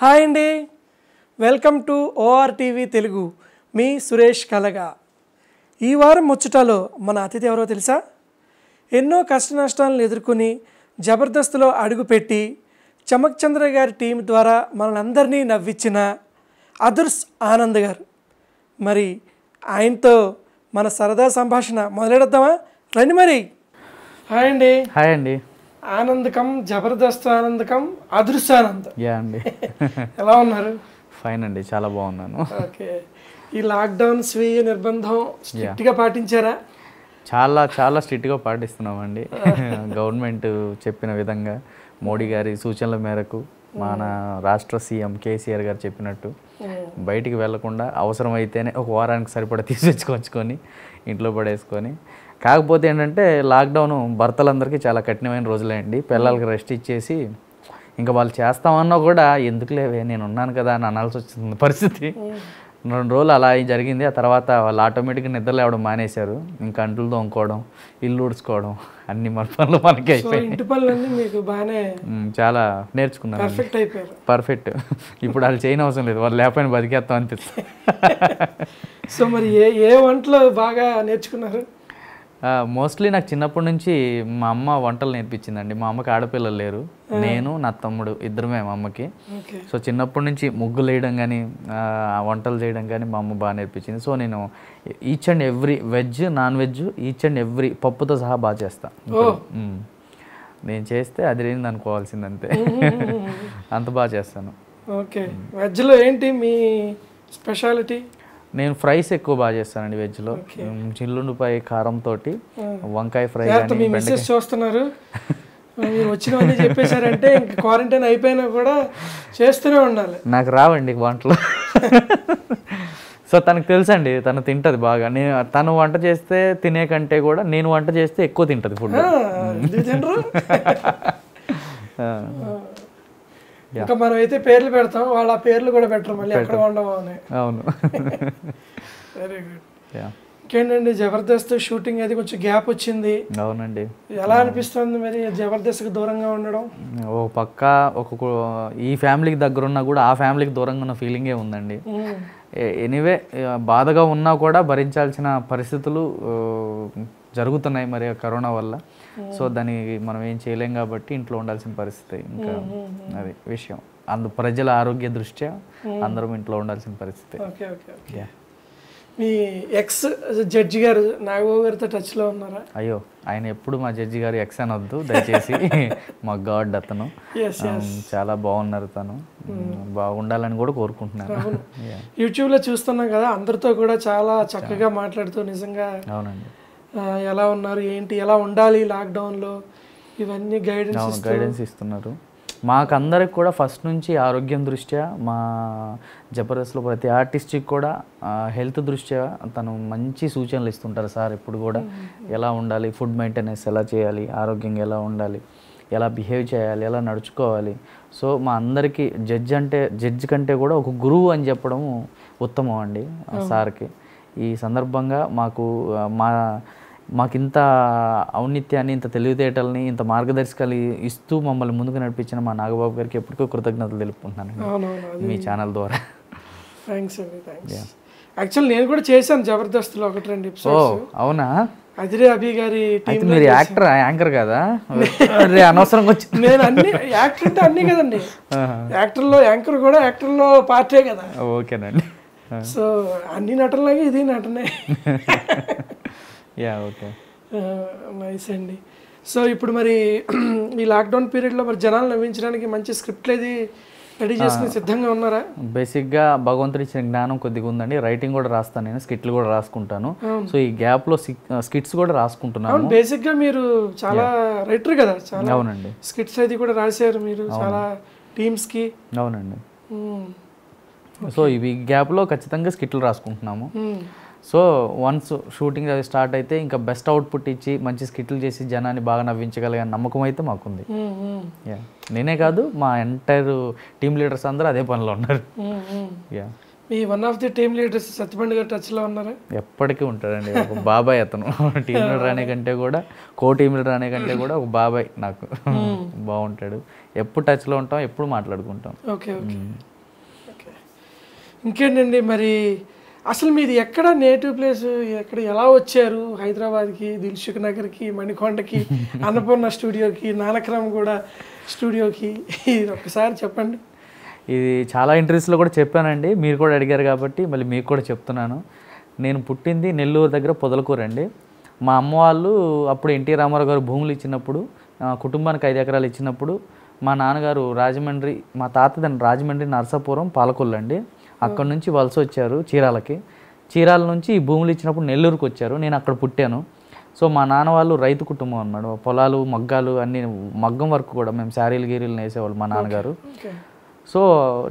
Hi అండి welcome to OR TV Telugu మీ సురేష్ కలగా ఈ వారం ముచ్చటలో మన అతిథి ఎవరో తెలుసా ఎన్నో కష్ట నష్టాలను ఎదుర్కొని జబర్దస్త్లో అడుగుపెట్టి చమక్ చంద్ర గారి టీం ద్వారా మనందరినీ నవ్వించిన అదుర్స్ ఆనంద్ గారు మరి ఆయనతో మన సరదా సంభాషణ మొదలెడద్దామా రండి మరి హాయ్ అండి హాయ్ అండి ఆనందకం జబర్దస్త్ ఆనందకం ఆనందం యా అండి ఎలా ఉన్నారు ఫైన్ అండి చాలా బాగున్నాను ఓకే ఈ లాక్డౌన్ స్వీయ నిర్బంధం స్ట్రిక్ట్గా పాటించారా చాలా చాలా స్ట్రిక్ట్గా పాటిస్తున్నామండి గవర్నమెంట్ చెప్పిన విధంగా మోడీ గారి సూచనల మేరకు మన రాష్ట్ర సీఎం కేసీఆర్ గారు చెప్పినట్టు బయటికి వెళ్లకుండా అవసరమైతేనే ఒక వారానికి సరిపడా తీసుకొచ్చుకొని ఇంట్లో పడేసుకొని కాకపోతే ఏంటంటే లాక్డౌన్ భర్తలందరికీ చాలా కఠినమైన రోజులే అండి పిల్లలకి రెస్ట్ ఇచ్చేసి ఇంకా వాళ్ళు చేస్తామన్నా కూడా ఎందుకులేవే నేను ఉన్నాను కదా అని అనాల్సి వచ్చింది పరిస్థితి రెండు రోజులు అలా జరిగింది ఆ తర్వాత వాళ్ళు ఆటోమేటిక్గా నిద్ర లేవడం మానేశారు ఇంకా అంటులు తోముకోవడం ఇల్లు ఊడ్చుకోవడం అన్ని మన పనులు మనకి చాలా నేర్చుకున్నారు పర్ఫెక్ట్ అయిపోయారు పర్ఫెక్ట్ ఇప్పుడు వాళ్ళు చేయని అవసరం లేదు వాళ్ళు లేకపోయినా బతికేస్తాం అనిపిస్తుంది సో మరి ఏ ఏ వంటలో బాగా నేర్చుకున్నారు మోస్ట్లీ నాకు చిన్నప్పటి నుంచి మా అమ్మ వంటలు నేర్పించిందండి మా అమ్మకి ఆడపిల్లలు లేరు నేను నా తమ్ముడు ఇద్దరమే మా అమ్మకి సో చిన్నప్పటి నుంచి ముగ్గులు వేయడం కానీ వంటలు చేయడం కానీ మా అమ్మ బాగా నేర్పించింది సో నేను each and every veg non veg each and every పప్పుతో సహా బాగా చేస్తాను నేను చేస్తే అది లేని అనుకోవాల్సింది అంతే అంత బాగా చేస్తాను ఓకే వెజ్లో ఏంటి మీ స్పెషాలిటీ నేను ఫ్రైస్ ఎక్కువ బాగా చేస్తానండి వెజ్లో చిల్లుండిపై కారంతో వంకాయ ఫ్రై చూస్తున్నారు మీరు వచ్చినవన్నీ చెప్పేశారంటే క్వారంటైన్ అయిపోయినా కూడా చేస్తూనే ఉండాలి నాకు రావండి వంటలు సో తనకు తెలుసండి తను తింటది బాగా నేను తను వంట చేస్తే తినే కంటే కూడా నేను వంట చేస్తే ఎక్కువ తింటది ఫుడ్ ఇంకా మనం అయితే పేర్లు పెడతాం వాళ్ళ పేర్లు కూడా పెట్టరు మళ్ళీ ఎక్కడ ఉండవు అని అవును వెరీ గుడ్ ఇంకేంటండి జబర్దస్త్ షూటింగ్ అది కొంచెం గ్యాప్ వచ్చింది అవునండి ఎలా అనిపిస్తుంది మరి జబర్దస్త్కి దూరంగా ఉండడం ఓ పక్క ఒక ఈ ఫ్యామిలీకి దగ్గర ఉన్నా కూడా ఆ ఫ్యామిలీకి దూరంగా ఉన్న ఫీలింగే ఉందండి ఎనీవే బాధగా ఉన్నా కూడా భరించాల్సిన పరిస్థితులు జరుగుతున్నాయి మరి కరోనా వల్ల సో దాన్ని మనం ఏం చేయలేం కాబట్టి ఇంట్లో ఉండాల్సిన పరిస్థితి ఇంకా అది విషయం అందు ప్రజల ఆరోగ్య దృష్ట్యా అందరం ఇంట్లో ఉండాల్సిన పరిస్థితి మీ ఎక్స్ జడ్జి గారు నాగబాబు గారితో టచ్లో ఉన్నారా అయ్యో ఆయన ఎప్పుడు మా జడ్జి గారు ఎక్స్ అనొద్దు దయచేసి మా గాడ్ అతను చాలా బాగున్నారు తను బాగుండాలని కూడా కోరుకుంటున్నాను యూట్యూబ్లో చూస్తున్నాం కదా అందరితో కూడా చాలా చక్కగా మాట్లాడుతూ నిజంగా అవునండి ఎలా ఉన్నారు ఏంటి ఎలా ఉండాలి లాక్డౌన్లో ఇవన్నీ గైడెన్స్ గైడెన్స్ ఇస్తున్నారు మాకందరికి కూడా ఫస్ట్ నుంచి ఆరోగ్యం దృష్ట్యా మా జబర్దస్త్లో ప్రతి ఆర్టిస్ట్కి కూడా హెల్త్ దృష్ట్యా తను మంచి సూచనలు ఇస్తుంటారు సార్ ఇప్పుడు కూడా ఎలా ఉండాలి ఫుడ్ మెయింటెనెన్స్ ఎలా చేయాలి ఆరోగ్యంగా ఎలా ఉండాలి ఎలా బిహేవ్ చేయాలి ఎలా నడుచుకోవాలి సో మా అందరికీ జడ్జ్ అంటే జడ్జ్ కంటే కూడా ఒక గురువు అని చెప్పడం ఉత్తమం అండి సార్కి ఈ సందర్భంగా మాకు మా మాకింత ఔన్నిత్యాన్ని ఇంత తెలివితేటల్ని ఇంత మార్గదర్శకాలు ఇస్తూ మమ్మల్ని ముందుకు నడిపించిన మా నాగబాబు గారికి ఎప్పటికో కృతజ్ఞతలు తెలుపుకుంటున్నాను మీ ఛానల్ ద్వారా థ్యాంక్స్ అండి థ్యాంక్స్ యాక్చువల్ నేను కూడా చేశాను జబర్దస్త్లో ఒకటి రెండు ఎపిసోడ్స్ అవునా అదిరే అభి గారి అయితే మీరు యాక్టర్ యాంకర్ కదా అరే అనవసరం వచ్చి నేను అన్ని యాక్టర్ అంటే అన్ని కదండి యాక్టర్లో యాంకర్ కూడా యాక్టర్లో పార్టే కదా ఓకేనండి సో అన్ని నటనలాగే ఇది నటనే నైస్ అండి సో ఇప్పుడు మరి ఈ లాక్డౌన్ పీరియడ్లో మరి జనాలు నవ్వించడానికి మంచి స్క్రిప్ట్ అది రెడీ చేసుకుని సిద్ధంగా ఉన్నారా బేసిక్గా భగవంతుడు ఇచ్చిన జ్ఞానం కొద్దిగా ఉందండి రైటింగ్ కూడా రాస్తాను నేను స్కిట్లు కూడా రాసుకుంటాను సో ఈ గ్యాప్లో స్కిట్స్ కూడా రాసుకుంటున్నాను బేసిక్గా మీరు చాలా రైటర్ కదా చాలా అవునండి స్కిట్స్ అది కూడా రాశారు మీరు చాలా టీమ్స్కి అవునండి సో ఇవి గ్యాప్లో ఖచ్చితంగా స్కిట్లు రాసుకుంటున్నాము hmm. సో వన్స్ షూటింగ్ అది స్టార్ట్ అయితే ఇంకా బెస్ట్ అవుట్పుట్ ఇచ్చి మంచి స్కిట్లు చేసి జనాన్ని బాగా నవ్వించగలిగే నమ్మకం అయితే మాకుంది నేనే కాదు మా ఎంటైర్ టీమ్ లీడర్స్ అందరూ అదే పనిలో ఉన్నారు యా మీ one of the team leaders Satyapandu గారు టచ్లో ఉన్నారు ఎప్పటికీ ఉంటాడండి ఒక బాబాయ్ అతను టీమ్ లీడర్ అనే కంటే కూడా కో టీమ్ లీడర్ అనే కంటే కూడా ఒక బాబాయ్ నాకు బాగుంటాడు ఎప్పుడు టచ్లో ఉంటాం ఎప్పుడు మాట్లాడుకుంటాం ఓకే ఇంకేంటండి మరి అసలు మీది ఎక్కడ నేటివ్ ప్లేస్ ఎక్కడ ఎలా వచ్చారు హైదరాబాద్కి దిల్సుఖ్ నగర్కి మణికొండకి అన్నపూర్ణ స్టూడియోకి నానక్రమ్ కూడా స్టూడియోకి ఇది ఒక్కసారి చెప్పండి ఇది చాలా ఇంటర్వ్యూస్లో కూడా చెప్పానండి మీరు కూడా అడిగారు కాబట్టి మళ్ళీ మీకు కూడా చెప్తున్నాను నేను పుట్టింది నెల్లూరు దగ్గర అండి మా అమ్మ వాళ్ళు అప్పుడు ఎన్టీ రామారావు గారు భూములు ఇచ్చినప్పుడు కుటుంబానికి ఐదు ఎకరాలు ఇచ్చినప్పుడు మా నాన్నగారు రాజమండ్రి మా తాతదండ్రి రాజమండ్రి నర్సాపురం పాలకొల్లు అండి అక్కడ నుంచి వలస వచ్చారు చీరాలకి చీరాల నుంచి ఈ భూములు ఇచ్చినప్పుడు నెల్లూరుకు వచ్చారు నేను అక్కడ పుట్టాను సో మా నాన్న వాళ్ళు రైతు కుటుంబం అనమాట పొలాలు మగ్గాలు అన్ని మగ్గం వరకు కూడా మేము శారీలు గీరీలు వేసేవాళ్ళు మా నాన్నగారు సో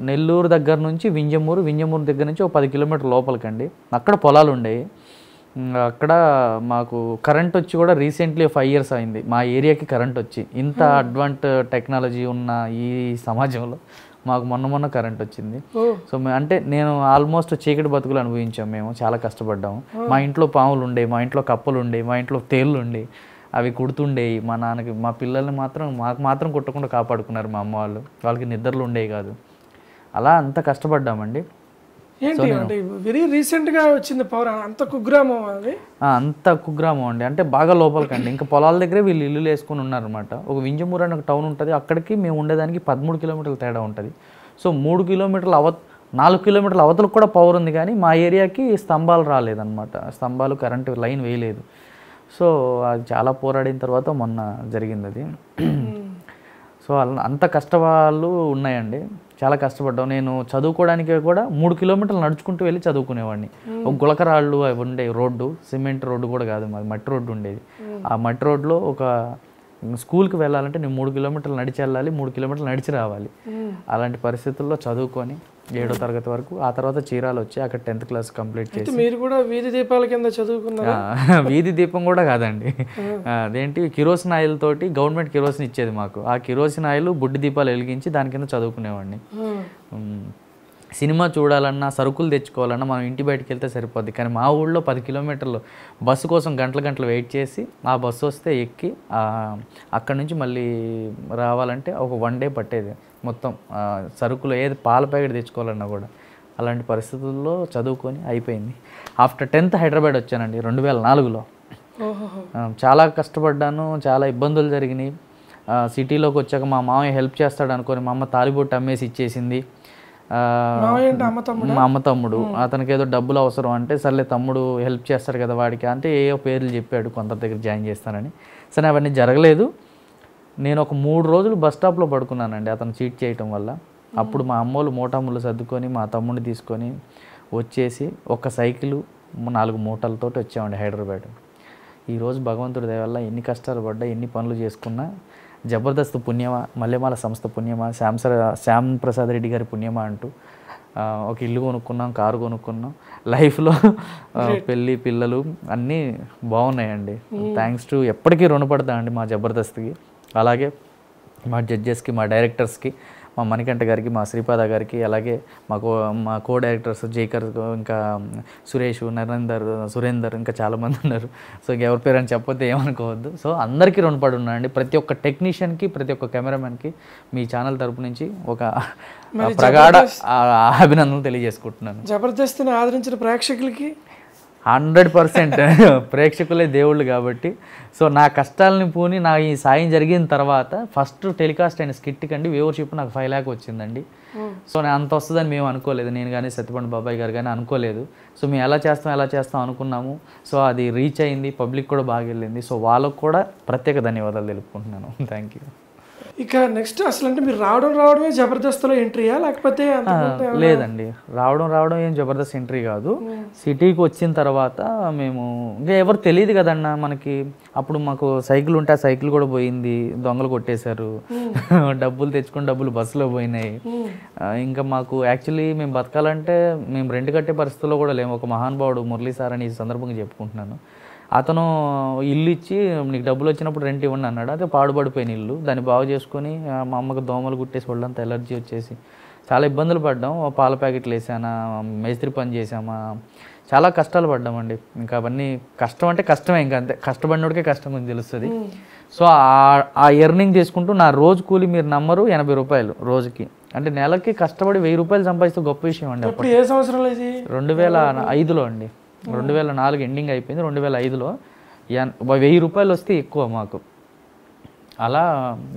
నెల్లూరు దగ్గర నుంచి వింజమూరు వింజమూరు దగ్గర నుంచి ఒక పది కిలోమీటర్ లోపలికండి అక్కడ పొలాలు ఉండేవి అక్కడ మాకు కరెంట్ వచ్చి కూడా రీసెంట్లీ ఫైవ్ ఇయర్స్ అయింది మా ఏరియాకి కరెంట్ వచ్చి ఇంత అడ్వాంట్ టెక్నాలజీ ఉన్న ఈ సమాజంలో మాకు మొన్న మొన్న కరెంట్ వచ్చింది సో అంటే నేను ఆల్మోస్ట్ చీకటి బతుకులు అనుభవించాం మేము చాలా కష్టపడ్డాము మా ఇంట్లో పాములు ఉండే మా ఇంట్లో కప్పలు ఉండే మా ఇంట్లో తేళ్ళు ఉండే అవి కుడుతుండేవి మా నాన్నకి మా పిల్లల్ని మాత్రం మాకు మాత్రం కుట్టకుండా కాపాడుకున్నారు మా అమ్మ వాళ్ళు వాళ్ళకి నిద్రలు ఉండేవి కాదు అలా అంత కష్టపడ్డామండి వెరీ రీసెంట్గా వచ్చింది పవర్ అంత కుగ్రామం అది అంత కుగ్రామం అండి అంటే బాగా లోపలికండి ఇంకా పొలాల దగ్గరే వీళ్ళు ఇల్లు వేసుకుని ఉన్నారనమాట ఒక వింజమూర్ అని ఒక టౌన్ ఉంటుంది అక్కడికి మేము ఉండేదానికి పదమూడు కిలోమీటర్ల తేడా ఉంటుంది సో మూడు కిలోమీటర్ల అవ నాలుగు కిలోమీటర్ల అవతలకు కూడా పవర్ ఉంది కానీ మా ఏరియాకి స్తంభాలు రాలేదన్నమాట స్తంభాలు కరెంటు లైన్ వేయలేదు సో అది చాలా పోరాడిన తర్వాత మొన్న జరిగింది అది సో అంత కష్టవాళ్ళు ఉన్నాయండి చాలా కష్టపడ్డాం నేను చదువుకోవడానికి కూడా మూడు కిలోమీటర్లు నడుచుకుంటూ వెళ్ళి చదువుకునేవాడిని ఒక గులకరాళ్ళు అవి ఉండే రోడ్డు సిమెంట్ రోడ్డు కూడా కాదు మాది మట్టి రోడ్డు ఉండేది ఆ మట్టి రోడ్లో ఒక స్కూల్కి వెళ్ళాలంటే నేను మూడు కిలోమీటర్లు నడిచి వెళ్ళాలి మూడు కిలోమీటర్లు నడిచి రావాలి అలాంటి పరిస్థితుల్లో చదువుకొని ఏడో తరగతి వరకు ఆ తర్వాత చీరాలు వచ్చి అక్కడ టెన్త్ క్లాస్ కంప్లీట్ చేసి మీరు కూడా వీధి దీపాల కింద చదువుకున్నారు వీధి దీపం కూడా కాదండి అదేంటి కిరోసిన్ ఆయిల్ తోటి గవర్నమెంట్ కిరోసిన్ ఇచ్చేది మాకు ఆ కిరోసిన్ ఆయిల్ బుడ్డి దీపాలు వెలిగించి దాని కింద చదువుకునేవాడిని సినిమా చూడాలన్నా సరుకులు తెచ్చుకోవాలన్నా మనం ఇంటి బయటకు వెళ్తే సరిపోద్ది కానీ మా ఊళ్ళో పది కిలోమీటర్లు బస్సు కోసం గంటల గంటలు వెయిట్ చేసి ఆ బస్సు వస్తే ఎక్కి అక్కడ నుంచి మళ్ళీ రావాలంటే ఒక వన్ డే పట్టేది మొత్తం సరుకులు ఏది పాల ప్యాకెట్ తెచ్చుకోవాలన్నా కూడా అలాంటి పరిస్థితుల్లో చదువుకొని అయిపోయింది ఆఫ్టర్ టెన్త్ హైదరాబాద్ వచ్చానండి రెండు వేల నాలుగులో చాలా కష్టపడ్డాను చాలా ఇబ్బందులు జరిగినాయి సిటీలోకి వచ్చాక మా మామయ్య హెల్ప్ చేస్తాడు అనుకొని మా అమ్మ తాలిబొట్టు అమ్మేసి ఇచ్చేసింది మా అమ్మ తమ్ముడు అతనికి ఏదో డబ్బులు అవసరం అంటే సర్లే తమ్ముడు హెల్ప్ చేస్తాడు కదా వాడికి అంటే ఏవో పేర్లు చెప్పాడు కొందరి దగ్గర జాయిన్ చేస్తానని సరే అవన్నీ జరగలేదు నేను ఒక మూడు రోజులు బస్ స్టాప్లో పడుకున్నానండి అతను చీట్ చేయటం వల్ల అప్పుడు మా అమ్మోళ్ళు మూటమ్ములు సర్దుకొని మా తమ్ముడిని తీసుకొని వచ్చేసి ఒక సైకిల్ నాలుగు మూటలతోటి వచ్చామండి హైదరాబాద్ ఈరోజు భగవంతుడి దయవల్ల ఎన్ని కష్టాలు పడ్డా ఎన్ని పనులు చేసుకున్నా జబర్దస్త్ పుణ్యమా మల్లెమాల సంస్థ పుణ్యమా శ్యాంసర శ్యామ్ ప్రసాద్ రెడ్డి గారి పుణ్యమా అంటూ ఒక ఇల్లు కొనుక్కున్నాం కారు కొనుక్కున్నాం లైఫ్లో పెళ్ళి పిల్లలు అన్నీ బాగున్నాయండి థ్యాంక్స్ టు ఎప్పటికీ రుణపడతా అండి మా జబర్దస్త్కి అలాగే మా జడ్జెస్కి మా డైరెక్టర్స్కి మా మణికంఠ గారికి మా శ్రీపాద గారికి అలాగే మా కో మా కో డైరెక్టర్స్ జేకర్ ఇంకా సురేష్ నరేందర్ సురేందర్ ఇంకా చాలామంది ఉన్నారు సో ఎవరి పేరు అని చెప్పొద్దు ఏమనుకోవద్దు సో అందరికీ రుణపడి ఉన్నాయండి ప్రతి ఒక్క టెక్నీషియన్కి ప్రతి ఒక్క కెమెరామెన్కి మీ ఛానల్ తరపు నుంచి ఒక ప్రగాఢ అభినందనలు తెలియజేసుకుంటున్నాను జబర్దస్త్ని ఆదరించిన ప్రేక్షకులకి హండ్రెడ్ పర్సెంట్ ప్రేక్షకులే దేవుళ్ళు కాబట్టి సో నా కష్టాలని పూని నా ఈ సాయం జరిగిన తర్వాత ఫస్ట్ టెలికాస్ట్ అయిన స్కిట్ కండి వ్యూవర్షిప్ నాకు ఫైవ్ ల్యాక్ వచ్చిందండి సో నేను అంత వస్తుందని మేము అనుకోలేదు నేను కానీ సత్యపండి బాబాయ్ గారు కానీ అనుకోలేదు సో మేము ఎలా చేస్తాం ఎలా చేస్తాం అనుకున్నాము సో అది రీచ్ అయింది పబ్లిక్ కూడా బాగా వెళ్ళింది సో వాళ్ళకు కూడా ప్రత్యేక ధన్యవాదాలు తెలుపుకుంటున్నాను థ్యాంక్ యూ ఇక నెక్స్ట్ అసలు అంటే మీరు రావడం రావడమే జబర్దస్త్లో ఎంట్రీయా లేకపోతే లేదండి రావడం రావడం ఏం జబర్దస్త్ ఎంట్రీ కాదు సిటీకి వచ్చిన తర్వాత మేము ఇంకా ఎవరు తెలియదు కదన్న మనకి అప్పుడు మాకు సైకిల్ ఉంటే ఆ సైకిల్ కూడా పోయింది దొంగలు కొట్టేశారు డబ్బులు తెచ్చుకుని డబ్బులు బస్సులో పోయినాయి ఇంకా మాకు యాక్చువల్లీ మేము బతకాలంటే మేము రెంట్ కట్టే పరిస్థితుల్లో కూడా లేము ఒక మహానుభావుడు మురళీ సార్ అని ఈ సందర్భంగా చెప్పుకుంటున్నాను అతను ఇల్లు ఇచ్చి నీకు డబ్బులు వచ్చినప్పుడు రెంట్ ఇవ్వండి అన్నాడు అదే పాడుపడిపోయిన ఇల్లు దాన్ని బాగు చేసుకొని మా అమ్మకు దోమలు కుట్టేసి వాళ్ళంతా ఎలర్జీ వచ్చేసి చాలా ఇబ్బందులు పడ్డాం పాల ప్యాకెట్లు వేసానా మేస్త్రి పని చేసామా చాలా కష్టాలు పడ్డామండి ఇంకా అవన్నీ కష్టం అంటే కష్టమే ఇంకా అంతే కష్టపడినోడికే కష్టం అని తెలుస్తుంది సో ఆ ఎర్నింగ్ చేసుకుంటూ నా రోజు కూలి మీరు నమ్మరు ఎనభై రూపాయలు రోజుకి అంటే నెలకి కష్టపడి వెయ్యి రూపాయలు సంపాదిస్తే గొప్ప విషయం అండి రెండు వేల ఐదులో అండి రెండు వేల నాలుగు ఎండింగ్ అయిపోయింది రెండు వేల ఐదులో వెయ్యి రూపాయలు వస్తే ఎక్కువ మాకు అలా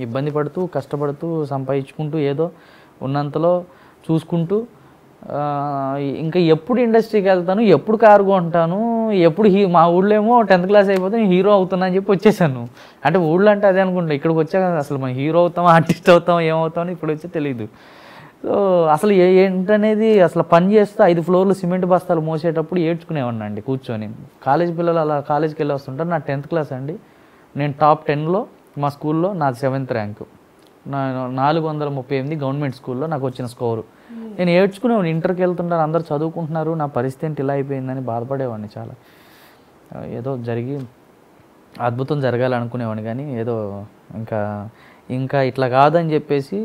ఇబ్బంది పడుతూ కష్టపడుతూ సంపాదించుకుంటూ ఏదో ఉన్నంతలో చూసుకుంటూ ఇంకా ఎప్పుడు ఇండస్ట్రీకి వెళ్తాను ఎప్పుడు కారు ఉంటాను ఎప్పుడు హీ మా ఊళ్ళో ఏమో టెన్త్ క్లాస్ అయిపోతే హీరో అవుతున్నా అని చెప్పి వచ్చేసాను అంటే ఊళ్ళో అంటే అదే అనుకుంటున్నాను ఇక్కడికి వచ్చాక అసలు మనం హీరో అవుతాం ఆర్టిస్ట్ అవుతాం ఏమవుతామని ఇప్పుడు వచ్చే తెలియదు సో అసలు ఏంటనేది అసలు పని చేస్తే ఐదు ఫ్లోర్లు సిమెంట్ బస్తాలు మోసేటప్పుడు ఏడ్చుకునేవాడినండి కూర్చొని కాలేజ్ పిల్లలు అలా కాలేజ్కి వెళ్ళి వస్తుంటారు నా టెన్త్ క్లాస్ అండి నేను టాప్ టెన్లో మా స్కూల్లో నా సెవెంత్ ర్యాంకు నా నాలుగు వందల ముప్పై ఎనిమిది గవర్నమెంట్ స్కూల్లో నాకు వచ్చిన స్కోరు నేను ఏడ్చుకునేవాడిని ఇంటర్కి వెళ్తుంటారు అందరు చదువుకుంటున్నారు నా పరిస్థితి ఏంటి ఇలా అయిపోయిందని బాధపడేవాడిని చాలా ఏదో జరిగి అద్భుతం జరగాలనుకునేవాడిని కానీ ఏదో ఇంకా ఇంకా ఇట్లా కాదని చెప్పేసి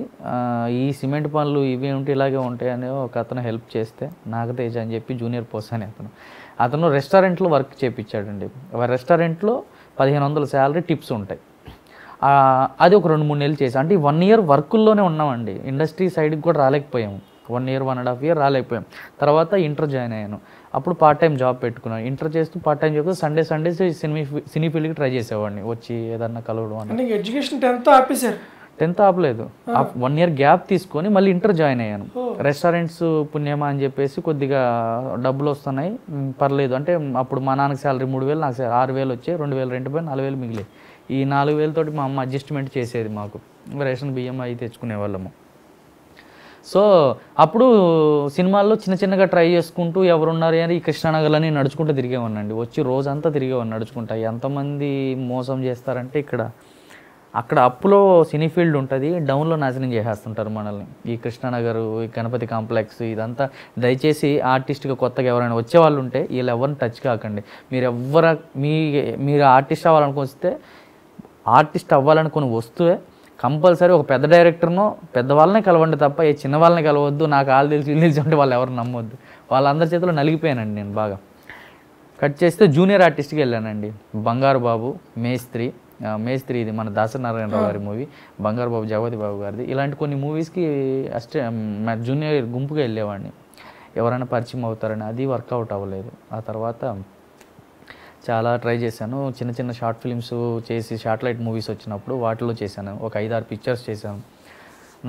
ఈ సిమెంట్ పనులు ఇవి ఉంటే ఇలాగే ఉంటాయి అనే ఒక అతను హెల్ప్ చేస్తే నాగతేజ్ అని చెప్పి జూనియర్ పోస్ అని అతను అతను రెస్టారెంట్లో వర్క్ చేయించాడండి రెస్టారెంట్లో పదిహేను వందల శాలరీ టిప్స్ ఉంటాయి అది ఒక రెండు మూడు నెలలు చేశాను అంటే వన్ ఇయర్ వర్కుల్లోనే ఉన్నామండి ఇండస్ట్రీ సైడ్కి కూడా రాలేకపోయాము one year one and half year రాలేకపోయాం తర్వాత ఇంటర్ జాయిన్ అయ్యాను అప్పుడు పార్ట్ టైం జాబ్ పెట్టుకున్నాను ఇంటర్ చేస్తూ పార్ట్ టైం చేస్తూ సండే సండేస్ సినీ సినీ ఫీల్డ్కి ట్రై చేసేవాడిని వచ్చి ఏదన్నా కలవడం అని ఎడ్యుకేషన్ టెన్త్ ఆపేశారు టెన్త్ ఆపలేదు వన్ ఇయర్ గ్యాప్ తీసుకొని మళ్ళీ ఇంటర్ జాయిన్ అయ్యాను రెస్టారెంట్స్ పుణ్యమా అని చెప్పేసి కొద్దిగా డబ్బులు వస్తున్నాయి పర్లేదు అంటే అప్పుడు మా నాన్నకి శాలరీ మూడు వేలు నాకు ఆరు వేలు వచ్చాయి రెండు వేలు రెండు పోయి నాలుగు వేలు మిగిలేదు ఈ నాలుగు వేలతోటి మా అమ్మ అడ్జస్ట్మెంట్ చేసేది మాకు రేషన్ బియ్యం అవి తెచ్చుకునే వాళ్ళము సో అప్పుడు సినిమాల్లో చిన్న చిన్నగా ట్రై చేసుకుంటూ ఎవరున్నారు అని ఈ కృష్ణానగర్లని నడుచుకుంటూ తిరిగేవాడినండి వచ్చి రోజంతా తిరిగేవాడిని నడుచుకుంటా ఎంతమంది మోసం చేస్తారంటే ఇక్కడ అక్కడ అప్పులో సినీ ఫీల్డ్ ఉంటుంది డౌన్లో నాశనం చేసేస్తుంటారు మనల్ని ఈ కృష్ణానగర్ ఈ గణపతి కాంప్లెక్స్ ఇదంతా దయచేసి ఆర్టిస్ట్గా కొత్తగా ఎవరైనా వచ్చేవాళ్ళు ఉంటే వీళ్ళు ఎవరిని టచ్ కాకండి మీరు ఎవరు మీ మీరు ఆర్టిస్ట్ అవ్వాలనుకొస్తే ఆర్టిస్ట్ అవ్వాలనుకుని వస్తువే కంపల్సరీ ఒక పెద్ద డైరెక్టర్ను వాళ్ళనే కలవండి తప్ప ఏ చిన్న వాళ్ళని కలవద్దు నాకు వాళ్ళు తెలిసి వీళ్ళు తెలిసి వాళ్ళు ఎవరు నమ్మొద్దు వాళ్ళందరి చేతిలో నలిగిపోయానండి నేను బాగా కట్ చేస్తే జూనియర్ ఆర్టిస్ట్కి వెళ్ళానండి బంగారు బాబు మేస్త్రి మేస్త్రి ఇది మన దాసనారాయణరావు గారి మూవీ బంగారు బాబు జగపతి బాబు గారిది ఇలాంటి కొన్ని మూవీస్కి అస్ట్ జూనియర్ గుంపుగా వెళ్ళేవాడిని ఎవరైనా పరిచయం అవుతారని అది వర్కౌట్ అవ్వలేదు ఆ తర్వాత చాలా ట్రై చేశాను చిన్న చిన్న షార్ట్ ఫిల్మ్స్ చేసి శాటిలైట్ మూవీస్ వచ్చినప్పుడు వాటిలో చేశాను ఒక ఐదారు పిక్చర్స్ చేశాను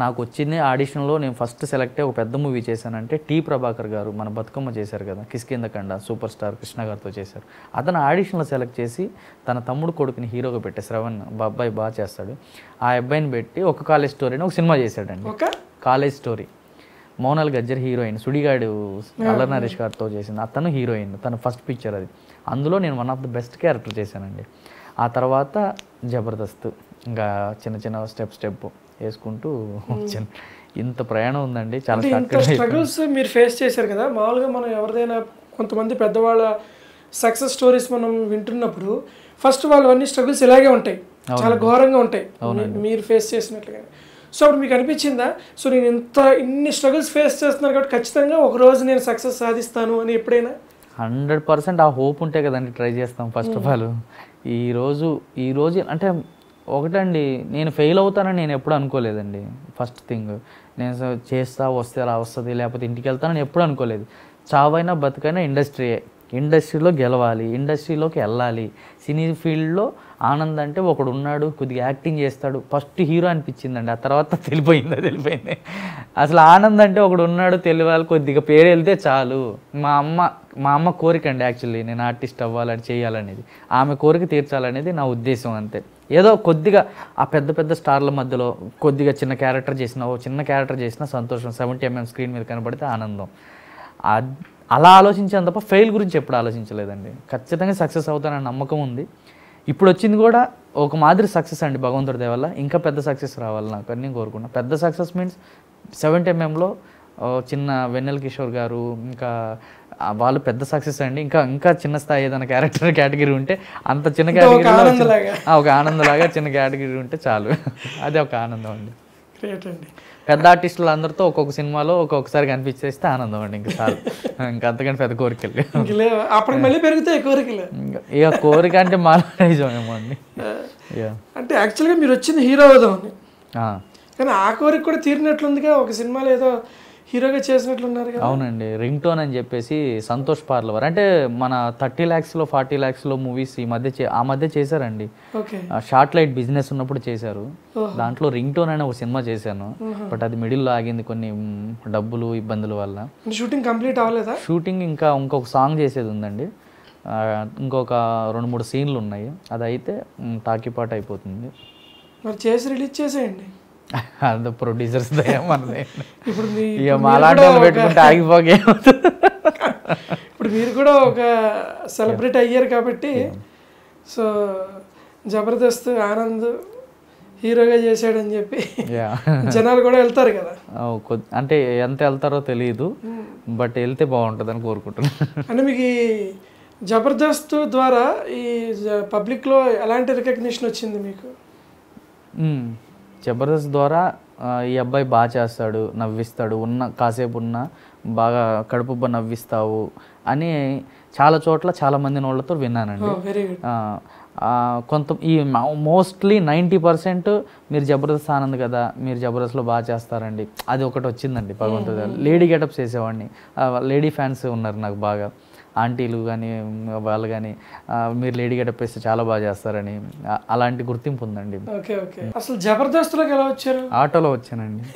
నాకు వచ్చింది ఆడిషన్లో నేను ఫస్ట్ సెలెక్ట్ ఒక పెద్ద మూవీ చేశానంటే టీ ప్రభాకర్ గారు మన బతుకమ్మ చేశారు కదా కిస్కిందకండ సూపర్ స్టార్ కృష్ణ గారితో చేశారు అతను ఆడిషన్లో సెలెక్ట్ చేసి తన తమ్ముడు కొడుకుని హీరోగా పెట్టే శ్రవణ్ అబ్బాయి బాగా చేస్తాడు ఆ అబ్బాయిని పెట్టి ఒక కాలేజ్ స్టోరీని ఒక సినిమా చేశాడండి college story Monal Gajjar heroine Sudigadu Allari Naresh గారితో చేసింది అతను హీరోయిన్ తన ఫస్ట్ పిక్చర్ అది అందులో నేను one of the best character చేశానండి ఆ తర్వాత జబర్దస్త్ ఇంకా చిన్న చిన్న స్టెప్ స్టెప్ వేసుకుంటూ hmm. వచ్చాను ఇంత ప్రయాణం ఉందండి చాలా స్ట్రగుల్స్ మీరు ఫేస్ చేశారు కదా మామూలుగా మనం ఎవరిదైనా కొంతమంది పెద్దవాళ్ళ సక్సెస్ స్టోరీస్ మనం వింటున్నప్పుడు ఫస్ట్ వాళ్ళు అన్ని స్ట్రగుల్స్ ఇలాగే ఉంటాయి చాలా ఘోరంగా ఉంటాయి మీరు ఫేస్ చేసినట్లుగా సో అప్పుడు మీకు అనిపించిందా సో నేను ఇంత ఇన్ని స్ట్రగుల్స్ ఫేస్ చేస్తున్నాను కాబట్టి ఖచ్చితంగా ఒక రోజు నేను సక్సెస్ సాధిస్తాను అని ఎప్పుడైనా హండ్రెడ్ పర్సెంట్ ఆ హోప్ ఉంటే కదండి ట్రై చేస్తాం ఫస్ట్ ఆఫ్ hmm. ఆల్ ఈరోజు ఈరోజు అంటే ఒకటండి నేను ఫెయిల్ అవుతానని నేను ఎప్పుడు అనుకోలేదండి ఫస్ట్ థింగ్ నేను చేస్తా వస్తే అలా వస్తుంది లేకపోతే ఇంటికి వెళ్తానని ఎప్పుడు అనుకోలేదు చావైనా బతుకైనా ఇండస్ట్రీయే ఇండస్ట్రీలో గెలవాలి ఇండస్ట్రీలోకి వెళ్ళాలి సినీ ఫీల్డ్లో ఆనంద్ అంటే ఒకడు ఉన్నాడు కొద్దిగా యాక్టింగ్ చేస్తాడు ఫస్ట్ హీరో అనిపించిందండి ఆ తర్వాత తెలిపోయిందా తెలిపోయింది అసలు ఆనంద్ అంటే ఒకడు ఉన్నాడు తెలియాలి కొద్దిగా పేరు వెళ్తే చాలు మా అమ్మ మా అమ్మ కోరిక అండి యాక్చువల్లీ నేను ఆర్టిస్ట్ అవ్వాలని చేయాలనేది ఆమె కోరిక తీర్చాలనేది నా ఉద్దేశం అంతే ఏదో కొద్దిగా ఆ పెద్ద పెద్ద స్టార్ల మధ్యలో కొద్దిగా చిన్న క్యారెక్టర్ చేసిన ఓ చిన్న క్యారెక్టర్ చేసిన సంతోషం సెవెంటీ ఎంఎం స్క్రీన్ మీద కనబడితే ఆనందం అలా ఆలోచించాను తప్ప ఫెయిల్ గురించి ఎప్పుడు ఆలోచించలేదండి ఖచ్చితంగా సక్సెస్ అవుతానని నమ్మకం ఉంది ఇప్పుడు వచ్చింది కూడా ఒక మాదిరి సక్సెస్ అండి భగవంతుడి దయవల్ల ఇంకా పెద్ద సక్సెస్ రావాలి నాకు అని నేను కోరుకున్నా పెద్ద సక్సెస్ మీన్స్ సెవెంటీ ఎంఎంలో చిన్న వెన్నెల కిషోర్ గారు ఇంకా వాళ్ళు పెద్ద సక్సెస్ అండి ఇంకా ఇంకా చిన్న స్థాయి ఏదైనా క్యారెక్టర్ కేటగిరీ ఉంటే అంత చిన్న క్యాటగిరీ ఒక ఆనందలాగా చిన్న కేటగిరీ ఉంటే చాలు అది ఒక ఆనందం అండి పెద్ద ఆర్టిస్టులు అందరితో ఒక్కొక్క సినిమాలో ఒక్కొక్కసారి కనిపించేస్తే ఆనందం అండి ఇంకా చాలు ఇంకా అంతకంటే పెద్ద కోరికలు అప్పుడు మళ్ళీ పెరుగుతాయి కోరికలు ఇక కోరిక అంటే మానేజమేమో అండి అంటే యాక్చువల్గా మీరు వచ్చింది హీరో అవుదాం కానీ ఆ కోరిక కూడా తీరినట్లుందిగా ఒక సినిమాలో ఏదో హీరోగా చేసినట్లున్నారు అవునండి రింగ్ టోన్ అని చెప్పేసి సంతోష్ పార్లవర్ అంటే మన థర్టీ ల్యాక్స్లో ఫార్టీ ల్యాక్స్లో మూవీస్ ఈ మధ్య ఆ మధ్య చేశారండి షార్ట్ లైట్ బిజినెస్ ఉన్నప్పుడు చేశారు దాంట్లో రింగ్ టోన్ అనే ఒక సినిమా చేశాను బట్ అది మిడిల్లో ఆగింది కొన్ని డబ్బులు ఇబ్బందుల వల్ల షూటింగ్ కంప్లీట్ అవ్వలేదా షూటింగ్ ఇంకా ఇంకొక సాంగ్ చేసేది ఉందండి ఇంకొక రెండు మూడు సీన్లు ఉన్నాయి అది అయితే టాకీ పాట అయిపోతుంది మరి చేసి రిలీజ్ చేసేయండి అంత ప్రొడ్యూసర్స్ మనది ఇప్పుడు పెట్టుకుంటే ఆగిపోగే ఇప్పుడు మీరు కూడా ఒక సెలబ్రిటీ అయ్యారు కాబట్టి సో జబర్దస్త్ ఆనంద్ హీరోగా చేశాడని చెప్పి జనాలు కూడా వెళ్తారు కదా అంటే ఎంత వెళ్తారో తెలియదు hmm. బట్ వెళ్తే బాగుంటుందని కోరుకుంటున్నాను అంటే మీకు జబర్దస్త్ ద్వారా ఈ పబ్లిక్లో ఎలాంటి రికగ్నిషన్ వచ్చింది మీకు hmm. జబర్దస్త్ ద్వారా ఈ అబ్బాయి బాగా చేస్తాడు నవ్విస్తాడు ఉన్న కాసేపు ఉన్న బాగా కడుపుబ్బ నవ్విస్తావు అని చాలా చోట్ల చాలా మంది వాళ్ళతో విన్నానండి కొంత ఈ మోస్ట్లీ నైంటీ పర్సెంట్ మీరు జబర్దస్త్ ఆనంద్ కదా మీరు జబర్దస్త్లో బాగా చేస్తారండి అది ఒకటి వచ్చిందండి భగవంతుడు లేడీ గెటప్స్ చేసేవాడిని లేడీ ఫ్యాన్స్ ఉన్నారు నాకు బాగా ఆంటీలు కానీ వాళ్ళు కానీ మీరు లేడీ గడపేస్తే చాలా బాగా చేస్తారని అలాంటి గుర్తింపు ఉందండి అసలు జబర్దస్త్లోకి ఎలా వచ్చారు ఆటోలో వచ్చానండి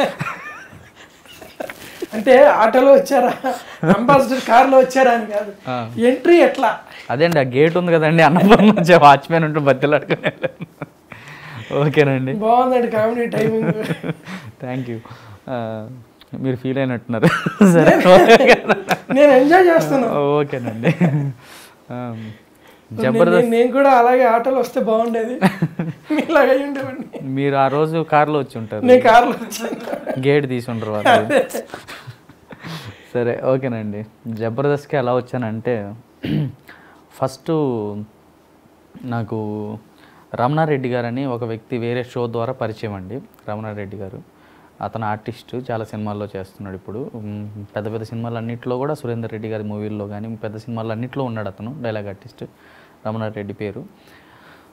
అంటే ఆటోలో వచ్చారా అంబాసిడర్ కార్లో వచ్చారా అని కాదు ఎంట్రీ ఎట్లా అదే అండి ఆ గేట్ ఉంది కదండి అన్నపూర్ణ వచ్చే వాచ్మెన్ ఉంటే బద్దెలు అడుగునే ఓకేనండి బాగుందండి కామెడీ టైమింగ్ థ్యాంక్ యూ మీరు ఫీల్ అయినట్టున్నారు సరే నేను ఎంజాయ్ చేస్తాను ఓకేనండి జబర్దస్త్ నేను కూడా అలాగే ఆటలు వస్తే బాగుండేది మీరు ఆ రోజు కార్లో వచ్చి ఉంటారు నేను కార్లో గేట్ తీసి ఉంటారు వాళ్ళు సరే ఓకేనండి జబర్దస్త్కి ఎలా వచ్చానంటే ఫస్ట్ నాకు రమణారెడ్డి గారని ఒక వ్యక్తి వేరే షో ద్వారా పరిచయం అండి రమణారెడ్డి గారు అతను ఆర్టిస్ట్ చాలా సినిమాల్లో చేస్తున్నాడు ఇప్పుడు పెద్ద పెద్ద సినిమాలు అన్నింటిలో కూడా సురేందర్ రెడ్డి గారి మూవీల్లో కానీ పెద్ద సినిమాలు అన్నింటిలో ఉన్నాడు అతను డైలాగ్ ఆర్టిస్ట్ రమణారెడ్డి పేరు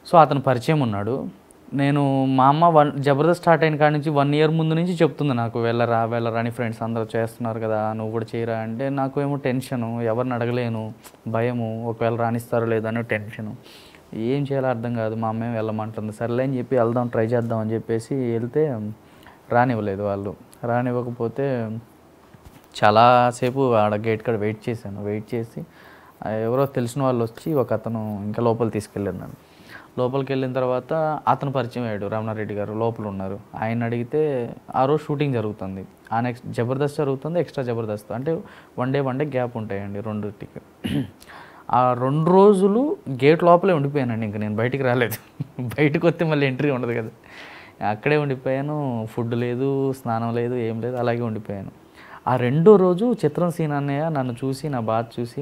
సో అతను పరిచయం ఉన్నాడు నేను మా అమ్మ వన్ జబర్దస్త్ స్టార్ట్ అయిన కాడి నుంచి వన్ ఇయర్ ముందు నుంచి చెప్తుంది నాకు వెళ్ళరా వెళ్ళరా అని ఫ్రెండ్స్ అందరూ చేస్తున్నారు కదా నువ్వు కూడా చేయరా అంటే నాకు ఏమో టెన్షను ఎవరిని అడగలేను భయము ఒకవేళ రాణిస్తారో లేదో అని టెన్షను ఏం చేయాలో అర్థం కాదు మా అమ్మ వెళ్ళమంటుంది సర్లే అని చెప్పి వెళ్దాం ట్రై చేద్దాం అని చెప్పేసి వెళ్తే రానివ్వలేదు వాళ్ళు రానివ్వకపోతే చాలాసేపు ఆడ గేట్ కాడ వెయిట్ చేశాను వెయిట్ చేసి ఎవరో తెలిసిన వాళ్ళు వచ్చి ఒక అతను ఇంకా లోపల తీసుకెళ్ళారు నన్ను లోపలికి వెళ్ళిన తర్వాత అతను పరిచయం అయ్యాడు రమణారెడ్డి గారు లోపల ఉన్నారు ఆయన అడిగితే ఆ రోజు షూటింగ్ జరుగుతుంది ఆ నెక్స్ట్ జబర్దస్త్ జరుగుతుంది ఎక్స్ట్రా జబర్దస్త్ అంటే one day one day gap ఉంటాయండి రెండు టికెట్ ఆ రెండు రోజులు గేట్ లోపలే ఉండిపోయానండి ఇంక నేను బయటికి రాలేదు బయటకు వస్తే మళ్ళీ ఎంట్రీ ఉండదు కదా అక్కడే ఉండిపోయాను ఫుడ్ లేదు స్నానం లేదు ఏం లేదు అలాగే ఉండిపోయాను ఆ రెండో రోజు చిత్రం సీన్ అన్నయ్య నన్ను చూసి నా బాధ చూసి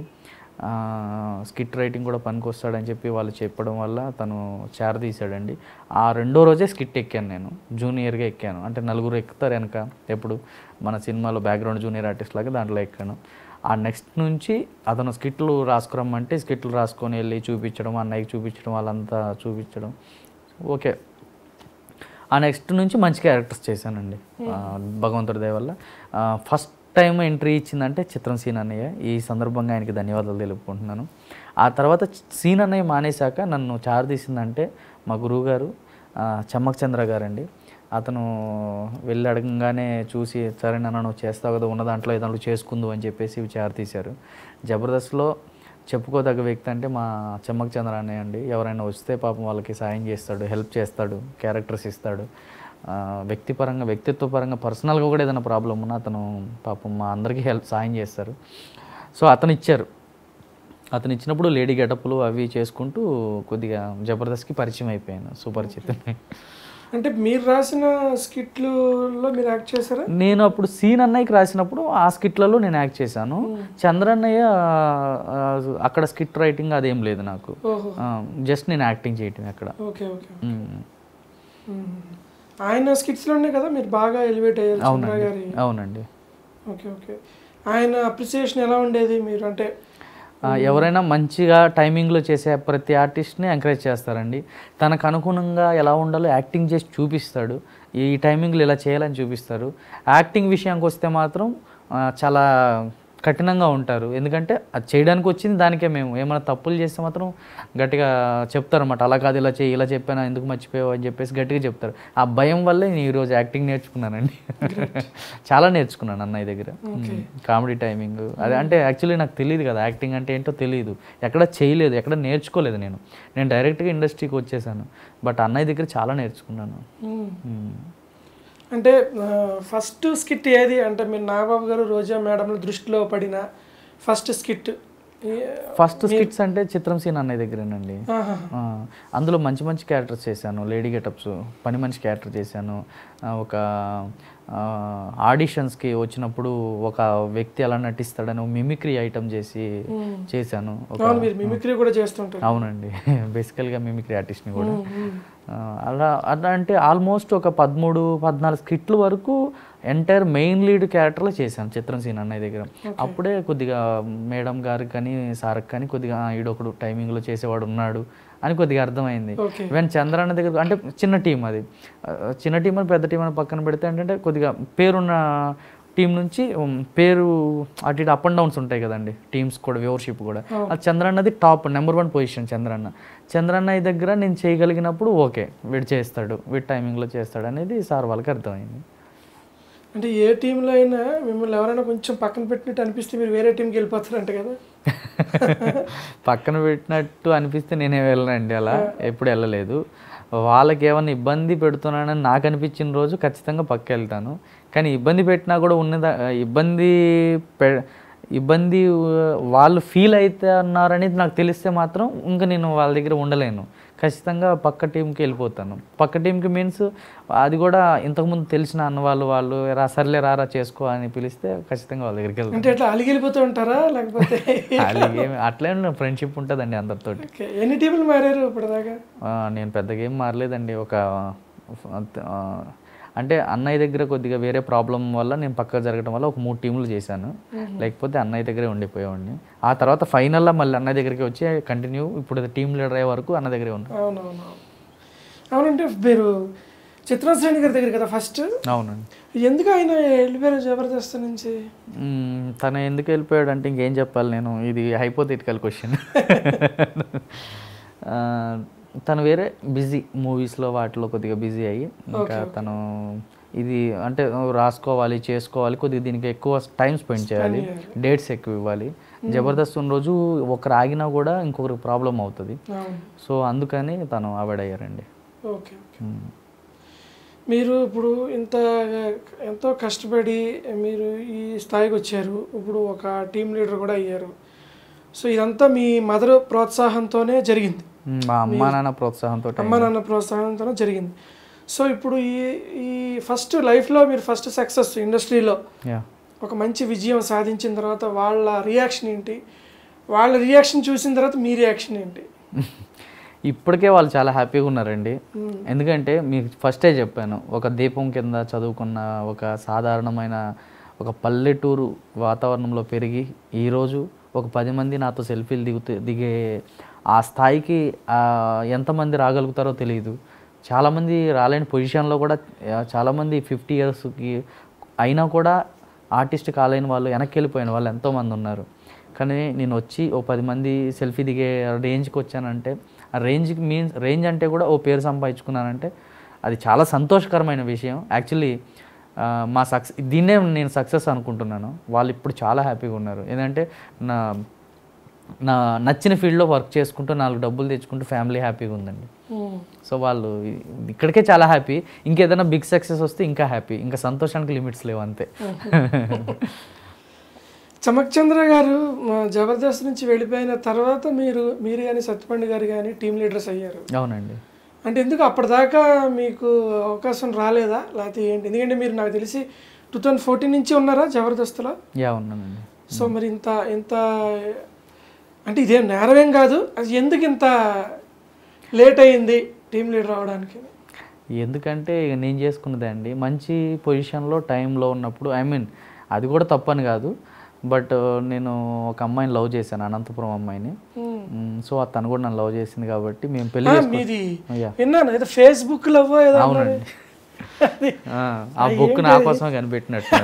స్కిట్ రైటింగ్ కూడా పనికొస్తాడని చెప్పి వాళ్ళు చెప్పడం వల్ల తను చేరదీశాడండి ఆ రెండో రోజే స్కిట్ ఎక్కాను నేను జూనియర్గా ఎక్కాను అంటే నలుగురు ఎక్కుతారు వెనక ఎప్పుడు మన సినిమాలో బ్యాక్గ్రౌండ్ జూనియర్ ఆర్టిస్ట్ లాగా దాంట్లో ఎక్కాను ఆ నెక్స్ట్ నుంచి అతను స్కిట్లు రాసుకురమ్మంటే స్కిట్లు రాసుకొని వెళ్ళి చూపించడం అన్నయ్యకి చూపించడం వాళ్ళంతా చూపించడం ఓకే ఆ నెక్స్ట్ నుంచి మంచి క్యారెక్టర్స్ చేశానండి hmm. భగవంతుడి దయ వల్ల ఫస్ట్ టైం ఎంట్రీ ఇచ్చిందంటే చిత్రం సీన్ అన్నయ్య ఈ సందర్భంగా ఆయనకి ధన్యవాదాలు తెలుపుకుంటున్నాను ఆ తర్వాత సీన్ అన్నయ్య మానేశాక నన్ను తీసిందంటే మా గురువుగారు చమ్మక్ చంద్ర గారండి అతను వెళ్ళి అడగంగానే చూసి సరే నన్ను చేస్తావు కదా ఉన్న దాంట్లో ఏదో చేసుకుందు అని చెప్పేసి తీశారు జబర్దస్త్లో చెప్పుకోదగ్గ వ్యక్తి అంటే మా చెమ్మక్ చంద్రానే అండి ఎవరైనా వస్తే పాపం వాళ్ళకి సాయం చేస్తాడు హెల్ప్ చేస్తాడు క్యారెక్టర్స్ ఇస్తాడు వ్యక్తిపరంగా వ్యక్తిత్వపరంగా పర్సనల్గా కూడా ఏదైనా ప్రాబ్లం ఉన్నా అతను పాపం మా అందరికీ హెల్ప్ సాయం చేస్తారు సో అతను ఇచ్చారు అతను ఇచ్చినప్పుడు లేడీ గెటప్లు అవి చేసుకుంటూ కొద్దిగా జబర్దస్త్కి పరిచయం అయిపోయాను సుపరిచితమై అంటే మీరు రాసిన స్కిట్లలో మీరు యాక్ట్ చేశారా నేను అప్పుడు సీన్ అన్నయ్యకి రాసినప్పుడు ఆ స్కిట్లలో నేను యాక్ట్ చేశాను చంద్రన్నయ్య అక్కడ స్కిట్ రైటింగ్ అదేం లేదు నాకు జస్ట్ నేను యాక్టింగ్ చేయటం అక్కడ ఓకే ఓకే ఆయన ఉన్నాయి కదా మీరు బాగా ఎలివేట్ అయ్యారు అవునండి అవునండి ఓకే ఓకే ఆయన అప్రిసియేషన్ ఎలా ఉండేది మీరు అంటే ఎవరైనా మంచిగా టైమింగ్లో చేసే ప్రతి ఆర్టిస్ట్ని ఎంకరేజ్ చేస్తారండి తనకు అనుగుణంగా ఎలా ఉండాలో యాక్టింగ్ చేసి చూపిస్తాడు ఈ టైమింగ్లు ఇలా చేయాలని చూపిస్తారు యాక్టింగ్ విషయానికి వస్తే మాత్రం చాలా కఠినంగా ఉంటారు ఎందుకంటే అది చేయడానికి వచ్చింది దానికే మేము ఏమైనా తప్పులు చేస్తే మాత్రం గట్టిగా చెప్తారు అన్నమాట అలా కాదు ఇలా చేయి ఇలా చెప్పాను ఎందుకు మర్చిపోయావు అని చెప్పేసి గట్టిగా చెప్తారు ఆ భయం వల్లే నేను ఈరోజు యాక్టింగ్ నేర్చుకున్నానండి చాలా నేర్చుకున్నాను అన్నయ్య దగ్గర కామెడీ టైమింగ్ అదే అంటే యాక్చువల్లీ నాకు తెలియదు కదా యాక్టింగ్ అంటే ఏంటో తెలియదు ఎక్కడ చేయలేదు ఎక్కడ నేర్చుకోలేదు నేను నేను డైరెక్ట్గా ఇండస్ట్రీకి వచ్చేసాను బట్ అన్నయ్య దగ్గర చాలా నేర్చుకున్నాను అంటే ఫస్ట్ స్కిట్ ఏది అంటే మీరు నాగబాబు గారు రోజా మేడం దృష్టిలో పడిన ఫస్ట్ స్కిట్ ఫస్ట్ స్కిట్స్ అంటే చిత్రం సీన్ అన్నయ్య దగ్గరేనండి అందులో మంచి మంచి క్యారెక్టర్స్ చేశాను లేడీ గెటప్స్ పని మనిషి క్యారెక్టర్ చేశాను ఒక ఆడిషన్స్కి వచ్చినప్పుడు ఒక వ్యక్తి అలా నటిస్తాడని మిమిక్రీ ఐటమ్ చేసి చేశాను మిమిక్రీ కూడా చేస్తుంటాను అవునండి బేసికల్గా మిమిక్రీ ఆర్టిస్ట్ని కూడా అలా అలా అంటే ఆల్మోస్ట్ ఒక పదమూడు పద్నాలుగు స్కిట్ల వరకు ఎంటైర్ మెయిన్ లీడ్ క్యారెక్టర్లో చేశాను చిత్రం సీన్ అన్నయ్య దగ్గర అప్పుడే కొద్దిగా మేడం గారికి కానీ సార్కి కానీ కొద్దిగా ఈడొకడు టైమింగ్లో చేసేవాడు ఉన్నాడు అని కొద్దిగా అర్థమైంది వెన్ అన్న దగ్గర అంటే చిన్న టీం అది చిన్న టీం అని పెద్ద టీం అని పక్కన పెడితే ఏంటంటే కొద్దిగా పేరున్న టీం నుంచి పేరు అటు ఇటు అప్ అండ్ డౌన్స్ ఉంటాయి కదండి టీమ్స్ కూడా వ్యూవర్షిప్ కూడా అది చంద్రన్నది top number one position Chandranna Chandranna దగ్గర నేను చేయగలిగినప్పుడు ఓకే వీడు చేస్తాడు వీడి టైమింగ్లో చేస్తాడు అనేది సార్ వాళ్ళకి అర్థమైంది అంటే ఏ టీంలో అయినా మిమ్మల్ని ఎవరైనా కొంచెం పక్కన పెట్టినట్టు అనిపిస్తే మీరు వేరే టీంకి వెళ్ళిపోతారంట కదా పక్కన పెట్టినట్టు అనిపిస్తే నేనే వెళ్ళనండి అలా ఎప్పుడు వెళ్ళలేదు వాళ్ళకి ఏమైనా ఇబ్బంది పెడుతున్నానని నాకు అనిపించిన రోజు ఖచ్చితంగా పక్క వెళ్తాను కానీ ఇబ్బంది పెట్టినా కూడా ఉన్నదా ఇబ్బంది పె ఇబ్బంది వాళ్ళు ఫీల్ అవుతున్నారనేది నాకు తెలిస్తే మాత్రం ఇంకా నేను వాళ్ళ దగ్గర ఉండలేను ఖచ్చితంగా పక్క టీంకి వెళ్ళిపోతాను పక్క టీంకి మీన్స్ అది కూడా ఇంతకుముందు తెలిసిన అన్న వాళ్ళు వాళ్ళు రా సర్లే రారా చేసుకో అని పిలిస్తే ఖచ్చితంగా వాళ్ళ దగ్గరికి వెళ్తాను అంటే అట్లా అలిగి వెళ్ళిపోతూ ఉంటారా లేకపోతే అట్లే ఫ్రెండ్షిప్ ఉంటుందండి అందరితో ఎన్ని టీంలు మారారు ఇప్పటిదాకా నేను పెద్దగా ఏం మారలేదండి ఒక అంటే అన్నయ్య దగ్గర కొద్దిగా వేరే ప్రాబ్లం వల్ల నేను పక్క జరగడం వల్ల ఒక మూడు టీంలు చేశాను లేకపోతే అన్నయ్య దగ్గరే ఉండిపోయేవాడిని ఆ తర్వాత ఫైనల్లో మళ్ళీ అన్నయ్య దగ్గరికి వచ్చి కంటిన్యూ ఇప్పుడు టీం లీడర్ అయ్యే వరకు అన్న దగ్గరే ఉన్నాను అవునంటే మీరు చిత్రశ్రేణి గారి దగ్గర కదా ఫస్ట్ అవునండి ఎందుకు ఆయన వెళ్ళిపోయారు జబర్దస్త్ నుంచి తను ఎందుకు వెళ్ళిపోయాడు అంటే ఇంకేం చెప్పాలి నేను ఇది హైపోథెటికల్ క్వశ్చన్ తను వేరే బిజీ మూవీస్లో వాటిలో కొద్దిగా బిజీ అయ్యి ఇంకా తను ఇది అంటే రాసుకోవాలి చేసుకోవాలి కొద్దిగా దీనికి ఎక్కువ టైం స్పెండ్ చేయాలి డేట్స్ ఎక్కువ ఇవ్వాలి జబర్దస్త్ ఉన్న రోజు ఒకరు ఆగినా కూడా ఇంకొకరికి ప్రాబ్లం అవుతుంది సో అందుకని తను అవాయిడ్ అయ్యారండి ఓకే మీరు ఇప్పుడు ఇంత ఎంతో కష్టపడి మీరు ఈ స్థాయికి వచ్చారు ఇప్పుడు ఒక టీం లీడర్ కూడా అయ్యారు సో ఇదంతా మీ మదర్ ప్రోత్సాహంతోనే జరిగింది మా అమ్మా నాన్న ప్రోత్సాహంతో అమ్మా నాన్న ప్రోత్సాహంతో జరిగింది సో ఇప్పుడు ఈ ఈ ఫస్ట్ లైఫ్లో మీరు ఫస్ట్ సక్సెస్ ఇండస్ట్రీలో ఒక మంచి విజయం సాధించిన తర్వాత వాళ్ళ రియాక్షన్ ఏంటి వాళ్ళ రియాక్షన్ చూసిన తర్వాత మీ రియాక్షన్ ఏంటి ఇప్పటికే వాళ్ళు చాలా హ్యాపీగా ఉన్నారండి ఎందుకంటే మీకు ఫస్టే చెప్పాను ఒక దీపం కింద చదువుకున్న ఒక సాధారణమైన ఒక పల్లెటూరు వాతావరణంలో పెరిగి ఈరోజు ఒక పది మంది నాతో సెల్ఫీలు దిగుతూ దిగే ఆ స్థాయికి ఎంతమంది రాగలుగుతారో తెలియదు చాలామంది రాలేని పొజిషన్లో కూడా చాలామంది ఫిఫ్టీ ఇయర్స్కి అయినా కూడా ఆర్టిస్ట్ కాలేని వాళ్ళు వెనక్కి వెళ్ళిపోయిన వాళ్ళు ఎంతోమంది ఉన్నారు కానీ నేను వచ్చి ఓ పది మంది సెల్ఫీ దిగే రేంజ్కి వచ్చానంటే ఆ రేంజ్కి మీన్స్ రేంజ్ అంటే కూడా ఓ పేరు సంపాదించుకున్నానంటే అది చాలా సంతోషకరమైన విషయం యాక్చువల్లీ మా సక్సెస్ దీన్నే నేను సక్సెస్ అనుకుంటున్నాను వాళ్ళు ఇప్పుడు చాలా హ్యాపీగా ఉన్నారు ఏంటంటే నా నా నచ్చిన ఫీల్డ్లో వర్క్ చేసుకుంటూ నాలుగు డబ్బులు తెచ్చుకుంటూ ఫ్యామిలీ హ్యాపీగా ఉందండి సో వాళ్ళు ఇక్కడికే చాలా హ్యాపీ ఇంకేదైనా బిగ్ సక్సెస్ వస్తే ఇంకా హ్యాపీ ఇంకా సంతోషానికి లిమిట్స్ లేవు అంతే చమక్ చంద్ర గారు జబర్దస్త్ నుంచి వెళ్ళిపోయిన తర్వాత మీరు మీరు కానీ సత్యపండి గారు కానీ టీం లీడర్స్ అయ్యారు అవునండి అంటే ఎందుకు అప్పటిదాకా మీకు అవకాశం రాలేదా లేకపోతే ఏంటి ఎందుకంటే మీరు నాకు తెలిసి టూ థౌజండ్ ఫోర్టీన్ నుంచి ఉన్నారా జబర్దస్త్లో యా ఉన్నానండి సో మరి ఇంత ఇంత అంటే ఇదేం నేరమేం కాదు అది ఎందుకు ఇంత లేట్ అయింది టీం లీడర్ అవడానికి ఎందుకంటే నేను చేసుకున్నదండి మంచి పొజిషన్లో టైంలో ఉన్నప్పుడు ఐ మీన్ అది కూడా తప్పని కాదు బట్ నేను ఒక అమ్మాయిని లవ్ చేశాను అనంతపురం అమ్మాయిని సో తను కూడా నన్ను లవ్ చేసింది కాబట్టి మేము పెళ్లి ఫేస్బుక్ లవ్ అవునండి ఆ బుక్ నా కోసమే కనిపెట్టినట్టు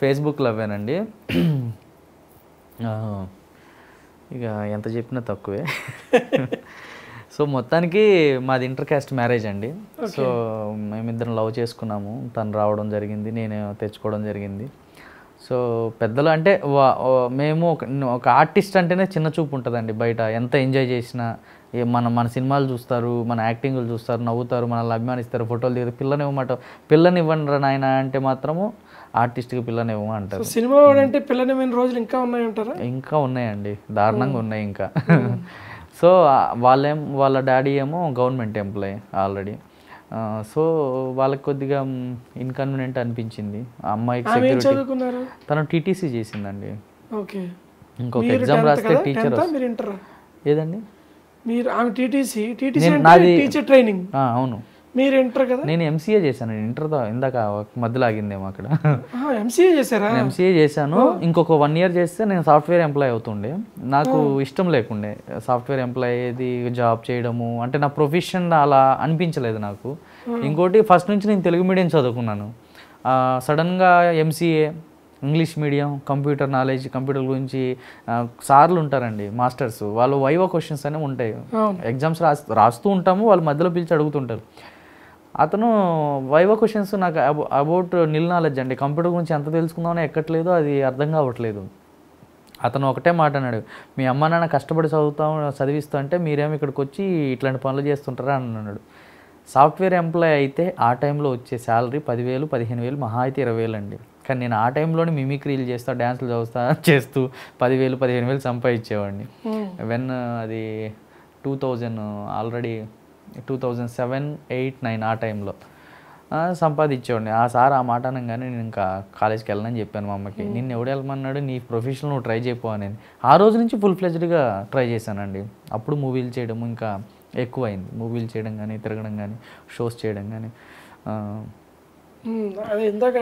ఫేస్బుక్ అవ్వానండి ఇక ఎంత చెప్పినా తక్కువే సో మొత్తానికి మాది ఇంటర్ క్యాస్ట్ మ్యారేజ్ అండి సో మేమిద్దరం లవ్ చేసుకున్నాము తను రావడం జరిగింది నేను తెచ్చుకోవడం జరిగింది సో పెద్దలు అంటే మేము ఒక ఆర్టిస్ట్ అంటేనే చిన్న చూపు ఉంటుందండి బయట ఎంత ఎంజాయ్ చేసినా మన మన సినిమాలు చూస్తారు మన యాక్టింగ్లు చూస్తారు నవ్వుతారు మనల్ని అభిమానిస్తారు ఫోటోలు దిగుతారు పిల్లని ఇవ్వమాట పిల్లని ఇవ్వండి రా నాయన అంటే మాత్రము ఆర్టిస్ట్ కి పిల్లనేమో అంటారు సినిమా అంటే పిల్లనేమైన రోజులు ఇంకా ఉన్నాయంటారా ఇంకా ఉన్నాయండి దారుణంగా hmm. ఉన్నాయి ఇంకా hmm. సో వాళ్ళేం వాళ్ళ డాడీ ఏమో గవర్నమెంట్ ఎంప్లాయ్ ఆల్రెడీ సో వాళ్ళకి కొద్దిగా ఇన్కన్వీనియంట్ అనిపించింది అమ్మాయికి తను టీటీసీ చేసిందండి ఇంకొక ఎగ్జామ్ రాస్తే టీచర్ ఏదండి మీరు ఆమె టీటీసీ టీటీసీ నాది టీచర్ ట్రైనింగ్ అవును మీరు ఇంటర్ కదా నేను ఎంసీఏ చేశాను తో ఇందాక మధ్యలో ఆగిందేమో అక్కడ ఎంసీఏ చేశారా ఎంసీఏ చేశాను ఇంకొక వన్ ఇయర్ చేస్తే నేను సాఫ్ట్వేర్ ఎంప్లాయ్ అవుతుండే నాకు ఇష్టం లేకుండే సాఫ్ట్వేర్ ఎంప్లాయ్ అయ్యేది జాబ్ చేయడము అంటే నా ప్రొఫెషన్ అలా అనిపించలేదు నాకు ఇంకోటి ఫస్ట్ నుంచి నేను తెలుగు మీడియం చదువుకున్నాను సడన్గా MCA English medium computer knowledge computer గురించి సార్లు ఉంటారండి మాస్టర్స్ వాళ్ళు వైవో క్వశ్చన్స్ అనేవి ఉంటాయి ఎగ్జామ్స్ రాస్తూ ఉంటాము వాళ్ళు మధ్యలో పిలిచి అడుగుతుంటారు అతను వైవ క్వశ్చన్స్ నాకు అబౌట్ నిల్ నాలెడ్జ్ అండి కంప్యూటర్ గురించి ఎంత తెలుసుకుందామని ఎక్కట్లేదు అది అర్థం కావట్లేదు అతను ఒకటే మాట అన్నాడు మీ అమ్మ నాన్న కష్టపడి చదువుతాం చదివిస్తూ అంటే మీరేమి ఇక్కడికి వచ్చి ఇట్లాంటి పనులు చేస్తుంటారా అని అన్నాడు సాఫ్ట్వేర్ ఎంప్లాయ్ అయితే ఆ టైంలో వచ్చే శాలరీ పదివేలు పదిహేను వేలు మహా అయితే ఇరవై వేలు అండి కానీ నేను ఆ టైంలోనే మిమిక్రీలు చేస్తా డ్యాన్సులు చదువుతా చేస్తూ పదివేలు పదిహేను వేలు సంపాదించేవాడిని వెన్ hmm. అది two thousand already two thousand seven eight nine ఆ టైంలో సంపాదించేవాడిని ఆ సార్ ఆ మాట అనగానే నేను ఇంకా కాలేజ్కి వెళ్ళనని చెప్పాను మా అమ్మకి నిన్ను ఎవడు వెళ్ళమన్నాడు నీ ప్రొఫెషనల్ నువ్వు ట్రై చేయపో అని ఆ రోజు నుంచి ఫుల్ ఫ్లెజ్డ్గా ట్రై చేశానండి అప్పుడు మూవీలు చేయడం ఇంకా ఎక్కువైంది మూవీలు చేయడం కానీ తిరగడం కానీ షోస్ చేయడం కానీ అదే ఇందాక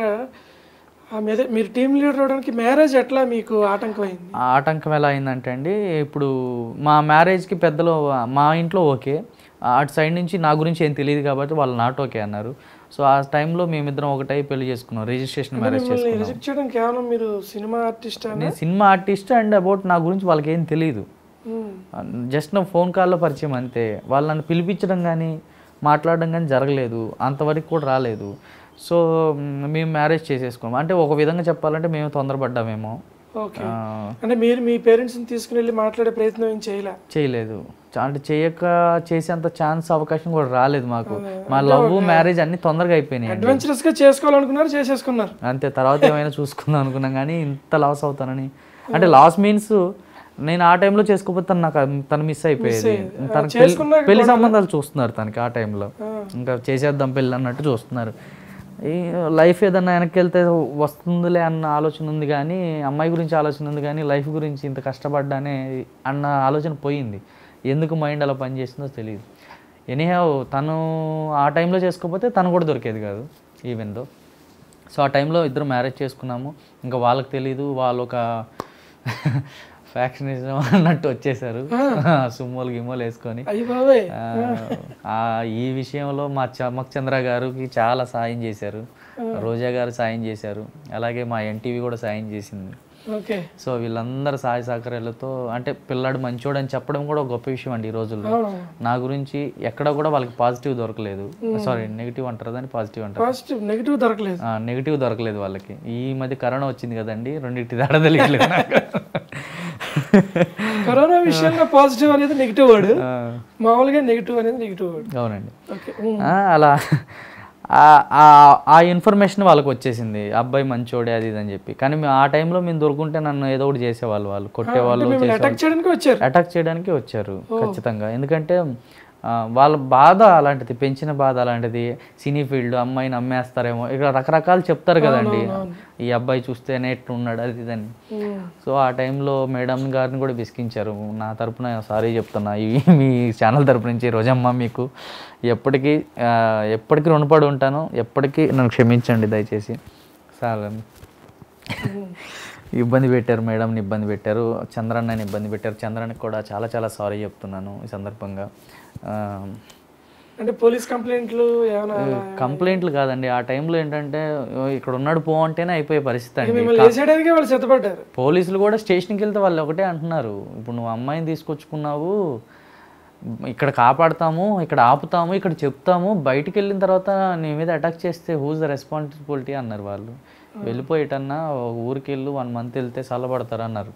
మీరు టీమ్ లీడర్ అవడానికి మ్యారేజ్ ఎట్లా మీకు ఆటంకం అయింది ఆటంకం ఎలా అయిందంటే అండి ఇప్పుడు మా మ్యారేజ్కి పెద్దలు మా ఇంట్లో ఓకే అటు సైడ్ నుంచి నా గురించి ఏం తెలియదు కాబట్టి వాళ్ళు నాట్ ఓకే అన్నారు సో ఆ టైంలో మేమిద్దరం ఒకటై పెళ్లి చేసుకున్నాం రిజిస్ట్రేషన్ మ్యారేజ్ చేసుకున్నాం కేవలం మీరు సినిమా ఆర్టిస్ట్ నేను సినిమా ఆర్టిస్ట్ అండ్ అబౌట్ నా గురించి వాళ్ళకి ఏం తెలియదు జస్ట్ hmm. నా ఫోన్ కాల్లో పరిచయం అంతే వాళ్ళు నన్ను పిలిపించడం కానీ మాట్లాడడం కానీ జరగలేదు అంతవరకు కూడా రాలేదు సో మేము మ్యారేజ్ చేసేసుకున్నాం అంటే ఒక విధంగా చెప్పాలంటే మేము తొందరపడ్డామేమో అంటే మీరు మీ పేరెంట్స్ని తీసుకుని వెళ్ళి మాట్లాడే ప్రయత్నం చేయలే చేయలేదు అంటే చేయక చేసేంత ఛాన్స్ అవకాశం కూడా రాలేదు మాకు మా లవ్ మ్యారేజ్ అన్ని తొందరగా అయిపోయినాయి అడ్వెంచరస్ గా చేసుకోవాలనుకున్నారు చేసేసుకున్నారు అంతే తర్వాత ఏమైనా చూసుకుందాం అనుకున్నాం కానీ ఇంత లాస్ అవుతానని అంటే లాస్ మీన్స్ నేను ఆ టైంలో చేసుకోపోతే నాకు తను మిస్ అయిపోయేది తన పెళ్లి సంబంధాలు చూస్తున్నారు తనకి ఆ టైంలో ఇంకా చేసేద్దాం పెళ్ళి అన్నట్టు చూస్తున్నారు ఈ లైఫ్ ఏదన్నా వెనక్కి వెళ్తే వస్తుందిలే అన్న ఆలోచన ఉంది కానీ అమ్మాయి గురించి ఆలోచన ఉంది కానీ లైఫ్ గురించి ఇంత కష్టపడ్డానే అన్న ఆలోచన పోయింది ఎందుకు మైండ్ అలా పనిచేసిందో తెలియదు ఎనీహావ్ తను ఆ టైంలో చేసుకోకపోతే తను కూడా దొరికేది కాదు ఈవెన్ దో సో ఆ టైంలో ఇద్దరు మ్యారేజ్ చేసుకున్నాము ఇంకా వాళ్ళకి తెలీదు వాళ్ళు ఒక ఫ్యాక్షనిజం అన్నట్టు వచ్చేసారు సుమ్మోలు గిమ్మోలు వేసుకొని ఈ విషయంలో మా చమక్ చంద్ర గారికి చాలా సాయం చేశారు రోజా గారు సాయం చేశారు అలాగే మా ఎన్టీవీ కూడా సాయం చేసింది ఓకే సో వీళ్ళందరూ సహాయ సహకారాలతో అంటే పిల్లాడు మంచోడు అని చెప్పడం కూడా ఒక గొప్ప విషయం అండి ఈ రోజుల్లో నా గురించి ఎక్కడ కూడా వాళ్ళకి పాజిటివ్ దొరకలేదు సారీ నెగిటివ్ అంటారు దాన్ని పాజిటివ్ అంటారు పాజిటివ్ నెగిటివ్ దొరకలేదు నెగిటివ్ దొరకలేదు వాళ్ళకి ఈ మధ్య కరోనా వచ్చింది కదండి రెండింటి తేడా కరోనా విషయంలో పాజిటివ్ అనేది నెగిటివ్ వర్డ్ మామూలుగా నెగిటివ్ అనేది నెగిటివ్ వర్డ్ అవునండి అలా ఆ ఇన్ఫర్మేషన్ వాళ్ళకి వచ్చేసింది అబ్బాయి మంచోడే అది ఇది అని చెప్పి కానీ మేము ఆ టైంలో మేము దొరుకుంటే నన్ను ఏదో ఒకటి చేసేవాళ్ళు వాళ్ళు కొట్టేవాళ్ళు అటాక్ చేయడానికి వచ్చారు ఖచ్చితంగా ఎందుకంటే వాళ్ళ బాధ అలాంటిది పెంచిన బాధ అలాంటిది సినీ ఫీల్డ్ అమ్మాయిని అమ్మేస్తారేమో ఇక్కడ రకరకాలు చెప్తారు కదండి ఈ అబ్బాయి చూస్తేనే ఉన్నాడు అది ఇదని సో ఆ టైంలో మేడం గారిని కూడా విసిగించారు నా తరపున సారీ చెప్తున్నా ఇవి మీ ఛానల్ తరపు నుంచి రోజమ్మ మీకు ఎప్పటికీ ఎప్పటికీ రుణపడి ఉంటాను ఎప్పటికీ నన్ను క్షమించండి దయచేసి సార్ ఇబ్బంది పెట్టారు మేడంని ఇబ్బంది పెట్టారు చంద్రన్నని ఇబ్బంది పెట్టారు చంద్రన్కి కూడా చాలా చాలా సారీ చెప్తున్నాను ఈ సందర్భంగా అంటే పోలీస్ కంప్లైంట్లు కంప్లైంట్లు కాదండి ఆ టైంలో ఏంటంటే ఇక్కడ ఉన్నాడు పో అంటేనే అయిపోయే పరిస్థితి అండి పోలీసులు కూడా స్టేషన్కి వెళ్తే వాళ్ళు ఒకటే అంటున్నారు ఇప్పుడు నువ్వు అమ్మాయిని తీసుకొచ్చుకున్నావు ఇక్కడ కాపాడతాము ఇక్కడ ఆపుతాము ఇక్కడ చెప్తాము బయటకు వెళ్ళిన తర్వాత నీ మీద అటాక్ చేస్తే హూజ్ ద రెస్పాన్సిబిలిటీ అన్నారు వాళ్ళు వెళ్ళిపోయేటన్నా ఒక ఊరికి వెళ్ళు వన్ మంత్ వెళ్తే చల్లబడతారు అన్నారు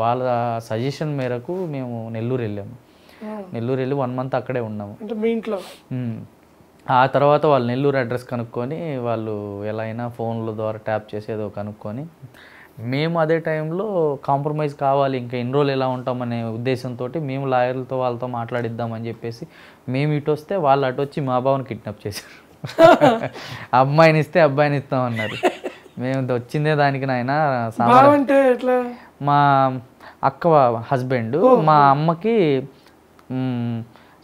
వాళ్ళ సజెషన్ మేరకు మేము నెల్లూరు వెళ్ళాము Hmm. నెల్లూరు వెళ్ళి వన్ మంత్ అక్కడే ఉన్నాము hmm. ఆ తర్వాత వాళ్ళు నెల్లూరు అడ్రస్ కనుక్కొని వాళ్ళు ఎలా అయినా ఫోన్ల ద్వారా ట్యాప్ చేసేదో కనుక్కొని మేము అదే టైంలో కాంప్రమైజ్ కావాలి ఇంకా ఎన్ని రోజులు ఎలా ఉంటామనే ఉద్దేశంతో మేము లాయర్లతో వాళ్ళతో మాట్లాడిద్దామని చెప్పేసి మేము ఇటు వస్తే వాళ్ళు అటు వచ్చి మా బావని కిడ్నాప్ చేశారు అమ్మాయిని ఇస్తే అబ్బాయిని ఇస్తామన్నారు మేము వచ్చిందే దానికి నాయన మా అక్క హస్బెండ్ మా అమ్మకి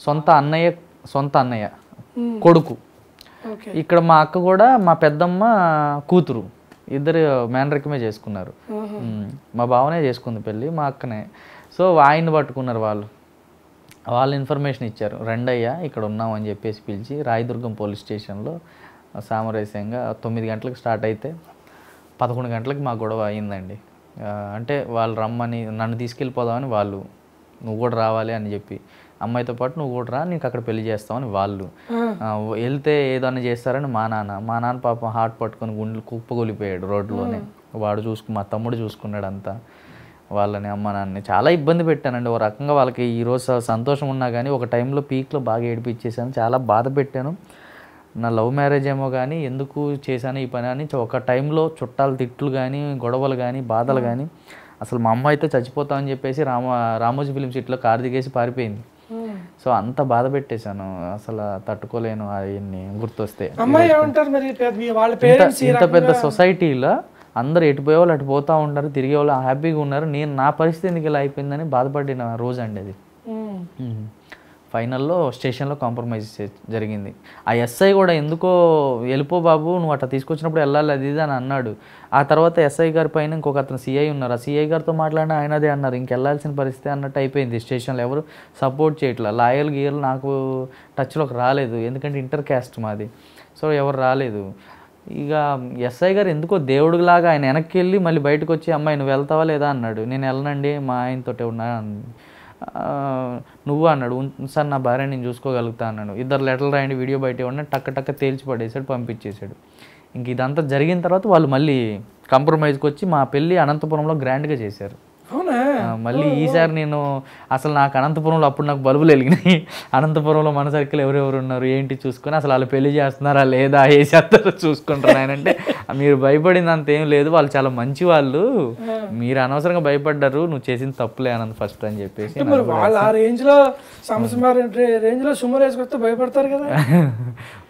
సొంత అన్నయ్య సొంత అన్నయ్య కొడుకు ఇక్కడ మా అక్క కూడా మా పెద్దమ్మ కూతురు ఇద్దరు మేనరికమే చేసుకున్నారు మా బావనే చేసుకుంది పెళ్ళి మా అక్కనే సో ఆయన్ని పట్టుకున్నారు వాళ్ళు వాళ్ళు ఇన్ఫర్మేషన్ ఇచ్చారు రెండయ్య ఇక్కడ ఉన్నాం అని చెప్పేసి పిలిచి రాయదుర్గం పోలీస్ స్టేషన్లో సామరస్యంగా తొమ్మిది గంటలకు స్టార్ట్ అయితే పదకొండు గంటలకు మా గొడవ అయిందండి అంటే వాళ్ళు రమ్మని నన్ను తీసుకెళ్ళిపోదామని వాళ్ళు నువ్వు కూడా రావాలి అని చెప్పి అమ్మాయితో పాటు నువ్వు కూడా రా నీకు అక్కడ పెళ్లి చేస్తామని వాళ్ళు వెళ్తే ఏదన్నా చేస్తారని మా నాన్న మా నాన్న పాపం హార్ట్ పట్టుకొని గుండెలు కుప్పగొలిపోయాడు రోడ్లోనే వాడు చూసుకు మా తమ్ముడు చూసుకున్నాడు అంతా వాళ్ళని అమ్మ నాన్నని చాలా ఇబ్బంది పెట్టానండి ఒక రకంగా వాళ్ళకి ఈరోజు సంతోషం ఉన్నా కానీ ఒక టైంలో పీక్లో బాగా ఏడిపించేసాను చాలా బాధ పెట్టాను నా లవ్ మ్యారేజ్ ఏమో కానీ ఎందుకు చేశాను ఈ పని అని ఒక టైంలో చుట్టాలు తిట్లు కానీ గొడవలు కానీ బాధలు కానీ అసలు మా అమ్మ అయితే చచ్చిపోతామని చెప్పేసి రామ రామోజీ ఫిలిం సిటీలో కారు దిగేసి పారిపోయింది సో అంత బాధ పెట్టేశాను అసలు తట్టుకోలేను అవన్నీ గుర్తొస్తే ఇంత పెద్ద సొసైటీలో అందరు ఎటుపోయే వాళ్ళు అటు పోతూ ఉంటారు తిరిగే వాళ్ళు హ్యాపీగా ఉన్నారు నేను నా పరిస్థితి ఎందుకు ఇలా అయిపోయిందని బాధపడిన రోజు అండి అది ఫైనల్లో స్టేషన్లో కాంప్రమైజ్ జరిగింది ఆ ఎస్ఐ కూడా ఎందుకో వెళ్ళిపో బాబు నువ్వు అట్లా తీసుకొచ్చినప్పుడు వెళ్ళాలి అది ఇది అని అన్నాడు ఆ తర్వాత ఎస్ఐ గారి పైన ఇంకొక అతను సిఐ ఉన్నారు ఆ సిఐ గారితో మాట్లాడిన ఆయనదే అన్నారు ఇంకెళ్ళాల్సిన పరిస్థితి అన్నట్టు అయిపోయింది స్టేషన్లో ఎవరు సపోర్ట్ చేయట్లా లాయల్ గీయలు నాకు టచ్లోకి రాలేదు ఎందుకంటే ఇంటర్ క్యాస్ట్ మాది సో ఎవరు రాలేదు ఇక ఎస్ఐ గారు ఎందుకో దేవుడిలాగా ఆయన వెనక్కి వెళ్ళి మళ్ళీ బయటకు వచ్చి అమ్మాయి నువ్వు వెళ్తావా లేదా అన్నాడు నేను వెళ్ళనండి మా ఆయనతోటే ఉన్నా నువ్వు అన్నాడు సార్ నా భార్య నేను చూసుకోగలుగుతా అన్నాడు ఇద్దరు లెటర్లు రాయండి వీడియో బయట ఇవ్వండి టక్క టక్క తేల్చి పడేసాడు పంపించేశాడు ఇంక ఇదంతా జరిగిన తర్వాత వాళ్ళు మళ్ళీ కాంప్రమైజ్కి వచ్చి మా పెళ్ళి అనంతపురంలో గ్రాండ్గా చేశారు అవునా మళ్ళీ ఈసారి నేను అసలు నాకు అనంతపురంలో అప్పుడు నాకు బలుబులు వెలిగినాయి అనంతపురంలో మన సర్కిల్ ఎవరెవరు ఉన్నారు ఏంటి చూసుకొని అసలు వాళ్ళు పెళ్లి చేస్తున్నారా లేదా ఏ చేస్తారో చూసుకుంటారు అంటే మీరు భయపడింది అంత ఏం లేదు వాళ్ళు చాలా మంచి వాళ్ళు మీరు అనవసరంగా భయపడ్డారు నువ్వు చేసిన తప్పులే అనంత ఫస్ట్ అని చెప్పేసి వాళ్ళు ఆ రేంజ్ లో రేంజ్ లో వేసుకొస్తే భయపడతారు కదా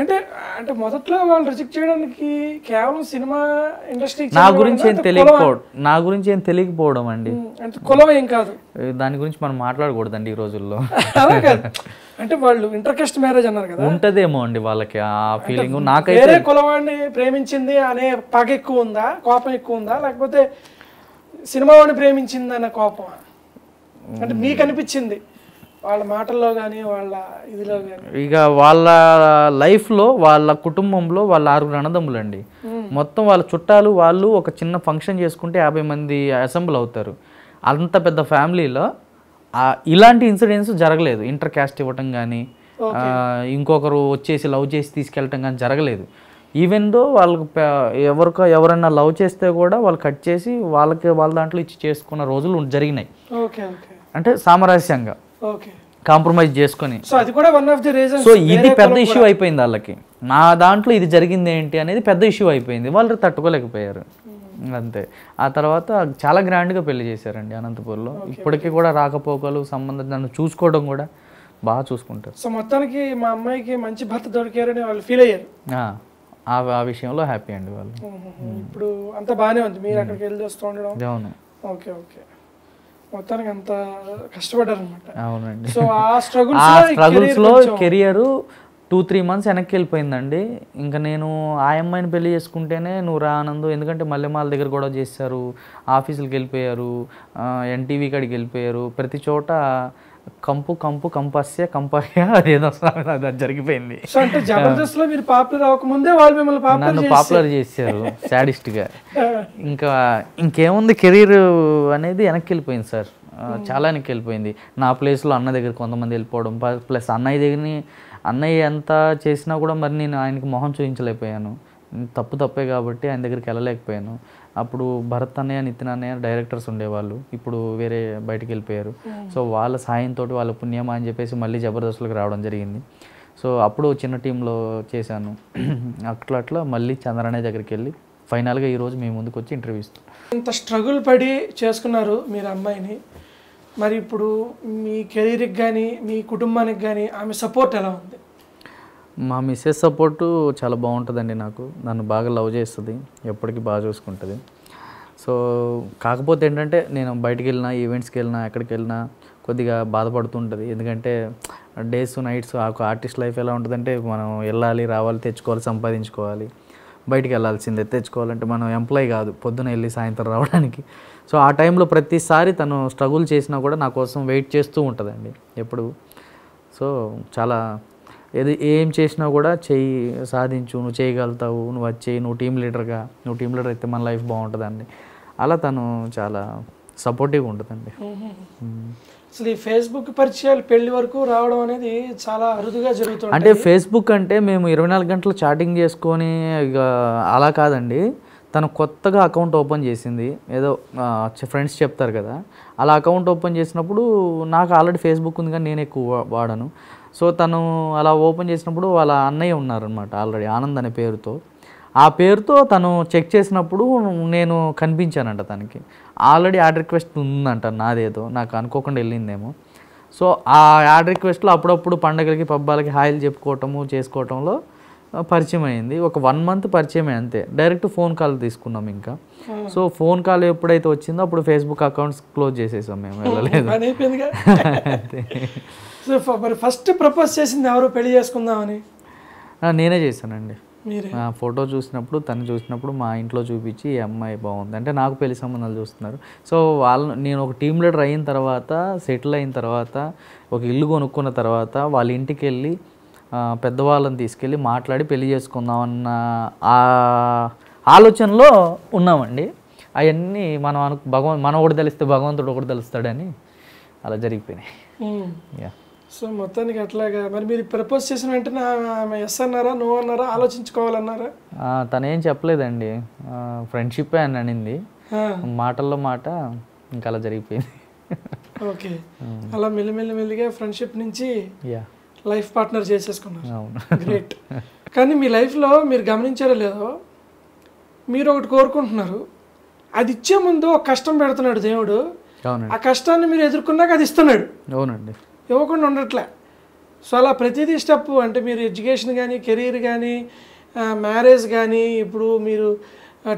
అంటే అంటే మొదట్లో వాళ్ళు రిజెక్ట్ చేయడానికి కేవలం సినిమా ఇండస్ట్రీ నా గురించి ఏం తెలియకపోవడం నా గురించి ఏం తెలియకపోవడం అండి అంటే కులం ఏం కాదు దాని గురించి మనం మాట్లాడకూడదండి ఈ రోజుల్లో అంటే వాళ్ళు ఇంటర్ కాస్ట్ మ్యారేజ్ అన్నారు కదా ఉంటదేమో అండి వాళ్ళకి ఆ ఫీలింగ్ నాకైతే వేరే కులవాడిని ప్రేమించింది అనే పగ ఎక్కువ ఉందా కోపం ఎక్కువ ఉందా లేకపోతే సినిమా వాడిని ప్రేమించింది అనే కోపం అంటే మీకు అనిపించింది వాళ్ళ మాటల్లో కానీ వాళ్ళ ఇదిలో కానీ ఇక వాళ్ళ లైఫ్లో వాళ్ళ కుటుంబంలో వాళ్ళ ఆరుగురు అన్నదమ్ములు అండి మొత్తం వాళ్ళ చుట్టాలు వాళ్ళు ఒక చిన్న ఫంక్షన్ చేసుకుంటే యాభై మంది అసెంబ్లీ అవుతారు అంత పెద్ద ఫ్యామిలీలో ఇలాంటి ఇన్సిడెంట్స్ జరగలేదు ఇంటర్ క్యాస్ట్ ఇవ్వటం కానీ ఇంకొకరు వచ్చేసి లవ్ చేసి తీసుకెళ్ళటం కానీ జరగలేదు ఈవెన్ దో వాళ్ళకి ఎవరికో ఎవరైనా లవ్ చేస్తే కూడా వాళ్ళు కట్ చేసి వాళ్ళకి వాళ్ళ దాంట్లో ఇచ్చి చేసుకున్న రోజులు జరిగినాయి అంటే సామరస్యంగా ఓకే కాంప్రమైజ్ చేసుకొని సో అది కూడా వన్ ఆఫ్ ది ఇది పెద్ద ఇష్యూ అయిపోయింది వాళ్ళకి నా దాంట్లో ఇది జరిగింది ఏంటి అనేది పెద్ద ఇష్యూ అయిపోయింది వాళ్ళు తట్టుకోలేకపోయారు hmm. అంతే ఆ తర్వాత చాలా గ్రాండ్గా పెళ్లి చేశారండి అనంతపూర్లో ఇప్పటికీ కూడా రాకపోకలు సంబంధం నన్ను చూసుకోవడం కూడా బాగా చూసుకుంటారు సో మొత్తానికి మా అమ్మాయికి మంచి భర్త దొరికారని వాళ్ళు ఫీల్ అయ్యారు ఆ విషయంలో హ్యాపీ అండి వాళ్ళు hmm. Hmm. ఇప్పుడు అంత బాగానే ఉంది మీరు అక్కడికి వెళ్ళి వస్తూ ఉండడం అవును ఓకే ఓకే మొత్తానికి అంత కష్టపడ్డారనమాట స్ట్రగుల్స్ ఆ స్ట్రగుల్స్ లో కెరియర్ టూ త్రీ మంత్స్ వెనక్కి వెళ్ళిపోయిందండి ఇంకా నేను ఆ అమ్మాయిని పెళ్లి చేసుకుంటేనే నువ్వు రానందు ఎందుకంటే మల్లెమాల దగ్గర కూడా చేశారు ఆఫీసులకు వెళ్ళిపోయారు ఎన్టీవీ కాడికి వెళ్ళిపోయారు ప్రతి చోట కంపు కంపు కంపస్య కంపయ్య అదేదో అది జరిగిపోయింది అంటే జబర్దస్త్ లో మీరు పాపులర్ అవ్వకముందే వాళ్ళు మిమ్మల్ని నన్ను పాపులర్ చేశారు సాడిస్ట్ గా ఇంకా ఇంకేముంది కెరీర్ అనేది వెనక్కి వెళ్ళిపోయింది సార్ చాలా వెనక్కి వెళ్ళిపోయింది నా ప్లేస్లో అన్న దగ్గర కొంతమంది వెళ్ళిపోవడం ప్లస్ అన్నయ్య దగ్గరని అన్నయ్య ఎంత చేసినా కూడా మరి నేను ఆయనకి మొహం చూపించలేకపోయాను తప్పు తప్పే కాబట్టి ఆయన దగ్గరికి వెళ్ళలేకపోయాను అప్పుడు భరత్ అన్నయ్య నితిన్ అన్నయ్య డైరెక్టర్స్ ఉండేవాళ్ళు ఇప్పుడు వేరే బయటికి వెళ్ళిపోయారు సో వాళ్ళ సాయంతో వాళ్ళ పుణ్యమ అని చెప్పేసి మళ్ళీ జబర్దస్తులకు రావడం జరిగింది సో అప్పుడు చిన్న టీంలో చేశాను అట్లా అట్లా మళ్ళీ చంద్రన్నయ్య దగ్గరికి వెళ్ళి ఫైనల్గా ఈరోజు మీ ముందుకు వచ్చి ఇంటర్వ్యూ ఇస్తాం ఇంత స్ట్రగుల్ పడి చేసుకున్నారు మీరు అమ్మాయిని మరి ఇప్పుడు మీ కెరీర్కి కానీ మీ కుటుంబానికి కానీ ఆమె సపోర్ట్ ఎలా ఉంది మా మిస్సెస్ సపోర్టు చాలా బాగుంటుందండి నాకు నన్ను బాగా లవ్ చేస్తుంది ఎప్పటికీ బాగా చూసుకుంటుంది సో కాకపోతే ఏంటంటే నేను బయటికి వెళ్ళినా ఈవెంట్స్కి వెళ్ళినా ఎక్కడికి వెళ్ళినా కొద్దిగా బాధపడుతుంటుంది ఎందుకంటే డేస్ నైట్స్ ఆ ఆర్టిస్ట్ లైఫ్ ఎలా ఉంటుందంటే మనం వెళ్ళాలి రావాలి తెచ్చుకోవాలి సంపాదించుకోవాలి బయటికి వెళ్ళాల్సిందే తెచ్చుకోవాలంటే మనం ఎంప్లాయ్ కాదు పొద్దున వెళ్ళి సాయంత్రం రావడానికి సో ఆ టైంలో ప్రతిసారి తను స్ట్రగుల్ చేసినా కూడా నా కోసం వెయిట్ చేస్తూ ఉంటుందండి ఎప్పుడు సో చాలా ఏది ఏం చేసినా కూడా చెయ్యి సాధించు నువ్వు చేయగలుగుతావు నువ్వు వచ్చేయి నువ్వు టీం లీడర్గా నువ్వు టీం లీడర్ అయితే మన లైఫ్ బాగుంటుందండి అలా తను చాలా సపోర్టివ్గా ఉంటుందండి అసలు ఈ ఫేస్బుక్ పరిచయాలు పెళ్లి వరకు రావడం అనేది చాలా అరుదుగా జరుగుతుంది అంటే ఫేస్బుక్ అంటే మేము ఇరవై నాలుగు గంటలు చాటింగ్ చేసుకొని ఇక అలా కాదండి తను కొత్తగా అకౌంట్ ఓపెన్ చేసింది ఏదో ఫ్రెండ్స్ చెప్తారు కదా అలా అకౌంట్ ఓపెన్ చేసినప్పుడు నాకు ఆల్రెడీ ఫేస్బుక్ ఉంది కానీ నేను ఎక్కువ వాడను సో తను అలా ఓపెన్ చేసినప్పుడు వాళ్ళ అన్నయ్య ఉన్నారనమాట ఆల్రెడీ ఆనంద్ అనే పేరుతో ఆ పేరుతో తను చెక్ చేసినప్పుడు నేను కనిపించానంట తనకి ఆల్రెడీ యాడ్ రిక్వెస్ట్ ఉందంట నాదేదో నాకు అనుకోకుండా వెళ్ళిందేమో సో ఆ యాడ్ రిక్వెస్ట్లో అప్పుడప్పుడు పండగలకి పబ్బాలకి హాయిలు చెప్పుకోవటము చేసుకోవటంలో పరిచయం అయింది ఒక వన్ మంత్ పరిచయమే అంతే డైరెక్ట్ ఫోన్ కాల్ తీసుకున్నాం ఇంకా సో ఫోన్ కాల్ ఎప్పుడైతే వచ్చిందో అప్పుడు ఫేస్బుక్ అకౌంట్స్ క్లోజ్ చేసేసాం మేము వెళ్ళలేదు సో మరి ఫస్ట్ ప్రపోజ్ చేసింది ఎవరు పెళ్లి చేసుకుందామని నేనే చేశానండి ఫోటో చూసినప్పుడు తను చూసినప్పుడు మా ఇంట్లో చూపించి ఈ అమ్మాయి బాగుంది అంటే నాకు పెళ్లి సంబంధాలు చూస్తున్నారు సో వాళ్ళు నేను ఒక టీమ్ లీడర్ అయిన తర్వాత సెటిల్ అయిన తర్వాత ఒక ఇల్లు కొనుక్కున్న తర్వాత వాళ్ళ ఇంటికి వెళ్ళి పెద్దవాళ్ళని తీసుకెళ్ళి మాట్లాడి పెళ్లి చేసుకుందాం అన్న ఆ ఆలోచనలో ఉన్నామండి అవన్నీ మనం అను భగవాన్ మనం ఒకటి తెలిస్తే భగవంతుడు ఒకటి తెలుస్తాడని అలా జరిగిపోయినాయి యా సో మొత్తానికి అట్లాగా మరి మీరు ప్రపోజ్ చేసిన వెంటనే ఆమె ఎస్ అన్నారా నో అన్నారా ఆలోచించుకోవాలన్నారా ఏం చెప్పలేదండి ఫ్రెండ్షిప్ అని అనింది మాటల్లో మాట ఇంకా అలా జరిగిపోయింది ఓకే అలా మెల్లిమెల్లి మెల్లిగా ఫ్రెండ్షిప్ నుంచి లైఫ్ పార్ట్నర్ చేసేసుకున్నారు గ్రేట్ కానీ మీ లైఫ్లో మీరు గమనించారో లేదో మీరు ఒకటి కోరుకుంటున్నారు అది ఇచ్చే ముందు ఒక కష్టం పెడుతున్నాడు దేవుడు ఆ కష్టాన్ని మీరు ఎదుర్కొన్నాక అది ఇస్తున్నాడు అవునండి ఇవ్వకుండా ఉండట్లే సో అలా ప్రతిదీ స్టెప్ అంటే మీరు ఎడ్యుకేషన్ కానీ కెరీర్ కానీ మ్యారేజ్ కానీ ఇప్పుడు మీరు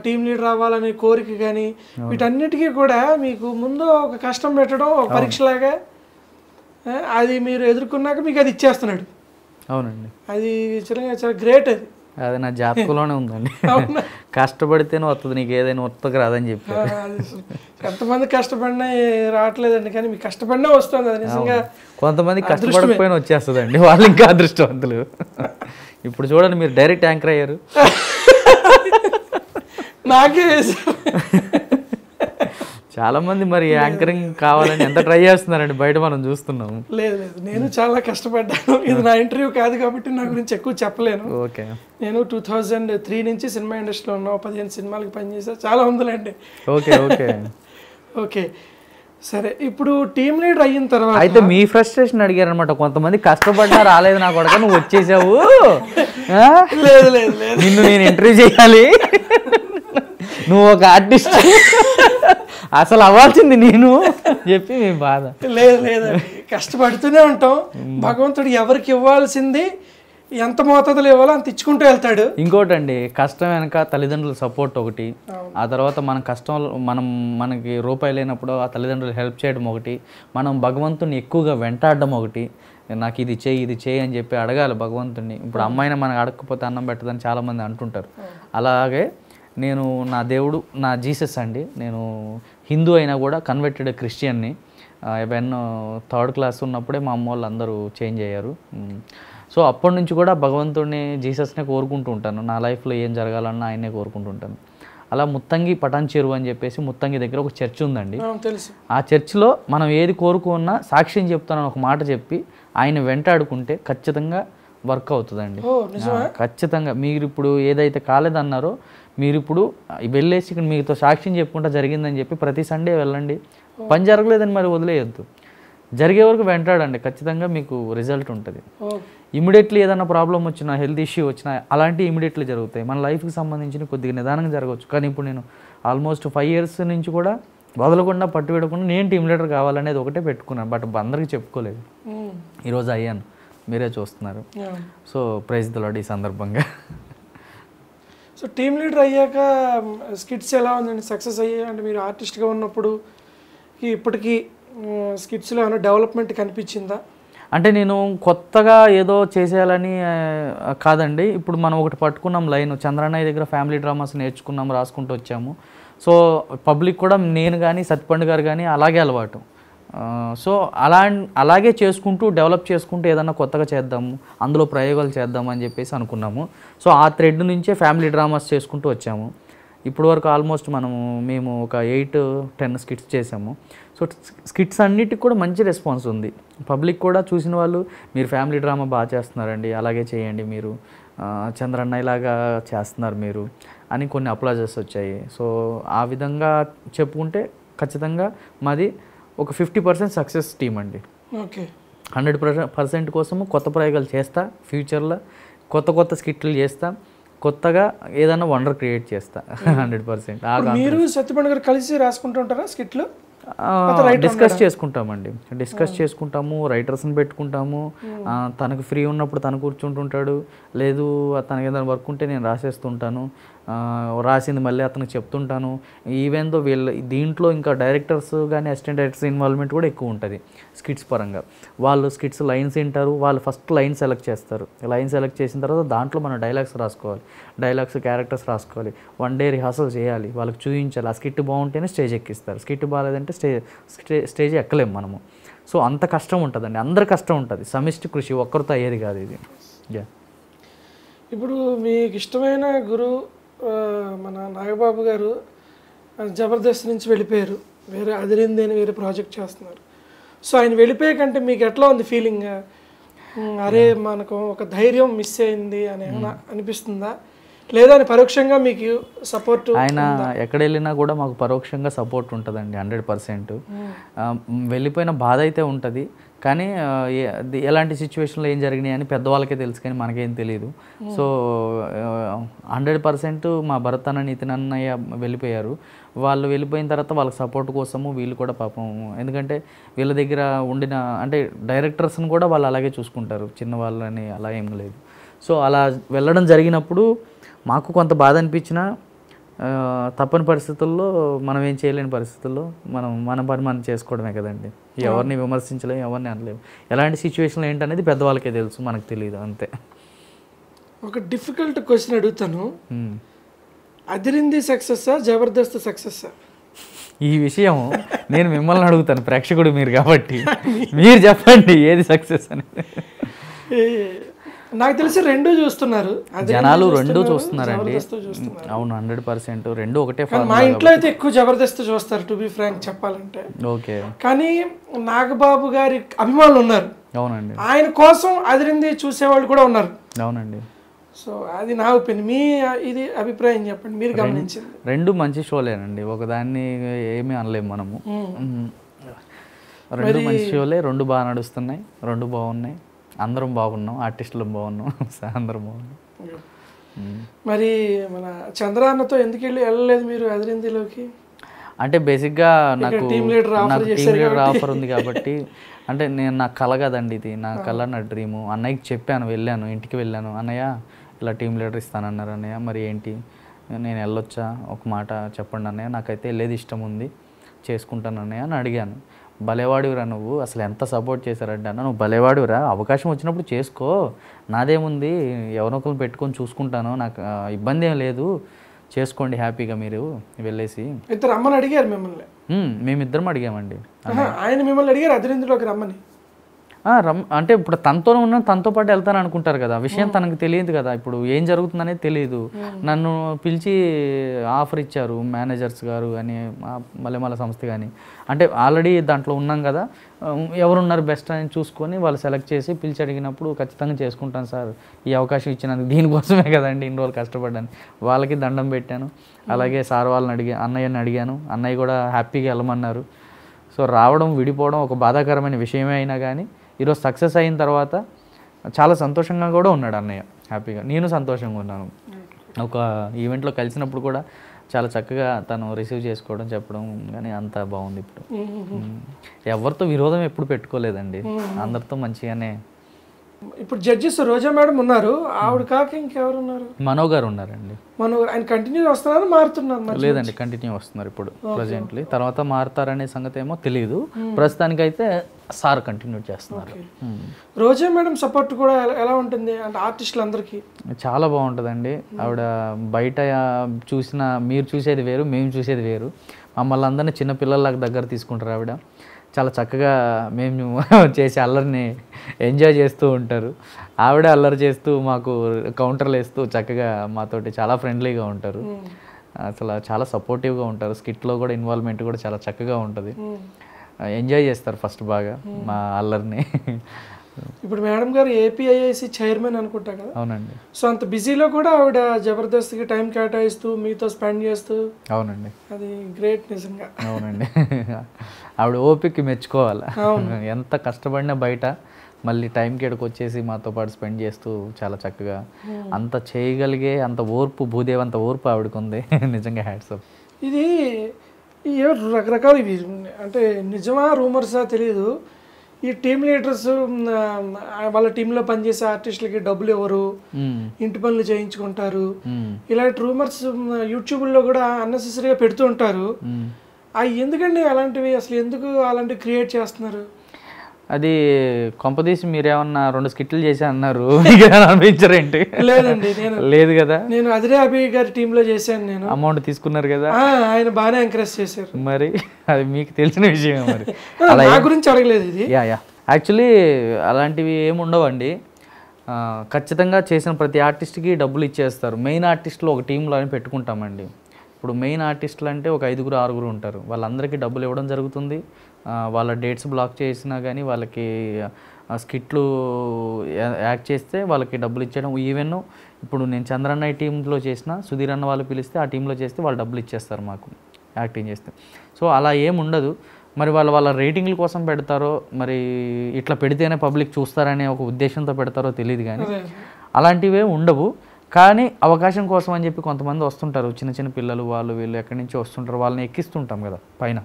టీం లీడర్ అవ్వాలనే కోరిక కానీ వీటన్నిటికీ కూడా మీకు ముందు ఒక కష్టం పెట్టడం ఒక పరీక్షలాగా అది మీరు ఎదుర్కొన్నాక మీకు అది ఇచ్చేస్తున్నాడు అవునండి అది చాలా చాలా గ్రేట్ అది అది నా జాతకంలోనే ఉందండి కష్టపడితేనే వస్తుంది నీకు ఏదైనా వస్తుంది రాదని చెప్పారు ఎంతమంది కష్టపడినా రావట్లేదండి కానీ మీకు కష్టపడినా వస్తుంది అది నిజంగా కొంతమంది కష్టపడకపోయినా వచ్చేస్తుందండి వాళ్ళు ఇంకా అదృష్టవంతులు ఇప్పుడు చూడండి మీరు డైరెక్ట్ యాంకర్ అయ్యారు నాకే చాలా మంది మరి యాంకరింగ్ కావాలని ఎంత ట్రై చేస్తున్నారండి బయట మనం చూస్తున్నాము లేదు లేదు నేను చాలా కష్టపడ్డాను ఇది నా ఇంటర్వ్యూ కాదు కాబట్టి నా గురించి ఎక్కువ చెప్పలేను ఓకే నేను టూ థౌజండ్ త్రీ నుంచి సినిమా ఇండస్ట్రీలో ఉన్నా పదిహేను సినిమాలకు పనిచేసా చాలా ఉందిలేండి ఓకే ఓకే ఓకే సరే ఇప్పుడు టీమ్ లీడర్ అయిన తర్వాత అయితే మీ ఫ్రస్ట్రేషన్ అడిగారు అనమాట కొంతమంది కష్టపడ్డా రాలేదు నా కొడుకు నువ్వు వచ్చేసావు లేదు లేదు లేదు నిన్ను నేను ఇంటర్వ్యూ చేయాలి నువ్వు ఒక ఆర్టిస్ట్ అసలు అవ్వాల్సింది నేను చెప్పి మేము బాధ లేదు లేదు కష్టపడుతూనే ఉంటాం భగవంతుడు ఎవరికి ఇవ్వాల్సింది ఎంత మోతాదులు ఇవ్వాలో అంత ఇచ్చుకుంటూ వెళ్తాడు ఇంకోటండి కష్టం వెనక తల్లిదండ్రుల సపోర్ట్ ఒకటి ఆ తర్వాత మన కష్టం మనం మనకి రూపాయి లేనప్పుడు ఆ తల్లిదండ్రులు హెల్ప్ చేయడం ఒకటి మనం భగవంతుని ఎక్కువగా వెంటాడడం ఒకటి నాకు ఇది చేయి ఇది చేయి అని చెప్పి అడగాలి భగవంతుని ఇప్పుడు అమ్మాయిని మనకు అడగకపోతే అన్నం పెట్టదని చాలామంది అంటుంటారు అలాగే నేను నా దేవుడు నా జీసస్ అండి నేను హిందూ అయినా కూడా కన్వర్టెడ్ క్రిస్టియన్ని ఎవెన్ థర్డ్ క్లాస్ ఉన్నప్పుడే మా అమ్మ వాళ్ళు అందరూ చేంజ్ అయ్యారు సో అప్పటి నుంచి కూడా భగవంతుడిని జీసస్నే కోరుకుంటూ ఉంటాను నా లైఫ్లో ఏం జరగాలన్నా ఆయనే కోరుకుంటూ ఉంటాను అలా ముత్తంగి పటాన్ చెరువు అని చెప్పేసి ముత్తంగి దగ్గర ఒక చర్చ్ ఉందండి ఆ చర్చ్లో మనం ఏది కోరుకున్నా సాక్ష్యం చెప్తానని ఒక మాట చెప్పి ఆయన వెంటాడుకుంటే ఖచ్చితంగా వర్క్ అవుతుందండి ఖచ్చితంగా మీరు ఇప్పుడు ఏదైతే కాలేదన్నారో మీరు ఇప్పుడు వెళ్ళేసి ఇక్కడ మీతో సాక్ష్యం చెప్పుకుంటా జరిగిందని చెప్పి ప్రతి సండే వెళ్ళండి పని జరగలేదని మరి వదిలేయద్దు జరిగే వరకు వెంటాడండి ఖచ్చితంగా మీకు రిజల్ట్ ఉంటుంది ఇమీడియట్లీ ఏదైనా ప్రాబ్లం వచ్చినా హెల్త్ ఇష్యూ వచ్చినా అలాంటివి ఇమీడియట్లీ జరుగుతాయి మన లైఫ్కి సంబంధించిన కొద్దిగా నిదానంగా జరగవచ్చు కానీ ఇప్పుడు నేను ఆల్మోస్ట్ ఫైవ్ ఇయర్స్ నుంచి కూడా వదలకుండా పట్టు పెట్టకుండా నేను టీమ్ లీడర్ కావాలనేది ఒకటే పెట్టుకున్నాను బట్ అందరికీ చెప్పుకోలేదు hmm. ఈరోజు అయ్యాను మీరే చూస్తున్నారు సో ప్రైజ్ దొలాడ్ ఈ సందర్భంగా సో టీమ్ లీడర్ అయ్యాక స్కిట్స్ ఎలా ఉందండి సక్సెస్ అయ్యాయి అంటే మీరు ఆర్టిస్ట్గా ఉన్నప్పుడు ఇప్పటికీ స్కిట్స్లో ఏమైనా డెవలప్మెంట్ కనిపించిందా అంటే నేను కొత్తగా ఏదో చేసేయాలని కాదండి ఇప్పుడు మనం ఒకటి పట్టుకున్నాం లైన్ చంద్రన్నయ్య దగ్గర ఫ్యామిలీ డ్రామాస్ నేర్చుకున్నాం రాసుకుంటూ వచ్చాము సో పబ్లిక్ కూడా నేను కానీ సత్పండ్ గారు కానీ అలాగే అలవాటు సో అలా అలాగే చేసుకుంటూ డెవలప్ చేసుకుంటూ ఏదన్నా కొత్తగా చేద్దాము అందులో ప్రయోగాలు చేద్దాము అని చెప్పేసి అనుకున్నాము సో ఆ థ్రెడ్ నుంచే ఫ్యామిలీ డ్రామాస్ చేసుకుంటూ వచ్చాము ఇప్పటివరకు ఆల్మోస్ట్ మనము మేము ఒక ఎయిట్ టెన్ స్కిట్స్ చేసాము సో స్కిట్స్ అన్నిటికి కూడా మంచి రెస్పాన్స్ ఉంది పబ్లిక్ కూడా చూసిన వాళ్ళు మీరు ఫ్యామిలీ డ్రామా బాగా చేస్తున్నారండి అలాగే చేయండి మీరు చంద్రన్న ఇలాగా చేస్తున్నారు మీరు అని కొన్ని అప్లాజెస్ వచ్చాయి సో ఆ విధంగా చెప్పుకుంటే ఖచ్చితంగా మాది ఒక ఫిఫ్టీ పర్సెంట్ సక్సెస్ టీం అండి ఓకే హండ్రెడ్ పర్సెంట్ కోసము కొత్త ప్రయోగాలు చేస్తా ఫ్యూచర్లో కొత్త కొత్త స్కిట్లు చేస్తా కొత్తగా ఏదైనా వండర్ క్రియేట్ చేస్తా hmm. హండ్రెడ్ పర్సెంట్ మీరు సత్యపండు గారు కలిసి రాసుకుంటూ ఉంటారా స్కిట్లు డిస్కస్ చేసుకుంటామండి డిస్కస్ చేసుకుంటాము రైటర్స్ని పెట్టుకుంటాము తనకు ఫ్రీ ఉన్నప్పుడు తను కూర్చుంటుంటాడు లేదు తనకి ఏదైనా వర్క్ ఉంటే నేను రాసేస్తుంటాను రాసింది మళ్ళీ అతనికి చెప్తుంటాను ఈవెన్ దో వీళ్ళ దీంట్లో ఇంకా డైరెక్టర్స్ కానీ అసిస్టెంట్ డైరెక్టర్స్ ఇన్వాల్వ్మెంట్ కూడా ఎక్కువ ఉంటుంది స్కిట్స్ పరంగా వాళ్ళు స్కిట్స్ లైన్స్ వింటారు వాళ్ళు ఫస్ట్ లైన్ సెలెక్ట్ చేస్తారు లైన్ సెలెక్ట్ చేసిన తర్వాత దాంట్లో మనం డైలాగ్స్ రాసుకోవాలి డైలాగ్స్ క్యారెక్టర్స్ రాసుకోవాలి వన్ డే రిహార్సల్ చేయాలి వాళ్ళకి చూపించాలి ఆ స్కిట్ బాగుంటేనే స్టేజ్ ఎక్కిస్తారు స్కిట్ బాగాలేదంటే స్టేజ్ స్టేజ్ ఎక్కలేము మనము సో అంత కష్టం ఉంటుందండి అందరు కష్టం ఉంటుంది సమిష్టి కృషి ఒక్కరితో అయ్యేది కాదు ఇది యా ఇప్పుడు మీకు ఇష్టమైన గురువు మన నాగబాబు గారు జబర్దస్త్ నుంచి వెళ్ళిపోయారు వేరే అదిరింది అని వేరే ప్రాజెక్ట్ చేస్తున్నారు సో ఆయన కంటే మీకు ఎట్లా ఉంది ఫీలింగ్ అరే మనకు ఒక ధైర్యం మిస్ అయింది అని ఏమైనా mm. అనిపిస్తుందా లేదా పరోక్షంగా మీకు సపోర్ట్ ఆయన ఎక్కడ వెళ్ళినా కూడా మాకు పరోక్షంగా సపోర్ట్ ఉంటుందండి హండ్రెడ్ పర్సెంట్ వెళ్ళిపోయిన బాధ అయితే ఉంటుంది కానీ ఎలాంటి సిచ్యువేషన్లో ఏం జరిగినాయి అని పెద్దవాళ్ళకే తెలుసు కానీ మనకేం తెలియదు సో హండ్రెడ్ పర్సెంట్ మా భరత్ అన్న నితిన్ అన్నయ్య వెళ్ళిపోయారు వాళ్ళు వెళ్ళిపోయిన తర్వాత వాళ్ళకి సపోర్ట్ కోసము వీళ్ళు కూడా పాపం ఎందుకంటే వీళ్ళ దగ్గర ఉండిన అంటే డైరెక్టర్స్ని కూడా వాళ్ళు అలాగే చూసుకుంటారు చిన్న వాళ్ళని అలా ఏం లేదు సో అలా వెళ్ళడం జరిగినప్పుడు మాకు కొంత బాధ అనిపించినా తప్పని పరిస్థితుల్లో మనం ఏం చేయలేని పరిస్థితుల్లో మనం మన పని మనం చేసుకోవడమే కదండి ఎవరిని విమర్శించలేము ఎవరిని అనలేము ఎలాంటి సిచ్యువేషన్లో ఏంటనేది పెద్దవాళ్ళకే తెలుసు మనకు తెలియదు అంతే ఒక డిఫికల్ట్ క్వశ్చన్ అడుగుతాను అదిరింది సక్సెస్ జబర్దస్త్ సక్సెస్ ఈ విషయం నేను మిమ్మల్ని అడుగుతాను ప్రేక్షకుడు మీరు కాబట్టి మీరు చెప్పండి ఏది సక్సెస్ అని నాకు తెలిసి రెండు చూస్తున్నారు జనాలు రెండు చూస్తున్నారండి అవును హండ్రెడ్ పర్సెంట్ రెండు ఒకటే మా ఇంట్లో అయితే ఎక్కువ జబర్దస్త్ చూస్తారు టు బి ఫ్రాంక్ చెప్పాలంటే ఓకే కానీ నాగబాబు గారి అభిమానులు ఉన్నారు అవునండి ఆయన కోసం అదిరింది చూసేవాళ్ళు కూడా ఉన్నారు అవునండి సో అది నా ఒపీనియన్ మీ ఇది అభిప్రాయం చెప్పండి మీరు గమనించింది రెండు మంచి షోలేనండి ఒకదాన్ని ఏమీ అనలేము మనము రెండు మంచి షోలే రెండు బాగా నడుస్తున్నాయి రెండు బాగున్నాయి అందరం బాగున్నాం ఆర్టిస్టులు బాగున్నాం అందరం బాగున్నాం hmm. మరి మన చంద్రాన్నతో ఎందుకు వెళ్ళి వెళ్ళలేదు మీరు అదిరిందిలోకి అంటే బేసిక్గా నాకు లీడర్ నాకు టీమ్ లీడర్ ఆఫర్ ఉంది కాబట్టి అంటే నేను నా కల కదండి ఇది నా కళ నా డ్రీము అన్నయ్యకి చెప్పాను వెళ్ళాను ఇంటికి వెళ్ళాను అన్నయ్య ఇలా టీమ్ లీడర్ ఇస్తానన్నారు అన్నయ్య మరి ఏంటి నేను వెళ్ళొచ్చా ఒక మాట చెప్పండి అన్నయ్య నాకైతే వెళ్ళేది ఇష్టం ఉంది చేసుకుంటాను అన్నయ్య అని అడిగాను భలేవాడివిరా నువ్వు అసలు ఎంత సపోర్ట్ చేశారంటే అన్న నువ్వు భలేవాడివిరా అవకాశం వచ్చినప్పుడు చేసుకో నాదేముంది ఎవరొకరు పెట్టుకొని చూసుకుంటాను నాకు ఇబ్బంది ఏం లేదు చేసుకోండి హ్యాపీగా మీరు వెళ్ళేసి ఇద్దరు అమ్మని అడిగారు మిమ్మల్ని మేమిద్దరం అడిగామండి ఆయన మిమ్మల్ని అడిగారు అదిరిందులోకి రమ్మని రమ్ అంటే ఇప్పుడు తనతో ఉన్న తనతో పాటు వెళ్తాను అనుకుంటారు కదా విషయం తనకు తెలియదు కదా ఇప్పుడు ఏం జరుగుతుందనేది తెలియదు నన్ను పిలిచి ఆఫర్ ఇచ్చారు మేనేజర్స్ గారు అని మలెమల సంస్థ కానీ అంటే ఆల్రెడీ దాంట్లో ఉన్నాం కదా ఎవరున్నారు బెస్ట్ అని చూసుకొని వాళ్ళు సెలెక్ట్ చేసి పిలిచి అడిగినప్పుడు ఖచ్చితంగా చేసుకుంటాను సార్ ఈ అవకాశం ఇచ్చినందుకు దీనికోసమే కదండి ఇన్ని రోజులు కష్టపడ్డాను వాళ్ళకి దండం పెట్టాను అలాగే సార్ వాళ్ళని అడిగా అన్నయ్యని అడిగాను అన్నయ్య కూడా హ్యాపీగా వెళ్ళమన్నారు సో రావడం విడిపోవడం ఒక బాధాకరమైన విషయమే అయినా కానీ ఈరోజు సక్సెస్ అయిన తర్వాత చాలా సంతోషంగా కూడా ఉన్నాడు అన్నయ్య హ్యాపీగా నేను సంతోషంగా ఉన్నాను ఒక ఈవెంట్లో కలిసినప్పుడు కూడా చాలా చక్కగా తను రిసీవ్ చేసుకోవడం చెప్పడం కానీ అంత బాగుంది ఇప్పుడు ఎవరితో విరోధం ఎప్పుడు పెట్టుకోలేదండి అందరితో మంచిగానే ఇప్పుడు జడ్జెస్ రోజా మేడం ఉన్నారు ఆవిడ కాక ఇంకెవరు ఉన్నారు మనో గారు ఉన్నారండి మనో ఆయన కంటిన్యూ వస్తున్నారు మారుతున్నారు లేదండి కంటిన్యూ వస్తున్నారు ఇప్పుడు ప్రజెంట్లీ తర్వాత మారుతారనే సంగతి ఏమో తెలియదు ప్రస్తుతానికైతే సార్ కంటిన్యూ చేస్తున్నారు రోజా మేడం సపోర్ట్ కూడా ఎలా ఉంటుంది అంటే ఆర్టిస్టులందరికీ చాలా బాగుంటుందండి ఆవిడ బయట చూసిన మీరు చూసేది వేరు మేము చూసేది వేరు మమ్మల్ని అందరినీ చిన్నపిల్లలకు దగ్గర తీసుకుంటారు ఆవిడ చాలా చక్కగా మేము చేసే అల్లరిని ఎంజాయ్ చేస్తూ ఉంటారు ఆవిడ అల్లరి చేస్తూ మాకు కౌంటర్లు వేస్తూ చక్కగా మాతోటి చాలా ఫ్రెండ్లీగా ఉంటారు అసలు చాలా సపోర్టివ్గా ఉంటారు స్కిట్లో కూడా ఇన్వాల్వ్మెంట్ కూడా చాలా చక్కగా ఉంటుంది ఎంజాయ్ చేస్తారు ఫస్ట్ బాగా hmm. మా అల్లరిని ఇప్పుడు మేడం గారు ఏపీఐఐసి చైర్మన్ అనుకుంటా కదా అవునండి సో అంత బిజీలో కూడా ఆవిడ జబర్దస్త్కి టైం కేటాయిస్తూ మీతో స్పెండ్ చేస్తూ అవునండి అది గ్రేట్ నిజంగా అవునండి ఆవిడ ఓపిక మెచ్చుకోవాలి ఎంత కష్టపడినా బయట మళ్ళీ టైంకి కేడకు వచ్చేసి మాతో పాటు స్పెండ్ చేస్తూ చాలా చక్కగా hmm. అంత చేయగలిగే అంత ఓర్పు భూదేవ్ అంత ఓర్పు ఆవిడకుంది నిజంగా హ్యాట్సప్ ఇది ఏవో రకరకాలు ఇవి అంటే నిజమా రూమర్సా తెలియదు ఈ టీమ్ లీడర్స్ వాళ్ళ టీంలో పనిచేసే ఆర్టిస్టులకి డబ్బులు ఇవ్వరు ఇంటి పనులు చేయించుకుంటారు ఇలాంటి రూమర్స్ యూట్యూబ్లో కూడా అన్నెసెసరీగా పెడుతూ ఉంటారు అవి ఎందుకండి అలాంటివి అసలు ఎందుకు అలాంటివి క్రియేట్ చేస్తున్నారు అది కొంపదీసి మీరేమన్నా రెండు స్కిట్లు చేసి అన్నారు అనిపించారేంటి లేదండి నేను లేదు కదా నేను అదే అభి గారి టీంలో చేశాను నేను అమౌంట్ తీసుకున్నారు కదా ఆయన బాగానే ఎంకరేజ్ చేశారు మరి అది మీకు తెలిసిన విషయం మరి అలా గురించి అడగలేదు ఇది యా యా యాక్చువల్లీ అలాంటివి ఏమి ఉండవండి ఖచ్చితంగా చేసిన ప్రతి ఆర్టిస్ట్కి డబ్బులు ఇచ్చేస్తారు మెయిన్ ఆర్టిస్టులు ఒక టీంలో అని పెట్టుకుంటామండి ఇప్పుడు మెయిన్ ఆర్టిస్టులు అంటే ఒక ఐదుగురు ఆరుగురు ఉంటారు వాళ్ళందరికీ డబ్బులు ఇవ్వడం జరుగుతుంది వాళ్ళ డేట్స్ బ్లాక్ చేసినా కానీ వాళ్ళకి స్కిట్లు యాక్ట్ చేస్తే వాళ్ళకి డబ్బులు ఇచ్చేయడం ఈవెన్ ఇప్పుడు నేను చంద్రన్న టీంలో చేసిన సుధీర్ అన్న వాళ్ళు పిలిస్తే ఆ టీంలో చేస్తే వాళ్ళు డబ్బులు ఇచ్చేస్తారు మాకు యాక్టింగ్ చేస్తే సో అలా ఏం ఉండదు మరి వాళ్ళు వాళ్ళ రేటింగ్ల కోసం పెడతారో మరి ఇట్లా పెడితేనే పబ్లిక్ చూస్తారనే ఒక ఉద్దేశంతో పెడతారో తెలియదు కానీ అలాంటివే ఉండవు కానీ అవకాశం కోసం అని చెప్పి కొంతమంది వస్తుంటారు చిన్న చిన్న పిల్లలు వాళ్ళు వీళ్ళు ఎక్కడి నుంచి వస్తుంటారు వాళ్ళని ఎక్కిస్తుంటాం కదా పైన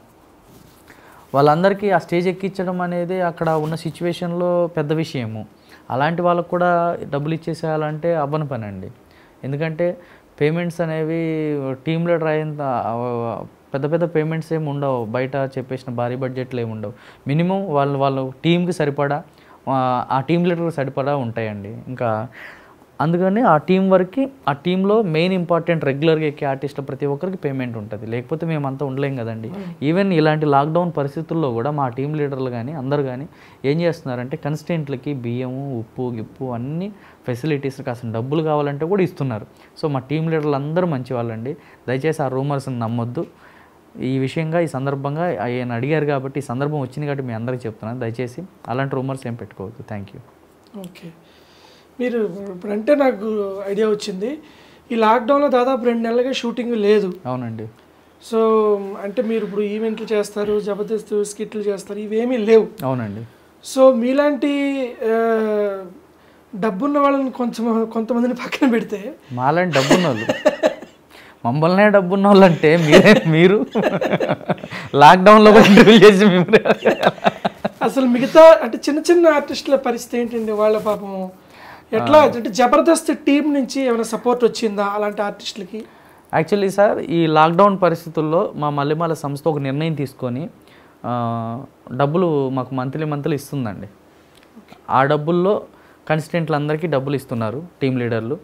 వాళ్ళందరికీ ఆ స్టేజ్ ఎక్కించడం అనేది అక్కడ ఉన్న సిచ్యువేషన్లో పెద్ద విషయము అలాంటి వాళ్ళకు కూడా డబ్బులు ఇచ్చేసేయాలంటే అవ్వని పని అండి ఎందుకంటే పేమెంట్స్ అనేవి టీంలో ట్రై అయిన పెద్ద పెద్ద పేమెంట్స్ ఏమి ఉండవు బయట చెప్పేసిన భారీ బడ్జెట్లు ఏమి ఉండవు మినిమం వాళ్ళు వాళ్ళు టీంకి సరిపడా ఆ టీం లీడర్కి సరిపడా ఉంటాయండి ఇంకా అందుకని ఆ టీం వరకు ఆ టీంలో మెయిన్ ఇంపార్టెంట్ రెగ్యులర్గా ఎక్కే ఆర్టిస్టులు ప్రతి ఒక్కరికి పేమెంట్ ఉంటుంది లేకపోతే మేమంతా ఉండలేం కదండి ఈవెన్ ఇలాంటి లాక్డౌన్ పరిస్థితుల్లో కూడా మా టీం లీడర్లు కానీ అందరు కానీ ఏం చేస్తున్నారంటే కన్స్టెంట్లకి బియ్యము ఉప్పు గిప్పు అన్ని ఫెసిలిటీస్ కాసిన డబ్బులు కావాలంటే కూడా ఇస్తున్నారు సో మా టీం లీడర్లు అందరూ మంచి వాళ్ళండి దయచేసి ఆ రూమర్స్ని నమ్మొద్దు ఈ విషయంగా ఈ సందర్భంగా ఆయన అడిగారు కాబట్టి ఈ సందర్భం వచ్చింది కాబట్టి మీ అందరికీ చెప్తున్నాను దయచేసి అలాంటి రూమర్స్ ఏం పెట్టుకోవద్దు థ్యాంక్ యూ ఓకే మీరు ఇప్పుడంటే నాకు ఐడియా వచ్చింది ఈ లాక్డౌన్లో దాదాపు రెండు నెలలుగా షూటింగ్ లేదు అవునండి సో అంటే మీరు ఇప్పుడు ఈవెంట్లు చేస్తారు జబర్దస్త్ స్కిట్లు చేస్తారు ఇవేమీ లేవు అవునండి సో మీలాంటి డబ్బున్న వాళ్ళని కొంచెం కొంతమందిని పక్కన పెడితే మాలాంటి డబ్బున్న వాళ్ళు మమ్మల్నే డబ్బున్న వాళ్ళు అంటే మీరే మీరు లాక్డౌన్లో చేసి అసలు మిగతా అంటే చిన్న చిన్న ఆర్టిస్టుల పరిస్థితి ఏంటండి వాళ్ళ పాపం ఎట్లా అంటే జబర్దస్త్ టీం నుంచి ఏమైనా సపోర్ట్ వచ్చిందా అలాంటి ఆర్టిస్టులకి యాక్చువల్లీ సార్ ఈ లాక్డౌన్ పరిస్థితుల్లో మా మల్లెమాల సంస్థ ఒక నిర్ణయం తీసుకొని డబ్బులు మాకు మంత్లీ మంత్లీ ఇస్తుందండి ఆ డబ్బుల్లో కన్స్టెంట్లు అందరికీ డబ్బులు ఇస్తున్నారు టీం లీడర్లు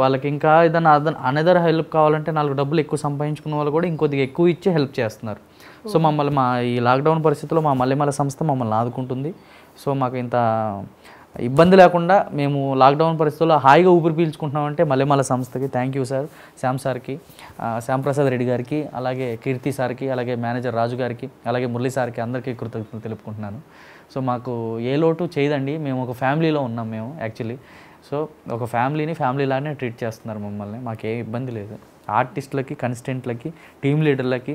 వాళ్ళకి ఇంకా ఏదైనా అనదర్ హెల్ప్ కావాలంటే నాలుగు డబ్బులు ఎక్కువ సంపాదించుకున్న వాళ్ళు కూడా ఇంకొద్దిగా ఎక్కువ ఇచ్చి హెల్ప్ చేస్తున్నారు సో మమ్మల్ని మా ఈ లాక్డౌన్ పరిస్థితుల్లో మా మల్లెమాల సంస్థ మమ్మల్ని ఆదుకుంటుంది సో మాకు ఇంత ఇబ్బంది లేకుండా మేము లాక్డౌన్ పరిస్థితుల్లో హాయిగా ఊపిరి పీల్చుకుంటున్నామంటే మల్లెమాల సంస్థకి థ్యాంక్ యూ సార్ శ్యామ్ సార్కి శ్యామ్ ప్రసాద్ రెడ్డి గారికి అలాగే కీర్తి సార్కి అలాగే మేనేజర్ రాజు గారికి అలాగే మురళి సార్కి అందరికీ కృతజ్ఞతలు తెలుపుకుంటున్నాను సో మాకు ఏ లోటు చేయదండి మేము ఒక ఫ్యామిలీలో ఉన్నాం మేము యాక్చువల్లీ సో ఒక ఫ్యామిలీని ఫ్యామిలీ లానే ట్రీట్ చేస్తున్నారు మమ్మల్ని మాకు ఏ ఇబ్బంది లేదు ఆర్టిస్టులకి కన్స్టెంట్లకి టీమ్ లీడర్లకి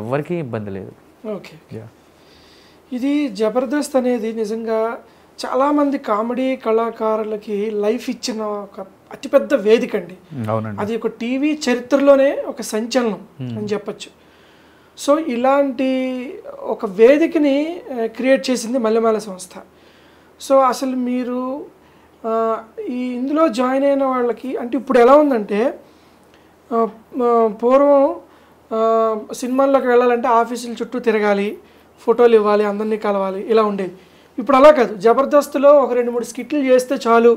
ఎవరికీ ఇబ్బంది లేదు ఓకే ఇది జబర్దస్త్ అనేది నిజంగా చాలామంది కామెడీ కళాకారులకి లైఫ్ ఇచ్చిన ఒక అతిపెద్ద వేదిక అండి అది ఒక టీవీ చరిత్రలోనే ఒక సంచలనం అని చెప్పచ్చు సో ఇలాంటి ఒక వేదికని క్రియేట్ చేసింది మల్లెమాల సంస్థ సో అసలు మీరు ఈ ఇందులో జాయిన్ అయిన వాళ్ళకి అంటే ఇప్పుడు ఎలా ఉందంటే పూర్వం సినిమాల్లోకి వెళ్ళాలంటే ఆఫీసుల చుట్టూ తిరగాలి ఫోటోలు ఇవ్వాలి అందరినీ కలవాలి ఇలా ఉండేది ఇప్పుడు అలా కాదు జబర్దస్త్లో ఒక రెండు మూడు స్కిట్లు చేస్తే చాలు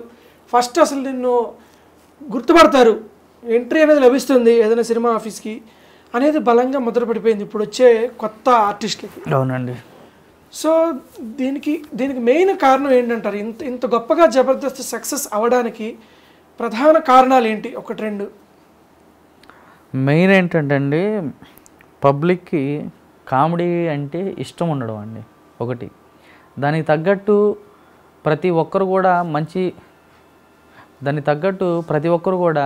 ఫస్ట్ అసలు నిన్ను గుర్తుపడతారు ఎంట్రీ అనేది లభిస్తుంది ఏదైనా సినిమా ఆఫీస్కి అనేది బలంగా ముద్రపడిపోయింది ఇప్పుడు వచ్చే కొత్త ఆర్టిస్టులకి అవునండి సో దీనికి దీనికి మెయిన్ కారణం ఏంటంటారు ఇంత ఇంత గొప్పగా జబర్దస్త్ సక్సెస్ అవ్వడానికి ప్రధాన కారణాలు ఏంటి ఒకటి రెండు మెయిన్ ఏంటంటే అండి పబ్లిక్కి కామెడీ అంటే ఇష్టం ఉండడం అండి ఒకటి దానికి తగ్గట్టు ప్రతి ఒక్కరు కూడా మంచి దానికి తగ్గట్టు ప్రతి ఒక్కరు కూడా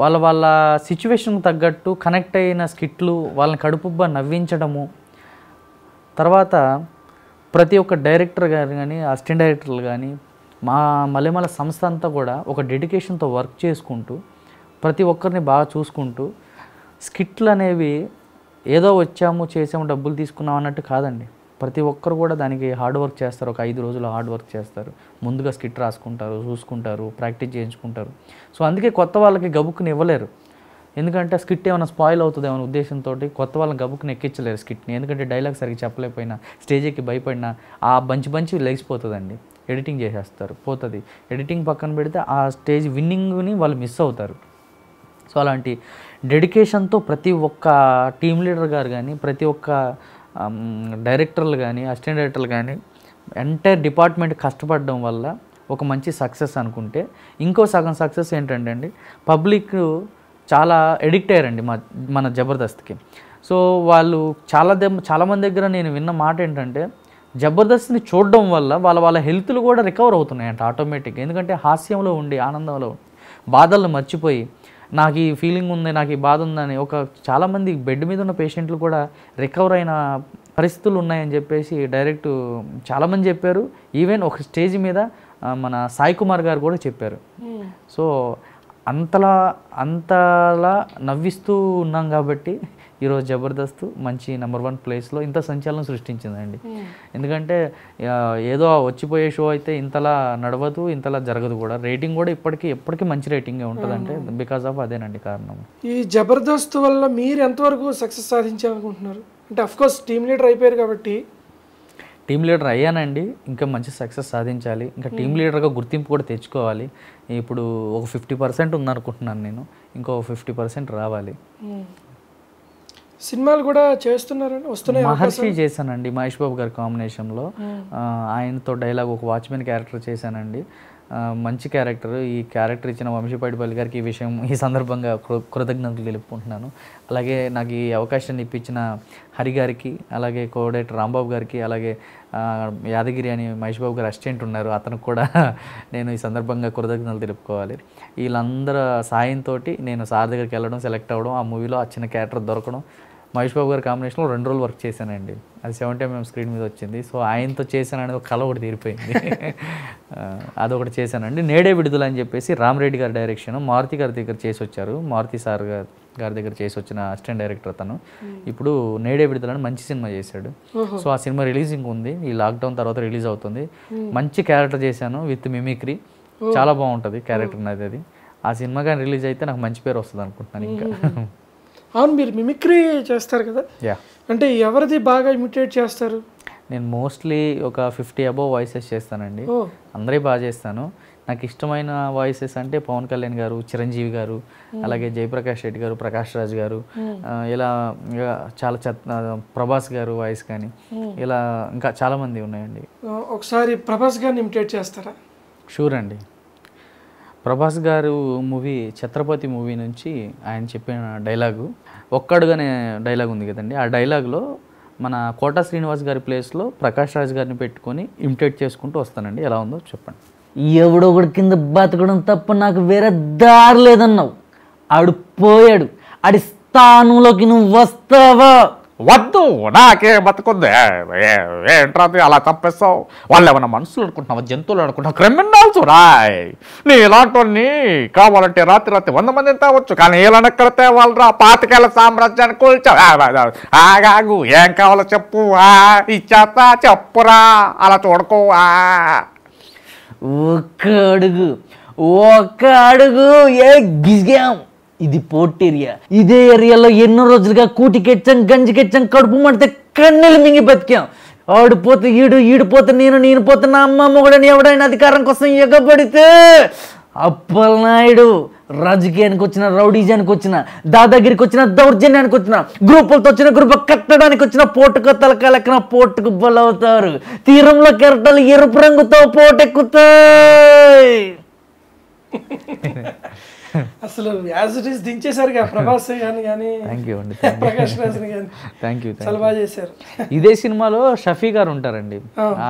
వాళ్ళ వాళ్ళ సిచ్యువేషన్కి తగ్గట్టు కనెక్ట్ అయిన స్కిట్లు వాళ్ళని కడుపుబ్బ నవ్వించడము తర్వాత ప్రతి ఒక్క డైరెక్టర్ గారు కానీ అసిస్టెంట్ డైరెక్టర్లు కానీ మా మలెమల సంస్థ అంతా కూడా ఒక డెడికేషన్తో వర్క్ చేసుకుంటూ ప్రతి ఒక్కరిని బాగా చూసుకుంటూ స్కిట్లు అనేవి ఏదో వచ్చాము చేసాము డబ్బులు తీసుకున్నాం అన్నట్టు కాదండి ప్రతి ఒక్కరు కూడా దానికి హార్డ్ వర్క్ చేస్తారు ఒక ఐదు రోజులు హార్డ్ వర్క్ చేస్తారు ముందుగా స్కిట్ రాసుకుంటారు చూసుకుంటారు ప్రాక్టీస్ చేయించుకుంటారు సో అందుకే కొత్త వాళ్ళకి గబుక్కుని ఇవ్వలేరు ఎందుకంటే స్కిట్ ఏమైనా స్పాయిల్ ఏమైనా ఉద్దేశంతో కొత్త వాళ్ళని గబుక్కుని ఎక్కించలేరు స్కిట్ని ఎందుకంటే డైలాగ్ సరిగ్గా చెప్పలేకపోయినా స్టేజీకి భయపడినా ఆ బంచి బంచి లేచిపోతుందండి ఎడిటింగ్ చేసేస్తారు పోతుంది ఎడిటింగ్ పక్కన పెడితే ఆ స్టేజ్ విన్నింగ్ని వాళ్ళు మిస్ అవుతారు సో అలాంటి డెడికేషన్తో ప్రతి ఒక్క టీమ్ లీడర్ గారు కానీ ప్రతి ఒక్క డైరెక్టర్లు కానీ అసిస్టెంట్ డైరెక్టర్లు కానీ ఎంటైర్ డిపార్ట్మెంట్ కష్టపడడం వల్ల ఒక మంచి సక్సెస్ అనుకుంటే ఇంకో సగం సక్సెస్ ఏంటంటే అండి పబ్లిక్ చాలా ఎడిక్ట్ అయ్యారండి మా మన జబర్దస్త్కి సో వాళ్ళు చాలా చాలామంది దగ్గర నేను విన్న మాట ఏంటంటే జబర్దస్త్ని చూడడం వల్ల వాళ్ళ వాళ్ళ హెల్త్లు కూడా రికవర్ అవుతున్నాయంట ఆటోమేటిక్గా ఎందుకంటే హాస్యంలో ఉండి ఆనందంలో బాధలను మర్చిపోయి నాకు ఈ ఫీలింగ్ ఉంది నాకు ఈ బాధ ఉందని ఒక చాలామంది బెడ్ మీద ఉన్న పేషెంట్లు కూడా రికవర్ అయిన పరిస్థితులు ఉన్నాయని చెప్పేసి డైరెక్ట్ చాలామంది చెప్పారు ఈవెన్ ఒక స్టేజ్ మీద మన సాయి కుమార్ గారు కూడా చెప్పారు సో hmm. అంతలా అంతలా నవ్విస్తూ ఉన్నాం కాబట్టి ఈరోజు జబర్దస్త్ మంచి నెంబర్ వన్ ప్లేస్లో ఇంత సంచలనం సృష్టించిందండి hmm. ఎందుకంటే ఏదో వచ్చిపోయే షో అయితే ఇంతలా నడవదు ఇంతలా జరగదు కూడా రేటింగ్ కూడా ఇప్పటికీ ఎప్పటికీ మంచి రేటింగే ఉంటుందంటే hmm. బికాస్ ఆఫ్ అదేనండి కారణం ఈ జబర్దస్త్ వల్ల మీరు ఎంతవరకు సక్సెస్ సాధించాలనుకుంటున్నారు అంటే కోర్స్ టీమ్ లీడర్ అయిపోయారు కాబట్టి టీమ్ లీడర్ అయ్యానండి ఇంకా మంచి సక్సెస్ సాధించాలి ఇంకా hmm. టీమ్ లీడర్గా గుర్తింపు కూడా తెచ్చుకోవాలి ఇప్పుడు ఒక ఫిఫ్టీ పర్సెంట్ ఉందనుకుంటున్నాను నేను ఇంకో ఫిఫ్టీ పర్సెంట్ రావాలి సినిమాలు కూడా చేస్తున్నారని వస్తున్నాయి మహర్షి చేశానండి మహేష్ బాబు గారి కాంబినేషన్లో ఆయనతో డైలాగ్ ఒక వాచ్మెన్ క్యారెక్టర్ చేశానండి మంచి క్యారెక్టర్ ఈ క్యారెక్టర్ ఇచ్చిన వంశీపాటిపల్లి గారికి ఈ విషయం ఈ సందర్భంగా కృతజ్ఞతలు తెలుపుకుంటున్నాను అలాగే నాకు ఈ అవకాశాన్ని ఇప్పించిన హరి గారికి అలాగే కోడేటి రాంబాబు గారికి అలాగే యాదగిరి అని మహేష్ బాబు గారు అసిస్టెంట్ ఉన్నారు అతనికి కూడా నేను ఈ సందర్భంగా కృతజ్ఞతలు తెలుపుకోవాలి వీళ్ళందరూ సాయంతో నేను సార్ దగ్గరికి వెళ్ళడం సెలెక్ట్ అవ్వడం ఆ మూవీలో ఆ చిన్న క్యారెక్టర్ దొరకడం మహేష్ బాబు గారి కాంబినేషన్లో రెండు రోజులు వర్క్ చేశానండి అది సెవెన్ ఎంఎం మేము స్క్రీన్ మీద వచ్చింది సో ఆయనతో చేశాను అనేది ఒక కళ ఒకటి తీరిపోయింది అదొకటి చేశానండి నేడే విడుదల అని చెప్పేసి రామరెడ్డి గారి డైరెక్షన్ మారుతి గారి దగ్గర చేసి వచ్చారు మారుతి సార్ గారు గారి దగ్గర చేసి వచ్చిన అసిస్టెంట్ డైరెక్టర్ తను ఇప్పుడు నేడే విడుదలని మంచి సినిమా చేశాడు సో ఆ సినిమా రిలీజింగ్ ఉంది ఈ లాక్డౌన్ తర్వాత రిలీజ్ అవుతుంది మంచి క్యారెక్టర్ చేశాను విత్ మిమిక్రీ చాలా బాగుంటుంది క్యారెక్టర్ అనేది అది ఆ సినిమా కానీ రిలీజ్ అయితే నాకు మంచి పేరు వస్తుంది అనుకుంటున్నాను ఇంకా అవును మీరు మిమిక్రీ చేస్తారు కదా అంటే ఎవరిది బాగా ఇమిటేట్ చేస్తారు నేను మోస్ట్లీ ఒక ఫిఫ్టీ అబోవ్ వాయిసెస్ చేస్తానండి అందరి బాగా చేస్తాను నాకు ఇష్టమైన వాయిసెస్ అంటే పవన్ కళ్యాణ్ గారు చిరంజీవి గారు hmm. అలాగే జయప్రకాష్ రెడ్డి గారు ప్రకాష్ రాజ్ గారు hmm. ఇలా చాలా ప్రభాస్ గారు వాయిస్ కానీ hmm. ఇలా ఇంకా చాలామంది ఉన్నాయండి ఒకసారి ప్రభాస్ గారిని ఇమిటేట్ చేస్తారా షూర్ అండి ప్రభాస్ గారు మూవీ ఛత్రపతి మూవీ నుంచి ఆయన చెప్పిన డైలాగు ఒక్కడుగానే డైలాగ్ ఉంది కదండి ఆ డైలాగ్లో మన కోట శ్రీనివాస్ గారి ప్లేస్లో ప్రకాష్ రాజ్ గారిని పెట్టుకొని ఇమిటేట్ చేసుకుంటూ వస్తానండి ఎలా ఉందో చెప్పండి ఎవడో ఒకడు కింద బతకడం తప్ప నాకు వేరే దారి లేదన్నావు ఆడు పోయాడు ఆడి స్థానంలోకి నువ్వు వస్తావా వద్దు నాకే బతుకుంది ఏంట్రాది అలా తప్పేస్తావు వాళ్ళు ఏమైనా మనుషులు అనుకుంటున్నావా జంతువులు అనుకుంటున్నావు క్రిమినల్స్ రాయ్ నీ ఇలాంటి కావాలంటే రాత్రి రాత్రి వంద మందిని తావచ్చు కానీ ఎక్కడితే వాళ్ళు రా పాతికేళ్ళ సామ్రాజ్యాన్ని కూల్చావు ఆగాగు ఏం కావాలో చెప్పు ఆ ఇచ్చేస్తా చెప్పురా అలా చూడకు ఒక్క అడుగు ఒక్క అడుగు ఏ గిజిగాం ఇది పోర్ట్ ఏరియా ఇదే ఏరియాలో ఎన్నో రోజులుగా కూటికెచ్చాం గంజికెచ్చాం కడుపు మంటే కన్నెలు మింగి బతికాం ఆడిపోతే ఈడు ఈడిపోతే నేను నేను పోతే నా అమ్మ మొగడని ఎవడైనా అధికారం కోసం ఎగబడితే అప్పలనాయుడు రాజకీయానికి వచ్చిన రౌడీజానికి వచ్చిన దాదాగిరికి వచ్చిన దౌర్జన్యానికి వచ్చిన గ్రూపులతో వచ్చిన గ్రూప్ కట్టడానికి వచ్చిన పోటుకు తలకాలెక్కన పోటుకు బలవుతారు తీరంలో కెరటలు ఎరుపు రంగుతో పోటెక్కుతాయి అసలు యాజ్ ఇట్ ఈస్ దించేశారు కదా ప్రభాస్ కానీ కానీ థ్యాంక్ యూ అండి ప్రకాష్ రాజ్ కానీ థ్యాంక్ యూ చాలా బాగా చేశారు ఇదే సినిమాలో షఫీ గారు ఉంటారండి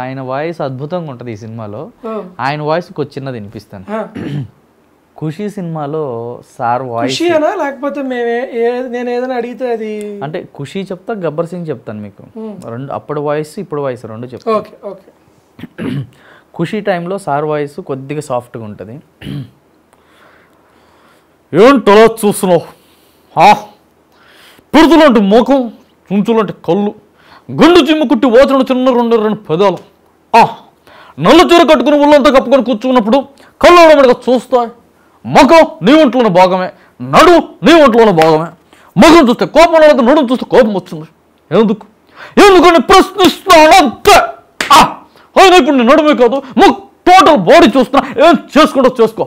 ఆయన వాయిస్ అద్భుతంగా ఉంటుంది ఈ సినిమాలో ఆయన వాయిస్ ఒక వినిపిస్తాను ఖుషి సినిమాలో సార్ వాయిస్ లేకపోతే మేమే నేను ఏదైనా అడిగితే అది అంటే ఖుషి చెప్తా గబ్బర్ సింగ్ చెప్తాను మీకు రెండు అప్పుడు వాయిస్ ఇప్పుడు వాయిస్ రెండు చెప్తాను ఓకే ఓకే ఖుషి టైంలో సార్ వాయిస్ కొద్దిగా సాఫ్ట్గా ఉంటుంది ఏంటలా చూస్తున్నావు పిడుతులంటే ముఖం చుంచులాంటి కళ్ళు గుండు చిమ్ముకుట్టి ఓచన చిన్న రెండు రెండు పెదాలు నల్ల చీర కట్టుకుని ఒళ్ళంతా కప్పుకొని కూర్చున్నప్పుడు కళ్ళు ఆడమడిగా చూస్తాయి ముఖం నీ ఒంట్లోని భాగమే నడు నీ ఒంట్లోని భాగమే ముఖం చూస్తే కోపం రాలేదు నడుము చూస్తే కోపం వచ్చింది ఎందుకు ఎందుకని ప్రశ్నిస్తున్నాను అంతే అయినా ఇప్పుడు నీ నడుమే కాదు ముక్ టోటల్ బాడీ చూస్తున్నా ఏం చేసుకుంటూ చేసుకో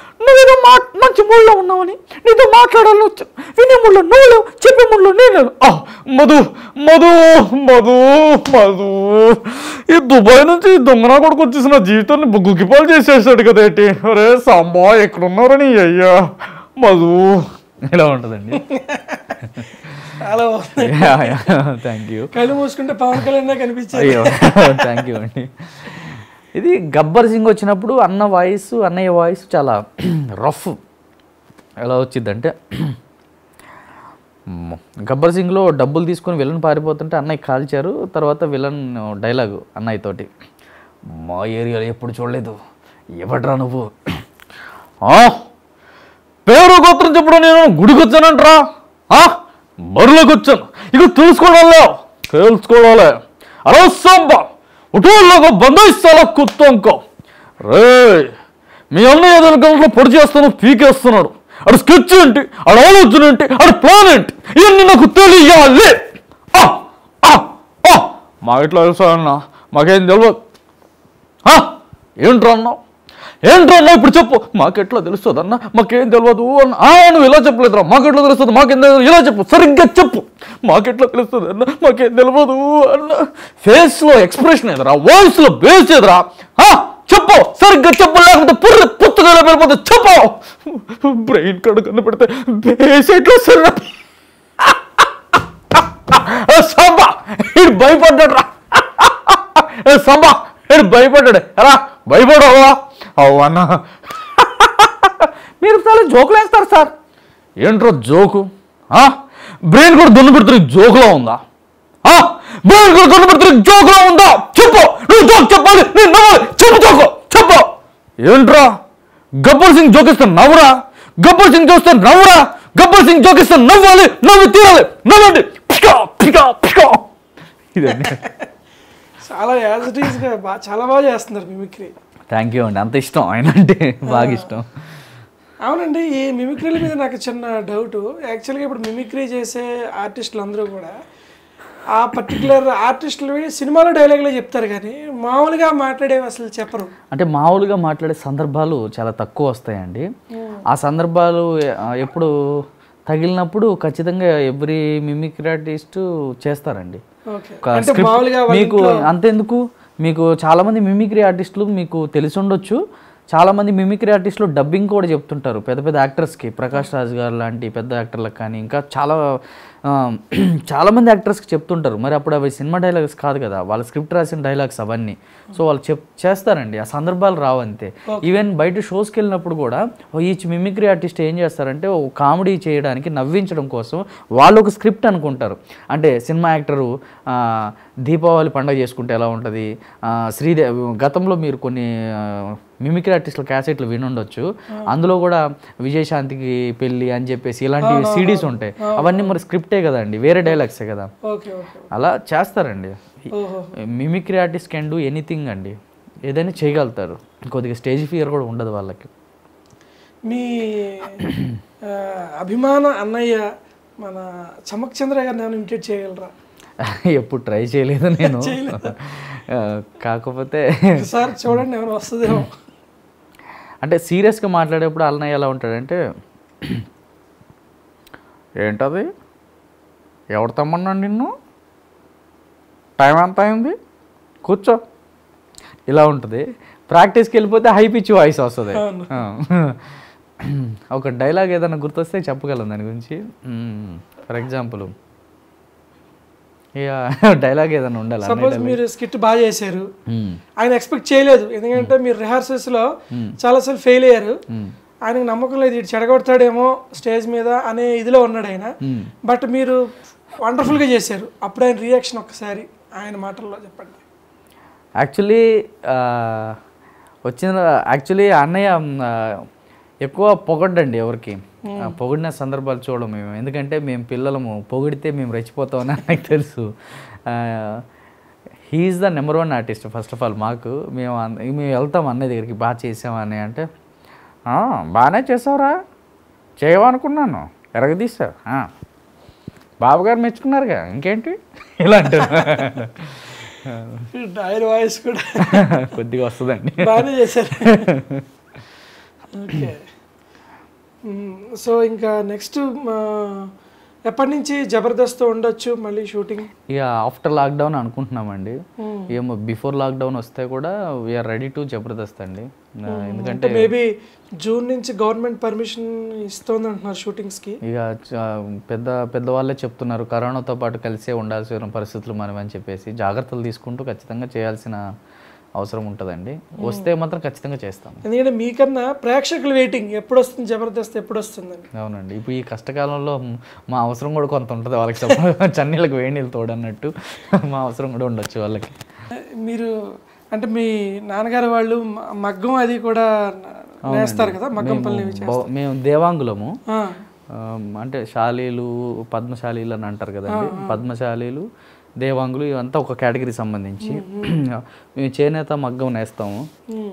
నువ్వేదో మా మంచి మూడ్లో ఉన్నావని నీతో మాట్లాడాలని వచ్చా వినే ముళ్ళు నువ్వు చెప్పే ముళ్ళు నేను మధు మధు మధు మధు ఈ దుబాయ్ నుంచి దొంగనా కొడుకు వచ్చేసిన జీవితాన్ని గుగ్గిపాలు చేసేసాడు కదా ఏంటి అరే సాంబా ఎక్కడున్నారని అయ్యా మధు ఇలా ఉంటుందండి హలో థ్యాంక్ యూ కళ్ళు మూసుకుంటే పవన్ కళ్యాణ్ కనిపించాయి థ్యాంక్ యూ అండి ఇది గబ్బర్ సింగ్ వచ్చినప్పుడు అన్న వాయిస్ అన్నయ్య వాయిస్ చాలా రఫ్ ఎలా వచ్చిందంటే గబ్బర్ సింగ్లో డబ్బులు తీసుకొని విలన్ పారిపోతుంటే అన్నయ్య కాల్చారు తర్వాత విలన్ డైలాగు అన్నయ్యతోటి మా ఏరియాలో ఎప్పుడు చూడలేదు ఎవడ్రా నువ్వు పేరు గోత్రం చెప్పుడు నేను గుడికొచ్చానంట్రా బరులోకి వచ్చాను ఇక తెలుసుకోవడంలో తెలుసుకోవాలి అరవై బంధు లోక కుత్తు అంకో రే మీ అన్నయ్య ఎదుర్కొన్నట్లు పొడి చేస్తాను పీకేస్తున్నాడు అడు స్కెచ్ ఏంటి అడు ఆలోచన ఏంటి అడు ప్లాన్ ఏంటి ఇవన్నీ నాకు తెలియాలి మా ఇట్లా తెలుసా అన్న మాకేం తెలియదు ఏంట్రా అన్నావు ఏంట్రా అన్న ఇప్పుడు చెప్పు మాకెట్లా తెలుస్తుంది అన్న మాకేం తెలియదు అన్న నువ్వు ఇలా చెప్పలేదురా మాకెట్లా తెలుస్తుంది మాకేం తెలియదు ఇలా చెప్పు సరిగ్గా చెప్పు మాకెట్లా తెలుస్తుంది అన్న మాకేం తెలియదు అన్న ఫేస్లో ఎక్స్ప్రెషన్ ఎదురా వాయిస్లో బేస్ ఎదురా చెప్పు సరిగ్గా చెప్పు లేకపోతే పుర్ర పుత్తగా పెడిపోతే చెప్పు బ్రెయిన్ కడుకున్న పెడితే బేస్ ఎట్లా సరే భయపడ్డాడు రా సంబా ఏడు భయపడ్డాడు రా భయపడవా అవన్న మీరు చాలా జోకులు వేస్తారు సార్ ఏంట్రో జోకు బ్రెయిన్ కూడా దున్ను పెడుతున్న జోకులో ఉందా బ్రెయిన్ కూడా దున్ను పెడుతున్న జోకులో ఉందా చెప్పు నువ్వు జోక్ చెప్పాలి నేను నవ్వాలి చెప్పు జోకు చెప్పు ఏంట్రా గబ్బర్ సింగ్ జోకిస్తే నవ్వురా గబ్బర్ సింగ్ చూస్తే నవ్వురా గబ్బర్ సింగ్ జోకిస్తే నవ్వాలి నవ్వి తీరాలి నవ్వండి చాలా యాజ్ ఇట్ బాగా చాలా బాగా చేస్తున్నారు మిమిక్రీ థ్యాంక్ యూ అండి అంత ఇష్టం ఆయన అంటే బాగా ఇష్టం అవునండి ఈ మిమిక్రీల మీద నాకు చిన్న డౌట్ యాక్చువల్గా ఇప్పుడు మిమిక్రీ చేసే ఆర్టిస్టులు అందరూ కూడా ఆ పర్టికులర్ ఆర్టిస్టులు సినిమాలో డైలాగ్లో చెప్తారు కానీ మామూలుగా మాట్లాడేవి అసలు చెప్పరు అంటే మామూలుగా మాట్లాడే సందర్భాలు చాలా తక్కువ వస్తాయండి ఆ సందర్భాలు ఎప్పుడు తగిలినప్పుడు ఖచ్చితంగా ఎవ్రీ మిమిక్రీ ఆర్టిస్ట్ చేస్తారండి మీకు అంతెందుకు మీకు చాలామంది మిమిక్రీ ఆర్టిస్టులు మీకు తెలిసి ఉండొచ్చు చాలామంది మిమిక్రీ ఆర్టిస్టులు డబ్బింగ్ కూడా చెప్తుంటారు పెద్ద పెద్ద యాక్టర్స్కి ప్రకాష్ రాజ్ గారు లాంటి పెద్ద యాక్టర్లకు కానీ ఇంకా చాలా చాలామంది యాక్టర్స్కి చెప్తుంటారు మరి అప్పుడు అవి సినిమా డైలాగ్స్ కాదు కదా వాళ్ళ స్క్రిప్ట్ రాసిన డైలాగ్స్ అవన్నీ సో వాళ్ళు చెప్ చేస్తారండి ఆ సందర్భాలు రావంతే ఈవెన్ బయట షోస్కి వెళ్ళినప్పుడు కూడా ఈచ్ మిమిక్రీ ఆర్టిస్ట్ ఏం చేస్తారంటే ఓ కామెడీ చేయడానికి నవ్వించడం కోసం వాళ్ళు ఒక స్క్రిప్ట్ అనుకుంటారు అంటే సినిమా యాక్టరు దీపావళి పండుగ చేసుకుంటే ఎలా ఉంటుంది శ్రీదే గతంలో మీరు కొన్ని మిమిక్రీ ఆర్టిస్టుల క్యాసెట్లు ఉండొచ్చు అందులో కూడా విజయశాంతికి పెళ్ళి అని చెప్పేసి ఇలాంటి సిడీస్ ఉంటాయి అవన్నీ మరి స్క్రిప్టే కదండి వేరే డైలాగ్సే కదా అలా చేస్తారండి mimicry artist can do anything అండి ఏదైనా చేయగలుగుతారు కొద్దిగా స్టేజ్ ఫియర్ కూడా ఉండదు వాళ్ళకి మీ అభిమాన అన్నయ్య మన చమక్ చంద్ర నేను ఇమిటేట్ చేయగలరా ఎప్పుడు ట్రై చేయలేదు నేను కాకపోతే సార్ చూడండి ఎవరు వస్తుందేమో అంటే సీరియస్గా మాట్లాడేప్పుడు అలనయ్య ఎలా ఉంటాడంటే ఏంటది ఎవరు తమ్మన్నా నిన్ను టైం ఎంత అయింది కూర్చో ఇలా ఉంటుంది ప్రాక్టీస్కి వెళ్ళిపోతే హై పిచ్ వాయిస్ వస్తుంది ఒక డైలాగ్ ఏదైనా గుర్తొస్తే చెప్పగలను దాని గురించి ఫర్ ఎగ్జాంపుల్ డైలాగ్ ఏదైనా ఉండాలి సపోజ్ మీరు స్కిట్ బాగా చేశారు hmm. ఆయన ఎక్స్పెక్ట్ చేయలేదు ఎందుకంటే hmm. మీరు రిహార్సల్స్ లో hmm. చాలాసార్లు ఫెయిల్ అయ్యారు ఆయనకు నమ్మకం లేదు ఇటు చెడగొడతాడేమో స్టేజ్ మీద అనే ఇదిలో ఉన్నాడు ఆయన బట్ మీరు వండర్ఫుల్ గా చేశారు అప్పుడు ఆయన రియాక్షన్ ఒక్కసారి ఆయన మాటల్లో చెప్పండి యాక్చువల్లీ వచ్చిన యాక్చువల్లీ అన్నయ్య ఎక్కువ పొగడ్డండి ఎవరికి Hmm. పొగిడిన సందర్భాలు చూడము మేము ఎందుకంటే మేము పిల్లలము పొగిడితే మేము రెచ్చిపోతామని నాకు తెలుసు he's the number one artist first of all మాకు మేము మేము వెళ్తాం అన్నయ్య దగ్గరికి బాగా చేసామని అంటే బాగానే చేసావురా చేయమనుకున్నాను ఎరగదీసా బాబుగారు మెచ్చుకున్నారుగా ఇంకేంటి ఇలా అంటారు వాయిస్ కూడా కొద్దిగా వస్తుందండి బాగానే చేశారు ఓకే సో ఇంకా నెక్స్ట్ ఎప్పటి నుంచి జబర్దస్త్ ఉండొచ్చు మళ్ళీ షూటింగ్ ఇక ఆఫ్టర్ లాక్డౌన్ అనుకుంటున్నామండి ఏమో బిఫోర్ లాక్డౌన్ వస్తే కూడా వీఆర్ రెడీ టు జబర్దస్త్ అండి ఎందుకంటే మేబీ జూన్ నుంచి గవర్నమెంట్ పర్మిషన్ ఇస్తుంది అంటున్నారు షూటింగ్స్కి ఇక పెద్ద పెద్దవాళ్ళే చెప్తున్నారు కరోనాతో పాటు కలిసే ఉండాల్సిన పరిస్థితులు మనం అని చెప్పేసి జాగ్రత్తలు తీసుకుంటూ ఖచ్చితంగా చేయాల్సిన అవసరం ఉంటుందండి వస్తే మాత్రం ఖచ్చితంగా చేస్తాం ఎందుకంటే మీకన్నా ప్రేక్షకులు వెయిటింగ్ ఎప్పుడు వస్తుంది జబర్దస్త్ ఎప్పుడు వస్తుంది అవునండి ఇప్పుడు ఈ కష్టకాలంలో మా అవసరం కూడా కొంత ఉంటుంది వాళ్ళకి చన్నీళ్ళకి వేడి నీళ్ళు తోడన్నట్టు మా అవసరం కూడా ఉండొచ్చు వాళ్ళకి మీరు అంటే మీ నాన్నగారు వాళ్ళు మగ్గం అది కూడా వేస్తారు కదా మగ్గం పల్లి మేము దేవాంగులము అంటే శాలీలు పద్మశాలీలు అని అంటారు కదండి పద్మశాలీలు దేవాంగులు ఇవంతా ఒక కేటగిరీ సంబంధించి మేము చేనేత మగ్గం నేస్తాము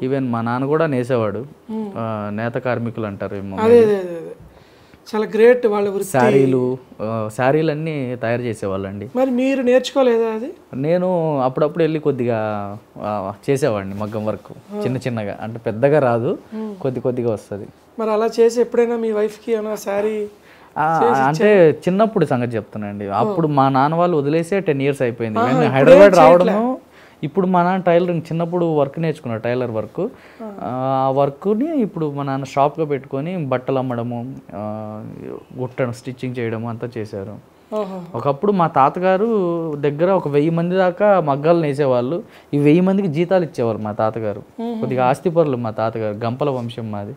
ఈవెన్ మా నాన్న కూడా నేసేవాడు నేత కార్మికులు అంటారు చాలా గ్రేట్ వాళ్ళ శారీలు శారీలు అన్నీ తయారు చేసేవాళ్ళండి మరి మీరు నేర్చుకోలేదా అది నేను అప్పుడప్పుడు వెళ్ళి కొద్దిగా చేసేవాడిని మగ్గం వర్క్ చిన్న చిన్నగా అంటే పెద్దగా రాదు కొద్ది కొద్దిగా వస్తుంది మరి అలా చేసి ఎప్పుడైనా మీ వైఫ్కి ఏమైనా శారీ అంటే చిన్నప్పుడు సంగతి అండి అప్పుడు మా నాన్న వాళ్ళు వదిలేసే టెన్ ఇయర్స్ అయిపోయింది హైదరాబాద్ రావడము ఇప్పుడు మా నాన్న టైలరింగ్ చిన్నప్పుడు వర్క్ నేర్చుకున్నాడు టైలర్ వర్క్ ఆ వర్క్ని ఇప్పుడు మా నాన్న షాప్గా పెట్టుకొని బట్టలు అమ్మడము గుట్టడం స్టిచ్చింగ్ చేయడము అంతా చేశారు ఒకప్పుడు మా తాతగారు దగ్గర ఒక వెయ్యి మంది దాకా మగ్గాలు నేసేవాళ్ళు ఈ వెయ్యి మందికి జీతాలు ఇచ్చేవాళ్ళు మా తాతగారు కొద్దిగా ఆస్తిపరులు మా తాతగారు గంపల వంశం మాది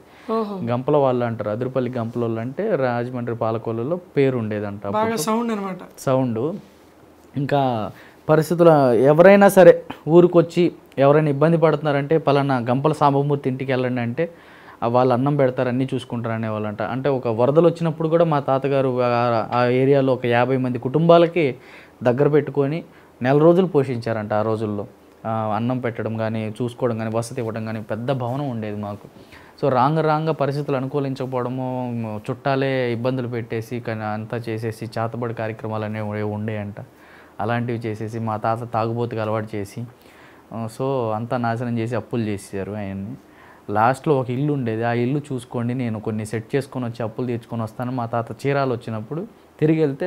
గంపల వాళ్ళు అంటారు అదిరిపల్లి గంపల అంటే రాజమండ్రి పాలకొల్లలో పేరు ఉండేదంట సౌండ్ అనమాట సౌండ్ ఇంకా పరిస్థితులు ఎవరైనా సరే ఊరికొచ్చి ఎవరైనా ఇబ్బంది పడుతున్నారంటే పలానా గంపల సాంబమూర్తి ఇంటికి వెళ్ళండి అంటే వాళ్ళు అన్నం పెడతారు అన్నీ చూసుకుంటారు అనేవాళ్ళంట అంటే ఒక వరదలు వచ్చినప్పుడు కూడా మా తాతగారు ఆ ఏరియాలో ఒక యాభై మంది కుటుంబాలకి దగ్గర పెట్టుకొని నెల రోజులు పోషించారంట ఆ రోజుల్లో అన్నం పెట్టడం కానీ చూసుకోవడం కానీ వసతి ఇవ్వడం కానీ పెద్ద భవనం ఉండేది మాకు సో రాంగ రాంగ పరిస్థితులు అనుకూలించకపోవడము చుట్టాలే ఇబ్బందులు పెట్టేసి కానీ అంతా చేసేసి చేతబడి కార్యక్రమాలు అనేవి ఉండేయంట అలాంటివి చేసేసి మా తాత తాగుబోతుకు అలవాటు చేసి సో అంతా నాశనం చేసి అప్పులు చేసేసారు ఆయన్ని లాస్ట్లో ఒక ఇల్లు ఉండేది ఆ ఇల్లు చూసుకోండి నేను కొన్ని సెట్ చేసుకొని వచ్చి అప్పులు తీర్చుకొని వస్తాను మా తాత చీరాలు వచ్చినప్పుడు తిరిగి వెళ్తే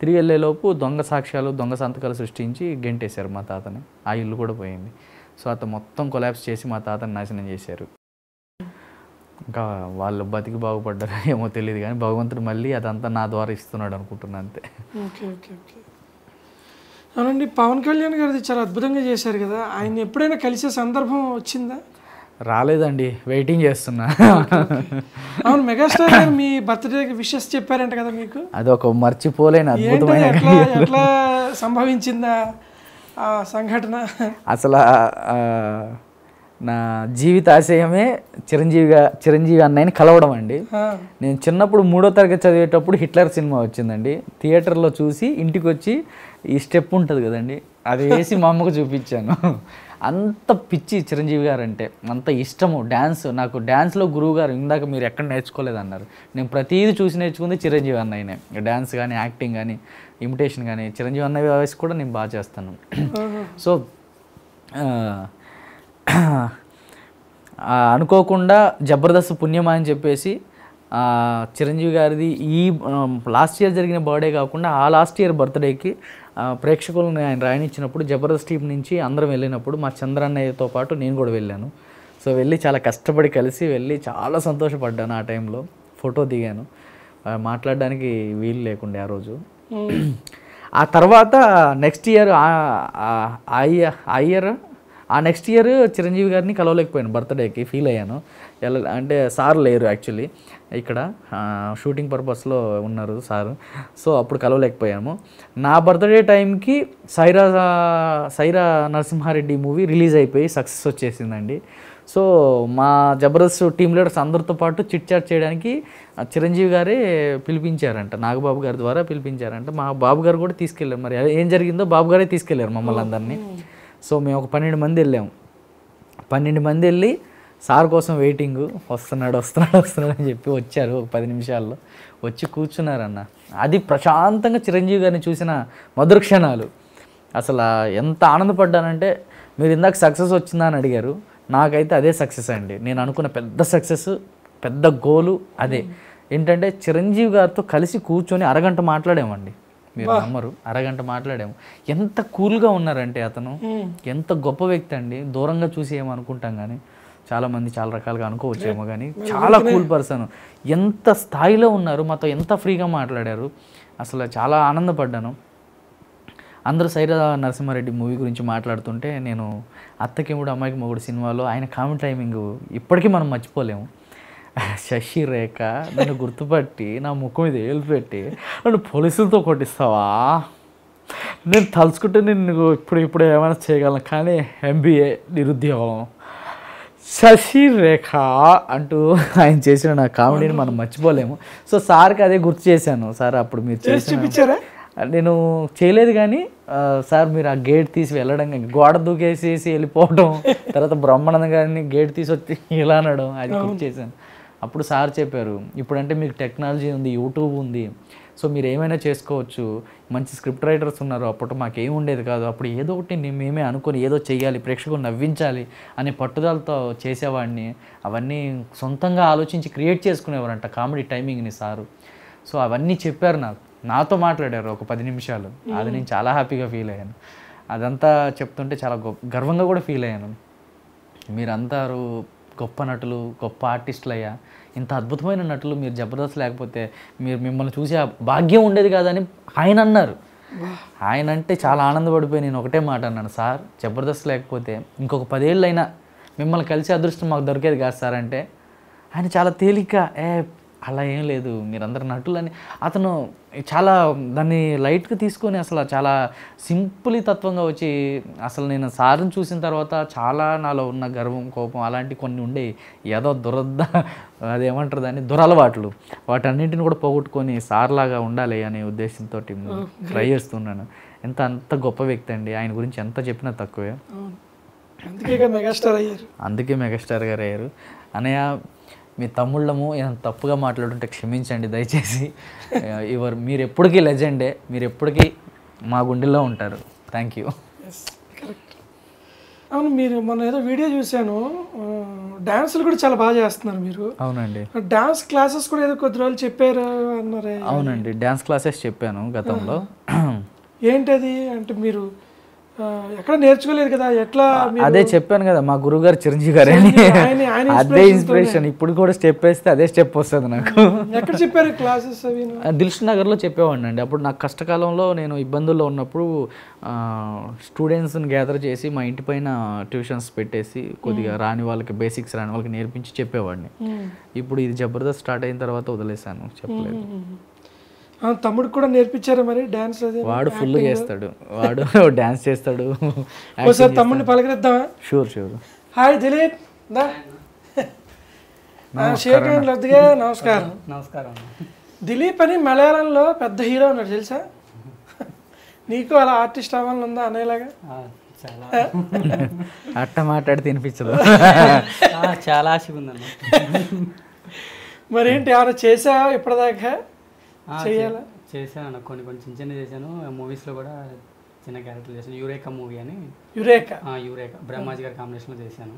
తిరిగి వెళ్ళేలోపు దొంగ సాక్ష్యాలు దొంగ సంతకాలు సృష్టించి గెంటేశారు మా తాతని ఆ ఇల్లు కూడా పోయింది సో అతను మొత్తం కొలాబ్స్ చేసి మా తాతని నాశనం చేశారు ఇంకా వాళ్ళు బతికి బాగుపడ్డారు ఏమో తెలియదు కానీ భగవంతుడు మళ్ళీ అదంతా నా ద్వారా ఇస్తున్నాడు అనుకుంటున్నా అంతే ఓకే ఓకే ఓకే అవునండి పవన్ కళ్యాణ్ గారిది చాలా అద్భుతంగా చేశారు కదా ఆయన ఎప్పుడైనా కలిసే సందర్భం వచ్చిందా రాలేదండి వెయిటింగ్ చేస్తున్నా అవును మెగాస్టార్ గారు మీ బర్త్డేకి విషెస్ చెప్పారంట కదా మీకు అది ఒక మర్చిపోలేని అద్భుతమైన ఎట్లా సంభవించిందా ఆ సంఘటన అసలు నా జీవితాశయమే చిరంజీవిగా చిరంజీవి అన్నయ్యని కలవడం అండి నేను చిన్నప్పుడు మూడో తరగతి చదివేటప్పుడు హిట్లర్ సినిమా వచ్చిందండి థియేటర్లో చూసి ఇంటికి వచ్చి ఈ స్టెప్ ఉంటుంది కదండి అది వేసి మా అమ్మకు చూపించాను అంత పిచ్చి చిరంజీవి గారు అంటే అంత ఇష్టము డ్యాన్స్ నాకు డ్యాన్స్లో గురువు గారు ఇందాక మీరు ఎక్కడ నేర్చుకోలేదన్నారు నేను ప్రతీది చూసి నేర్చుకుంది చిరంజీవి అన్నయ్యనే డ్యాన్స్ కానీ యాక్టింగ్ కానీ ఇమిటేషన్ కానీ చిరంజీవి అన్నయ్య వయసు కూడా నేను బాగా చేస్తాను సో అనుకోకుండా జబర్దస్త్ పుణ్యమా అని చెప్పేసి చిరంజీవి గారిది ఈ లాస్ట్ ఇయర్ జరిగిన బర్త్డే కాకుండా ఆ లాస్ట్ ఇయర్ బర్త్డేకి ప్రేక్షకులను ఆయన రాయనిచ్చినప్పుడు జబర్దస్త్ టీం నుంచి అందరం వెళ్ళినప్పుడు మా చంద్రన్నయ్యతో పాటు నేను కూడా వెళ్ళాను సో వెళ్ళి చాలా కష్టపడి కలిసి వెళ్ళి చాలా సంతోషపడ్డాను ఆ టైంలో ఫోటో దిగాను మాట్లాడడానికి వీలు లేకుండే ఆ రోజు hmm. ఆ తర్వాత నెక్స్ట్ ఇయర్ ఆ ఇయర్ ఆ నెక్స్ట్ ఇయర్ చిరంజీవి గారిని కలవలేకపోయాను బర్త్డేకి ఫీల్ అయ్యాను ఎలా అంటే సార్ లేరు యాక్చువల్లీ ఇక్కడ షూటింగ్ పర్పస్లో ఉన్నారు సార్ సో అప్పుడు కలవలేకపోయాము నా బర్త్డే టైంకి సైరా సైరా నరసింహారెడ్డి మూవీ రిలీజ్ అయిపోయి సక్సెస్ వచ్చేసిందండి సో మా జబర్దస్త్ టీమ్ లీడర్స్ అందరితో పాటు చిట్ చాట్ చేయడానికి చిరంజీవి గారే పిలిపించారంట నాగబాబు గారి ద్వారా పిలిపించారంట మా బాబు గారు కూడా తీసుకెళ్ళారు మరి ఏం జరిగిందో బాబు గారే తీసుకెళ్ళారు మమ్మల్ని అందరినీ సో మేము ఒక పన్నెండు మంది వెళ్ళాము పన్నెండు మంది వెళ్ళి సార్ కోసం వెయిటింగ్ వస్తున్నాడు వస్తున్నాడు వస్తున్నాడు అని చెప్పి వచ్చారు ఒక పది నిమిషాల్లో వచ్చి కూర్చున్నారన్న అది ప్రశాంతంగా చిరంజీవి గారిని చూసిన మధుర క్షణాలు అసలు ఎంత ఆనందపడ్డానంటే మీరు ఇందాక సక్సెస్ వచ్చిందా అని అడిగారు నాకైతే అదే సక్సెస్ అండి నేను అనుకున్న పెద్ద సక్సెస్ పెద్ద గోలు అదే ఏంటంటే చిరంజీవి గారితో కలిసి కూర్చొని అరగంట మాట్లాడామండి మీరు నమ్మరు అరగంట మాట్లాడాము ఎంత కూల్గా ఉన్నారంటే అతను ఎంత గొప్ప వ్యక్తి అండి దూరంగా చూసి ఏమనుకుంటాం కానీ చాలామంది చాలా రకాలుగా అనుకోవచ్చేమో కానీ చాలా కూల్ పర్సన్ ఎంత స్థాయిలో ఉన్నారు మాతో ఎంత ఫ్రీగా మాట్లాడారు అసలు చాలా ఆనందపడ్డాను అందరూ సైరా నరసింహారెడ్డి మూవీ గురించి మాట్లాడుతుంటే నేను అత్తకి మూడు అమ్మాయికి మూడు సినిమాలో ఆయన కామెడీ టైమింగ్ ఇప్పటికీ మనం మర్చిపోలేము శశి రేఖ నన్ను గుర్తుపట్టి నా ముఖం మీద ఏలు పెట్టి నన్ను పోలీసులతో కొట్టిస్తావా నేను తలుచుకుంటే నేను ఇప్పుడు ఇప్పుడు ఏమైనా చేయగలను కానీ ఎంబీఏ నిరుద్యోగం శశిరేఖ అంటూ ఆయన చేసిన నా కామెడీని మనం మర్చిపోలేము సో సార్కి అదే గుర్తు చేశాను సార్ అప్పుడు మీరు చేసి నేను చేయలేదు కానీ సార్ మీరు ఆ గేట్ తీసి వెళ్ళడం గోడ దూకేసేసి వెళ్ళిపోవడం తర్వాత బ్రహ్మణ గారిని గేట్ తీసి వచ్చి ఇలా అనడం అది గుర్తు చేశాను అప్పుడు సార్ చెప్పారు ఇప్పుడంటే మీకు టెక్నాలజీ ఉంది యూట్యూబ్ ఉంది సో మీరు ఏమైనా చేసుకోవచ్చు మంచి స్క్రిప్ట్ రైటర్స్ ఉన్నారు అప్పుడు మాకేం ఉండేది కాదు అప్పుడు ఏదో ఒకటి మేమే అనుకుని ఏదో చేయాలి ప్రేక్షకులు నవ్వించాలి అనే పట్టుదలతో చేసేవాడిని అవన్నీ సొంతంగా ఆలోచించి క్రియేట్ చేసుకునేవారంట కామెడీ టైమింగ్ని సారు సో అవన్నీ చెప్పారు నాకు నాతో మాట్లాడారు ఒక పది నిమిషాలు అది నేను చాలా హ్యాపీగా ఫీల్ అయ్యాను అదంతా చెప్తుంటే చాలా గొప్ప గర్వంగా కూడా ఫీల్ అయ్యాను మీరంతారు గొప్ప నటులు గొప్ప ఆర్టిస్టులు అయ్యా ఇంత అద్భుతమైన నటులు మీరు జబర్దస్త్ లేకపోతే మీరు మిమ్మల్ని చూసే భాగ్యం ఉండేది కాదని ఆయన అన్నారు ఆయన అంటే చాలా ఆనందపడిపోయి నేను ఒకటే మాట అన్నాను సార్ జబర్దస్త్ లేకపోతే ఇంకొక పదేళ్ళైనా మిమ్మల్ని కలిసే అదృష్టం మాకు దొరికేది కాదు సార్ అంటే ఆయన చాలా తేలిక ఏ అలా ఏం లేదు మీరందరు నటులని అతను చాలా దాన్ని లైట్గా తీసుకొని అసలు చాలా సింపుల్ తత్వంగా వచ్చి అసలు నేను సార్ని చూసిన తర్వాత చాలా నాలో ఉన్న గర్వం కోపం అలాంటి కొన్ని ఉండే ఏదో అది అదేమంటారు దాన్ని దురలవాట్లు వాటన్నింటిని కూడా పోగొట్టుకొని సార్లాగా ఉండాలి అనే ఉద్దేశంతో ట్రై చేస్తున్నాను ఎంత అంత గొప్ప వ్యక్తి అండి ఆయన గురించి ఎంత చెప్పినా తక్కువే అందుకే మెగాస్టార్ అయ్యారు అందుకే మెగాస్టార్ గారు అయ్యారు అనయ్య మీ తమ్ముళ్ళము ఏదైనా తప్పుగా మాట్లాడుంటే క్షమించండి దయచేసి ఇవర్ మీరు ఎప్పటికీ లెజెండే మీరు ఎప్పటికీ మా గుండెల్లో ఉంటారు థ్యాంక్ యూ అవును మీరు మొన్న ఏదో వీడియో చూశాను డాన్సులు కూడా చాలా బాగా చేస్తున్నారు మీరు అవునండి డాన్స్ క్లాసెస్ కూడా ఏదో కొద్ది రోజులు చెప్పారు అన్నారు అవునండి డాన్స్ క్లాసెస్ చెప్పాను గతంలో ఏంటది అంటే మీరు ఎక్కడ నేర్చుకోలేదు కదా ఎట్లా అదే చెప్పాను కదా మా గురువు గారు చిరంజీవి గారు అదే ఇన్స్పిరేషన్ ఇప్పుడు కూడా స్టెప్ వేస్తే అదే స్టెప్ వస్తుంది నాకు ఎక్కడ చెప్పారు క్లాసెస్ అవి దిల్ష్ నగర్లో చెప్పేవాడిని అండి అప్పుడు నాకు కష్టకాలంలో నేను ఇబ్బందుల్లో ఉన్నప్పుడు స్టూడెంట్స్ని గ్యాదర్ చేసి మా ఇంటి పైన ట్యూషన్స్ పెట్టేసి కొద్దిగా రాని వాళ్ళకి బేసిక్స్ రాని వాళ్ళకి నేర్పించి చెప్పేవాడిని ఇప్పుడు ఇది జబర్దస్త్ స్టార్ట్ అయిన తర్వాత వదిలేసాను చెప్పలేదు తమ్ముడు కూడా నేర్పించారా మరి డాన్స్ అది వాడు ఫుల్ చేస్తాడు వాడు డాన్స్ చేస్తాడు ఒకసారి తమ్ముడిని పలకరిద్దామా షూర్ షూర్ హాయ్ దిలీప్ దా నమస్కారం నమస్కారం దిలీప్ అని మలయాళంలో పెద్ద హీరో ఉన్నాడు తెలుసా నీకు అలా ఆర్టిస్ట్ అవ్వాలని ఉందా అనేలాగా చాలా అట్ట మాట్లాడి తినిపించదు చాలా ఆశ ఉందన్న మరేంటి ఏమైనా చేసావా ఇప్పటిదాకా చేయాలా చేశాను కొన్ని కొన్ని చిన్న చిన్న చేశాను మూవీస్ లో కూడా చిన్న క్యారెక్టర్ చేశాను యురేక మూవీ అని యురేక యురేక బ్రహ్మాజీ గారి కాంబినేషన్లో చేశాను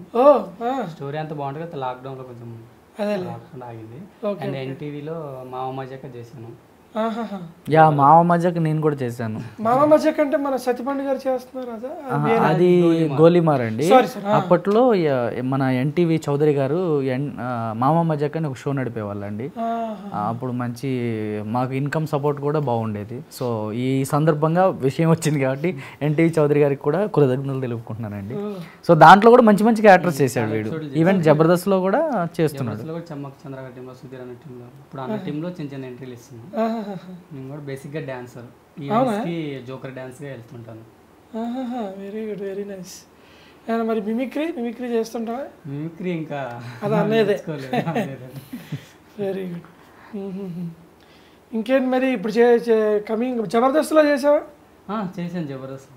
స్టోరీ అంతా బాగుంటుంది లాక్డౌన్ లాక్డౌన్లో కొంచెం ఆగింది అండ్ ఎన్టీవీలో మా అమ్మాజాక చేశాను యా మామ మజక్ నేను కూడా చేశాను మామ మజక్ అంటే మన సత్యపండి గారు చేస్తున్నారు అది గోలిమార్ అండి అప్పట్లో మన ఎన్టీవీ చౌదరి గారు మామ మజక్ అని ఒక షో నడిపేవాళ్ళండి అప్పుడు మంచి మాకు ఇన్కమ్ సపోర్ట్ కూడా బాగుండేది సో ఈ సందర్భంగా విషయం వచ్చింది కాబట్టి ఎన్టీవీ చౌదరి గారికి కూడా కృతజ్ఞతలు తెలుపుకుంటున్నానండి సో దాంట్లో కూడా మంచి మంచి క్యారెక్టర్స్ చేశాడు వీడు ఈవెన్ జబర్దస్త్ లో కూడా చేస్తున్నాడు చమ్మక్ చంద్ర టీంలో సుధీర్ అనే టీంలో ఇప్పుడు అన్న టీంలో చిన్న చిన్న ఎంట్రీలు ఇస్తుంది నేను కూడా బేసిక్గా డ్యాన్సర్ ఈవెంట్స్కి జోకర్ డ్యాన్స్గా వెళ్తుంటాను వెరీ గుడ్ వెరీ నైస్ మరి మిమిక్రీ మిమిక్రీ చేస్తుంటావా మిమిక్రీ ఇంకా అది అనేదే వెరీ గుడ్ ఇంకేంటి మరి ఇప్పుడు చే కమింగ్ జబర్దస్త్లో చేసావా చేశాను జబర్దస్త్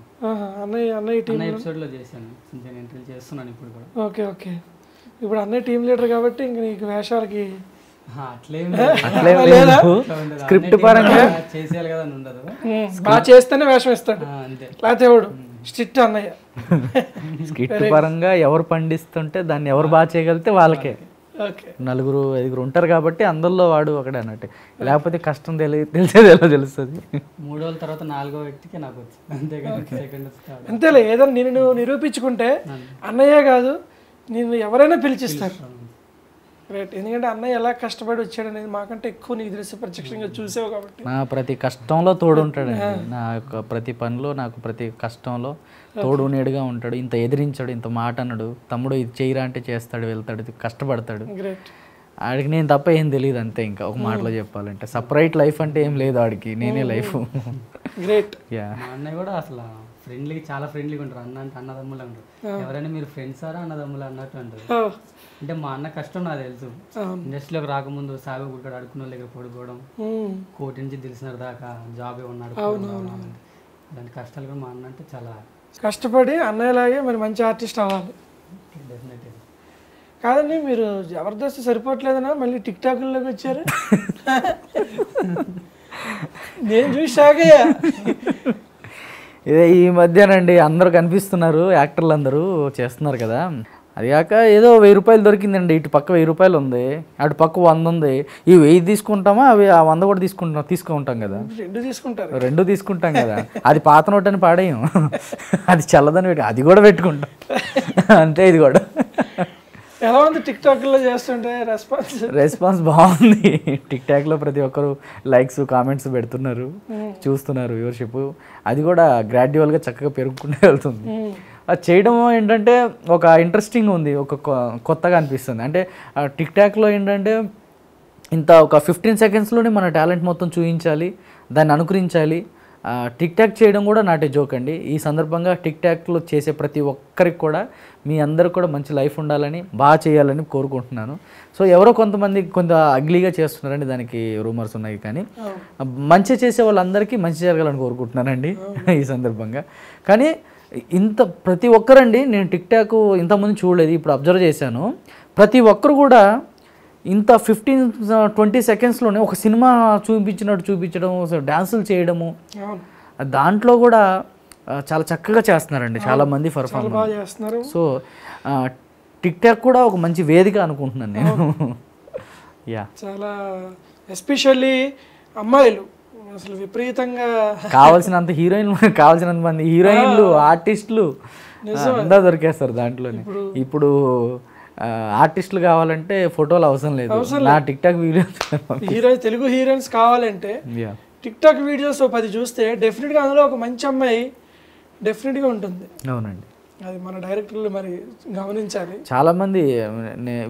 అన్నయ్య అన్నయ్య టీం ఎపిసోడ్లో చేశాను నేను ఎంట్రీ చేస్తున్నాను ఇప్పుడు కూడా ఓకే ఓకే ఇప్పుడు అన్నయ్య టీం లీడర్ కాబట్టి ఇంక నీకు వేషాలకి స్క్రిప్ట్ పరంగా బాగా చేస్తేనే వేషం ఇస్తాడు లేకపోతే స్ట్రిక్ట్ అన్నయ్య స్కిట్ పరంగా ఎవరు పండిస్తుంటే దాన్ని ఎవరు బాగా చేయగలిగితే వాళ్ళకే నలుగురు ఐదుగురు ఉంటారు కాబట్టి అందరిలో వాడు ఒకడే అన్నట్టు లేకపోతే కష్టం తెలియదు తెలిసేది ఎలా తెలుస్తుంది మూడో తర్వాత నాలుగో వ్యక్తికి నాకు వచ్చింది అంతేలే ఏదైనా నేను నిరూపించుకుంటే అన్నయ్య కాదు నిన్ను ఎవరైనా పిలిచిస్తారు గ్రేట్ ఎందుకంటే అన్నయ్య ఎలా కష్టపడి వచ్చాడు అనేది మాకంటే ఎక్కువ నీకు తెలిసి ప్రత్యక్షంగా చూసావు కాబట్టి నా ప్రతి కష్టంలో తోడుంటాడు నా యొక్క ప్రతి పనిలో నాకు ప్రతి కష్టంలో తోడు తోడునేడుగా ఉంటాడు ఇంత ఎదిరించాడు ఇంత మాట అన్నాడు తమ్ముడు ఇది చేయరా అంటే చేస్తాడు వెళ్తాడు కష్టపడతాడు గ్రేట్ ఆడికి నేను తప్ప ఏం తెలియదు అంతే ఇంకా ఒక మాటలో hmm. చెప్పాలంటే సపరేట్ లైఫ్ అంటే ఏం లేదు ఆడికి నేనే లైఫ్ గ్రేట్ యా అన్నయ్య కూడా అసలు ఫ్రెండ్లీ చాలా ఫ్రెండ్లీగా ఉంటారు అన్న అంటే అన్నదమ్ములు అంటారు hmm. ఎవరైనా మీరు ఫ్రెండ్స్ ఆరా అన్నదమ్ములు అన్నట్టు అంటారు oh. అంటే మా అన్న కష్టం నాకు తెలుసు ఇండస్ట్రీలోకి రాకముందు సాగు గుడికాడు అడుకున్న లేక పడుకోవడం కోటి నుంచి తెలిసిన దాకా జాబ్ ఉన్నాడు అలాంటి కష్టాలు కూడా మా అన్న అంటే చాలా కష్టపడి అన్నయ్యలాగే మరి మంచి ఆర్టిస్ట్ అవ్వాలి కాదండి మీరు జబర్దస్త్ సరిపోవట్లేదనా మళ్ళీ టిక్ టాక్లోకి వచ్చారు నేను చూసాకయ్యా ఇదే ఈ మధ్యనండి అందరూ కనిపిస్తున్నారు యాక్టర్లు అందరూ చేస్తున్నారు కదా అది కాక ఏదో వెయ్యి రూపాయలు దొరికిందండి ఇటు పక్క వెయ్యి రూపాయలు ఉంది అటు పక్క వంద ఉంది ఈ వెయ్యి తీసుకుంటామా అవి ఆ వంద కూడా తీసుకుంటాం తీసుకుంటాం కదా రెండు తీసుకుంటారు రెండు తీసుకుంటాం కదా అది పాత నోట్ అని పాడేయం అది చల్లదని పెట్టి అది కూడా పెట్టుకుంటాం అంతే ఇది కూడా ఎలా ఉంది టిక్ లో చేస్తుంటే రెస్పాన్స్ రెస్పాన్స్ బాగుంది టిక్ లో ప్రతి ఒక్కరు లైక్స్ కామెంట్స్ పెడుతున్నారు చూస్తున్నారు వ్యూవర్షిప్ అది కూడా గ్రాడ్యువల్గా చక్కగా పెరుగుకుంటూ వెళ్తుంది అది చేయడం ఏంటంటే ఒక ఇంట్రెస్టింగ్ ఉంది ఒక కొత్తగా అనిపిస్తుంది అంటే టిక్ టాక్లో ఏంటంటే ఇంత ఒక ఫిఫ్టీన్ సెకండ్స్లోనే మన టాలెంట్ మొత్తం చూపించాలి దాన్ని అనుకరించాలి టిక్ టాక్ చేయడం కూడా నాటే జోక్ అండి ఈ సందర్భంగా టిక్ టాక్లో చేసే ప్రతి ఒక్కరికి కూడా మీ అందరు కూడా మంచి లైఫ్ ఉండాలని బాగా చేయాలని కోరుకుంటున్నాను సో ఎవరో కొంతమంది కొంత అగ్లీగా చేస్తున్నారండి దానికి రూమర్స్ ఉన్నాయి కానీ మంచి చేసే వాళ్ళందరికీ మంచి జరగాలని కోరుకుంటున్నానండి ఈ సందర్భంగా కానీ ఇంత ప్రతి ఒక్కరండి నేను టిక్ టాక్ ఇంతకుముందు చూడలేదు ఇప్పుడు అబ్జర్వ్ చేశాను ప్రతి ఒక్కరు కూడా ఇంత ఫిఫ్టీన్ ట్వంటీ సెకండ్స్లోనే ఒక సినిమా చూపించినట్టు చూపించడం డ్యాన్సులు చేయడము దాంట్లో కూడా చాలా చక్కగా చేస్తున్నారండి చాలా మంది పర్ఫార్మెన్స్ సో టిక్ టాక్ కూడా ఒక మంచి వేదిక అనుకుంటున్నాను నేను యా చాలా ఎస్పెషల్లీ అమ్మాయిలు అసలు విపరీతంగా కావాల్సినంత హీరోయిన్ కావాల్సినంత మంది హీరోయిన్లు ఆర్టిస్టులు అంతా దొరికేస్తారు దాంట్లోనే ఇప్పుడు ఆర్టిస్టులు కావాలంటే ఫోటోలు అవసరం లేదు నా tik tok video hero Telugu heroines కావాలంటే టిక్ టాక్ వీడియోస్ పది చూస్తే డెఫినెట్గా అందులో ఒక మంచి అమ్మాయి డెఫినెట్గా ఉంటుంది అవునండి అది మన డైరెక్టర్లు మరి గమనించాలి చాలామంది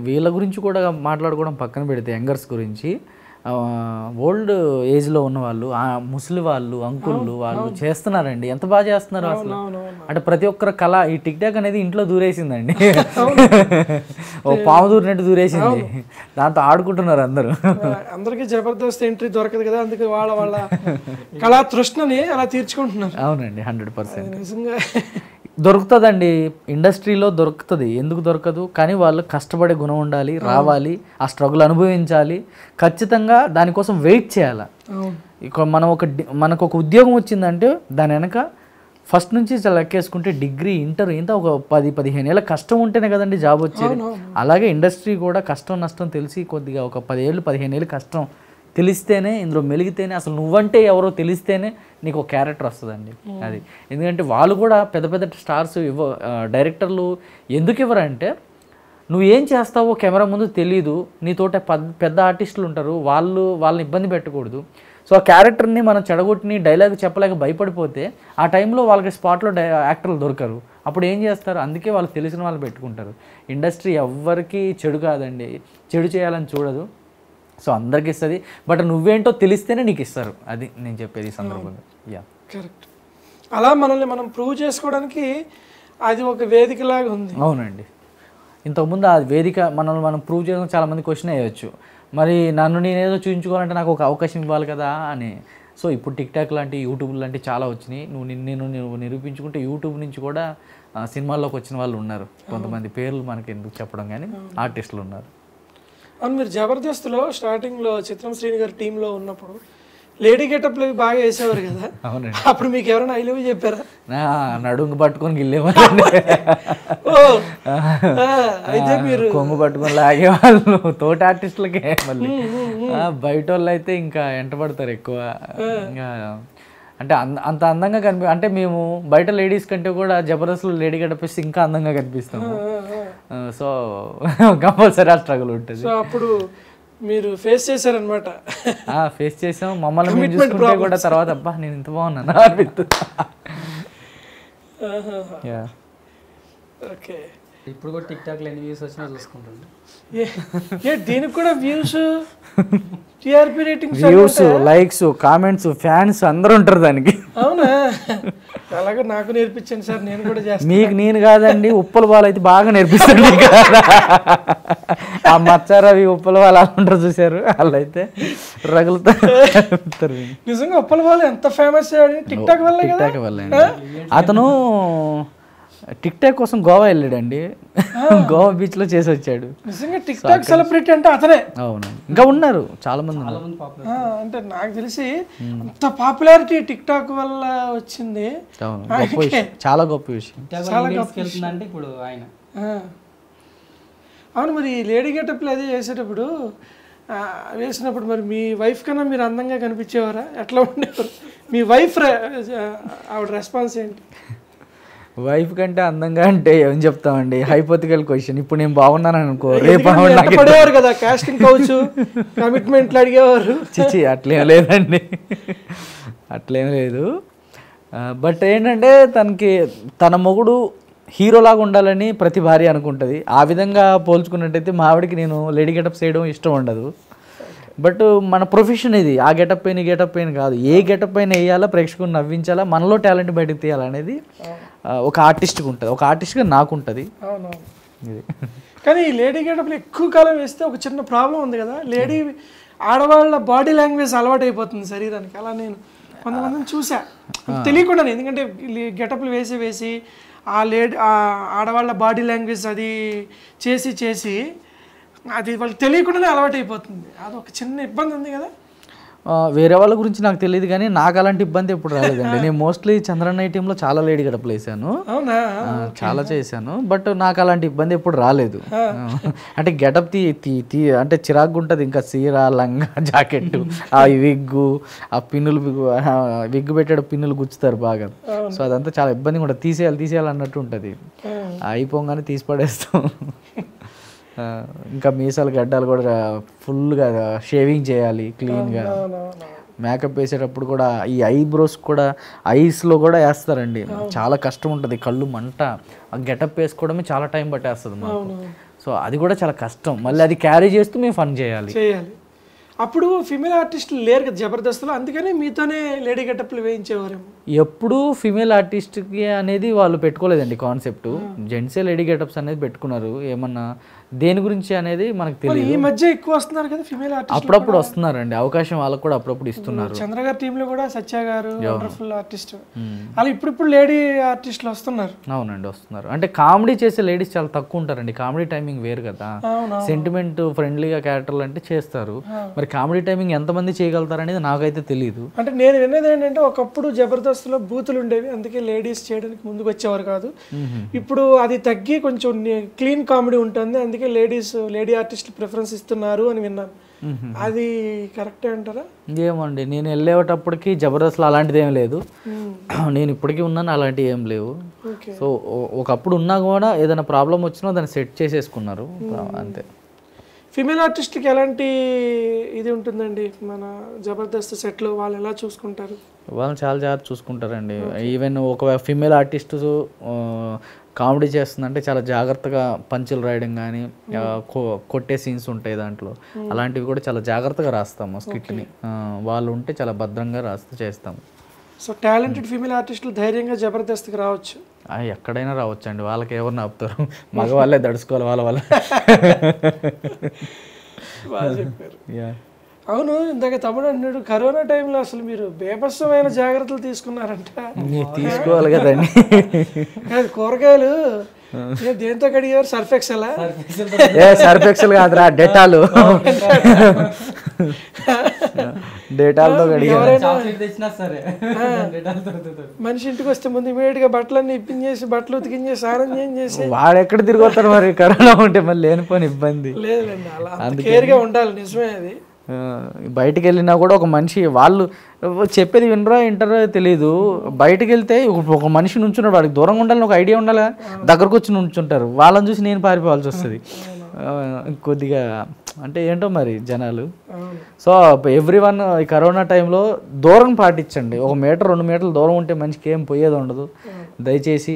వీళ్ళ గురించి కూడా మాట్లాడుకోవడం పక్కన పెడితే యంగర్స్ గురించి ఓల్డ్ ఏజ్లో ఉన్న వాళ్ళు ముసలి వాళ్ళు అంకుళ్ళు వాళ్ళు చేస్తున్నారండి ఎంత బాగా చేస్తున్నారు అసలు అంటే ప్రతి ఒక్కరు కళ ఈ టిక్ టాక్ అనేది ఇంట్లో దూరేసిందండి ఓ పాము దూరినట్టు దూరేసింది దాంతో ఆడుకుంటున్నారు అందరూ అందరికీ జబర్దస్త్ ఎంట్రీ దొరకదు కదా అందుకే వాళ్ళ వాళ్ళ కళా తృష్ణని అలా తీర్చుకుంటున్నారు అవునండి హండ్రెడ్ పర్సెంట్ నిజంగా దొరుకుతుందండి ఇండస్ట్రీలో దొరుకుతుంది ఎందుకు దొరకదు కానీ వాళ్ళు కష్టపడే గుణం ఉండాలి రావాలి ఆ స్ట్రగుల్ అనుభవించాలి ఖచ్చితంగా దానికోసం వెయిట్ చేయాలి ఇక మనం ఒక మనకు ఒక ఉద్యోగం వచ్చిందంటే దాని వెనక ఫస్ట్ నుంచి లెక్కేసుకుంటే డిగ్రీ ఇంటర్ ఇంత ఒక పది పదిహేను ఏళ్ళ కష్టం ఉంటేనే కదండి జాబ్ వచ్చేది అలాగే ఇండస్ట్రీ కూడా కష్టం నష్టం తెలిసి కొద్దిగా ఒక ఏళ్ళు పదిహేను ఏళ్ళు కష్టం తెలిస్తేనే ఇందులో మెలిగితేనే అసలు నువ్వంటే ఎవరో తెలిస్తేనే నీకు ఒక క్యారెక్టర్ వస్తుందండి అది ఎందుకంటే వాళ్ళు కూడా పెద్ద పెద్ద స్టార్స్ ఇవ్వ డైరెక్టర్లు ఎందుకు ఇవ్వరంటే నువ్వు ఏం చేస్తావో కెమెరా ముందు తెలీదు నీతోట పెద్ద ఆర్టిస్టులు ఉంటారు వాళ్ళు వాళ్ళని ఇబ్బంది పెట్టకూడదు సో ఆ క్యారెక్టర్ని మనం చెడగొట్టిని డైలాగ్ చెప్పలేక భయపడిపోతే ఆ టైంలో వాళ్ళకి స్పాట్లో డై యాక్టర్లు దొరకరు అప్పుడు ఏం చేస్తారు అందుకే వాళ్ళు తెలిసిన వాళ్ళు పెట్టుకుంటారు ఇండస్ట్రీ ఎవ్వరికీ చెడు కాదండి చెడు చేయాలని చూడదు సో అందరికి ఇస్తుంది బట్ నువ్వేంటో తెలిస్తేనే నీకు ఇస్తారు అది నేను చెప్పేది ఈ సందర్భంగా యా కరెక్ట్ అలా మనల్ని మనం ప్రూవ్ చేసుకోవడానికి అది ఒక వేదిక లాగా ఉంది అవునండి ఇంతకుముందు ఆ వేదిక మనల్ని మనం ప్రూవ్ చేయడం చాలామంది క్వశ్చన్ అయ్యొచ్చు మరి నన్ను నేనేదో చూపించుకోవాలంటే నాకు ఒక అవకాశం ఇవ్వాలి కదా అని సో ఇప్పుడు టిక్ టాక్ లాంటి యూట్యూబ్ లాంటి చాలా వచ్చినాయి నువ్వు నిన్ను నువ్వు నిరూపించుకుంటే యూట్యూబ్ నుంచి కూడా సినిమాల్లోకి వచ్చిన వాళ్ళు ఉన్నారు కొంతమంది పేర్లు మనకి ఎందుకు చెప్పడం కానీ ఆర్టిస్టులు ఉన్నారు అవును మీరు జబర్దస్త్లో స్టార్టింగ్లో చిత్రం శ్రీని గారి టీంలో ఉన్నప్పుడు లేడీ గెటప్లు బాగా వేసేవారు కదా అవునండి అప్పుడు మీకు ఎవరైనా ఐ చెప్పారా నడుంగు పట్టుకొని గిల్లేవాళ్ళు అయితే మీరు కొంగు పట్టుకొని లాగేవాళ్ళు తోట ఆర్టిస్టులకే మళ్ళీ బయట వాళ్ళు అయితే ఇంకా పడతారు ఎక్కువ ఇంకా అంటే అంత అందంగా కనిపి అంటే మేము బయట లేడీస్ కంటే కూడా జబర్దస్త్ లేడీ గెటప్ ఇంకా అందంగా కనిపిస్తాము సో కంపల్సరీ ఆ స్ట్రగుల్ ఉంటుంది సో అప్పుడు మీరు ఫేస్ చేశారనమాట ఫేస్ చేసాం మమ్మల్ని చూసుకుంటే కూడా తర్వాత అబ్బా నేను ఇంత బాగున్నాను అనిపిస్తు ఓకే ఇప్పుడు కూడా టిక్ టాక్లో ఎన్ని వ్యూస్ వచ్చినా చూసుకుంటుండే దీనికి కూడా views TRP rating views likes comments fans అందరూ ఉంటారు దానికి అవునా అలాగే నాకు నేర్పించండి సార్ నేను కూడా చేస్తాను మీకు నేను కాదండి ఉప్పల బాల్ అయితే బాగా నేర్పిస్తాను ఆ మచ్చారవి ఉప్పల బాల్ అలా ఉంటారు చూసారు వాళ్ళు అయితే రగులుతారు నిజంగా ఉప్పల బాల్ ఎంత ఫేమస్ టిక్ టాక్ వల్ల టిక్ టాక్ వల్ల అతను టిక్ టాక్ కోసం గోవా వెళ్ళాడండి గోవా బీచ్ లో చేసి వచ్చాడు నిజంగా టిక్ టాక్ సెలబ్రిటీ అంటే అతనే అవును ఇంకా ఉన్నారు చాలా మంది అంటే నాకు తెలిసి అంత పాపులారిటీ టిక్ టాక్ వల్ల వచ్చింది చాలా గొప్ప విషయం చాలా గొప్ప అంటే ఇప్పుడు ఆయన అవును మరి లేడీ గెటప్లు అదే చేసేటప్పుడు వేసినప్పుడు మరి మీ వైఫ్ కన్నా మీరు అందంగా కనిపించేవారా ఎట్లా ఉండేవారు మీ వైఫ్ ఆవిడ రెస్పాన్స్ ఏంటి వైఫ్ కంటే అందంగా అంటే ఏం చెప్తామండి హైపోతికల్ క్వశ్చన్ ఇప్పుడు నేను బాగున్నాను అనుకో రేపు కదా కాస్టింగ్ కావచ్చు కమిట్మెంట్లు అడిగేవారు చిచి అట్లేం లేదండి అట్లేం లేదు బట్ ఏంటంటే తనకి తన మొగుడు హీరోలాగా ఉండాలని ప్రతి భార్య అనుకుంటుంది ఆ విధంగా పోల్చుకున్నట్టయితే మా నేను లేడీ గెటప్ చేయడం ఇష్టం ఉండదు బట్ మన ప్రొఫెషన్ ఇది ఆ గెటప్ పైన గెటప్ పైన కాదు ఏ గెటప్ పైన వేయాలా ప్రేక్షకుని నవ్వించాలా మనలో టాలెంట్ బయటకు తీయాలనేది ఒక ఆర్టిస్ట్కి ఉంటుంది ఒక ఆర్టిస్ట్గా నాకు ఉంటుంది కానీ లేడీ గేటప్పుడు ఎక్కువ కాలం వేస్తే ఒక చిన్న ప్రాబ్లం ఉంది కదా లేడీ ఆడవాళ్ళ బాడీ లాంగ్వేజ్ అలవాటు అయిపోతుంది శరీరానికి అలా నేను కొంతమంది చూసా తెలియకుండా ఎందుకంటే గెటప్లు వేసి వేసి ఆ లేడీ ఆడవాళ్ళ బాడీ లాంగ్వేజ్ అది చేసి చేసి అది వాళ్ళు తెలియకుండానే అలవాటు అయిపోతుంది అది ఒక చిన్న ఇబ్బంది ఉంది కదా వేరే వాళ్ళ గురించి నాకు తెలియదు కానీ నాకు అలాంటి ఇబ్బంది ఎప్పుడు రాలేదండి నేను మోస్ట్లీ చంద్రన్న టీంలో చాలా లేడీ గడపలు వేసాను చాలా చేశాను బట్ నాకు అలాంటి ఇబ్బంది ఎప్పుడు రాలేదు అంటే గెటప్ తీ తీ తీ అంటే చిరాకు ఉంటుంది ఇంకా సీర లంగా జాకెట్ ఆ విగ్గు ఆ పిన్నులు విగ్గు పెట్టాడు పిన్నులు గుచ్చుతారు బాగా సో అదంతా చాలా ఇబ్బంది కూడా తీసేయాలి తీసేయాలి అన్నట్టు ఉంటుంది అయిపోగానే తీసి పడేస్తాం ఇంకా మీసాలు గడ్డాలు కూడా ఫుల్గా షేవింగ్ చేయాలి క్లీన్గా మేకప్ వేసేటప్పుడు కూడా ఈ ఐబ్రోస్ కూడా ఐస్లో కూడా వేస్తారండి చాలా కష్టం ఉంటుంది కళ్ళు మంట ఆ గెటప్ వేసుకోవడమే చాలా టైం పట్టేస్తుంది మాకు సో అది కూడా చాలా కష్టం మళ్ళీ అది క్యారీ చేస్తూ మేము ఫన్ చేయాలి చేయాలి అప్పుడు ఫిమేల్ ఆర్టిస్టులు లేరు కదా జబర్దస్త్లో అందుకనే మీతోనే లేడీ గెటప్లు వేయించేవారు ఎప్పుడూ ఫిమేల్ ఆర్టిస్ట్కి అనేది వాళ్ళు పెట్టుకోలేదండి కాన్సెప్ట్ జెంట్సే లేడీ గెటప్స్ అనేది పెట్టుకున్నారు ఏమన్నా దేని గురించి అనేది మనకు తెలియదు ఈ మధ్య ఎక్కువ వస్తున్నారు కదా ఫిమేల్ ఆర్టిస్ట్ అప్పుడప్పుడు వస్తున్నారండి అవకాశం వాళ్ళకి కూడా అప్పుడప్పుడు ఇస్తున్నారు చంద్రగారి టీమ్ లో కూడా సత్య గారు వండర్ఫుల్ ఆర్టిస్ట్ అలా ఇప్పుడు లేడీ ఆర్టిస్టులు వస్తున్నారు అవునండి వస్తున్నారు అంటే కామెడీ చేసే లేడీస్ చాలా తక్కువ ఉంటారండి కామెడీ టైమింగ్ వేరు కదా సెంటిమెంట్ ఫ్రెండ్లీగా క్యారెక్టర్లు అంటే చేస్తారు మరి కామెడీ టైమింగ్ మంది చేయగలుగుతారు అనేది నాకైతే తెలియదు అంటే నేను విన్నది ఏంటంటే ఒకప్పుడు జబర్దస్త్ లో బూతులు ఉండేవి అందుకే లేడీస్ చేయడానికి ముందుకు వచ్చేవారు కాదు ఇప్పుడు అది తగ్గి కొంచెం క్లీన్ కామెడీ ఉంటుంది అందుకే అందుకే లేడీస్ లేడీ ఆర్టిస్ట్ ప్రిఫరెన్స్ ఇస్తున్నారు అని విన్నాను అది కరెక్టే అంటారా ఏమండి నేను వెళ్ళేటప్పటికి జబర్దస్త్ అలాంటిది ఏం లేదు నేను ఇప్పటికీ ఉన్నాను అలాంటివి ఏం లేవు సో ఒకప్పుడు ఉన్నా కూడా ఏదైనా ప్రాబ్లం వచ్చినా దాన్ని సెట్ చేసేసుకున్నారు అంతే ఫిమేల్ ఆర్టిస్ట్కి ఎలాంటి ఇది ఉంటుందండి మన జబర్దస్త్ సెట్లో వాళ్ళు ఎలా చూసుకుంటారు వాళ్ళు చాలా జాగ్రత్త చూసుకుంటారండి ఈవెన్ ఒక ఫిమేల్ ఆర్టిస్ట్ కామెడీ చేస్తుందంటే చాలా జాగ్రత్తగా పంచులు రాయడం కానీ కొట్టే సీన్స్ ఉంటాయి దాంట్లో అలాంటివి కూడా చాలా జాగ్రత్తగా రాస్తాము స్కిట్ని వాళ్ళు ఉంటే చాలా భద్రంగా రాస్తూ చేస్తాము సో టాలెంటెడ్ ఫీమేల్ ఆర్టిస్టులు ధైర్యంగా జబర్దస్త్కి రావచ్చు ఎక్కడైనా రావచ్చు అండి వాళ్ళకి ఎవరిని ఆపుతారు మగవాళ్ళే దడుచుకోవాలి వాళ్ళ వాళ్ళ యా అవును ఇందాక తమ్ముడు అన్నాడు కరోనా టైంలో అసలు మీరు బేభత్సమైన జాగ్రత్తలు తీసుకున్నారంట తీసుకోవాలి కదండి కూరగాయలు దేంతో కడిగారు సర్ఫెక్సలా సర్ఫెక్సల్ కాదురా డెటాలు డేటాలతో మనిషి ఇంటికి వస్తే ముందు ఇమీడియట్ గా బట్టలన్నీ ఇప్పించేసి బట్టలు ఉతికించేసి స్నానం చేసి వాడు ఎక్కడ తిరిగి వస్తాడు మరి కరోనా ఉంటే మళ్ళీ లేనిపోని ఇబ్బంది లేదండి అలా కేర్ గా ఉండాలి నిజమే అది బయటికి వెళ్ళినా కూడా ఒక మనిషి వాళ్ళు చెప్పేది వినరా వింటారో తెలియదు బయటకు వెళ్తే ఒక మనిషి నుంచున్నాడు వాడికి దూరంగా ఉండాలని ఒక ఐడియా ఉండాలి దగ్గరకు వచ్చి నుంచుంటారు వాళ్ళని చూసి నేను పారిపోవాల్సి వస్తుంది కొద్దిగా అంటే ఏంటో మరి జనాలు సో ఎవ్రీ వన్ ఈ కరోనా టైంలో దూరం పాటించండి ఒక మీటర్ రెండు మీటర్లు దూరం ఉంటే మనిషికి ఏం పోయేది ఉండదు దయచేసి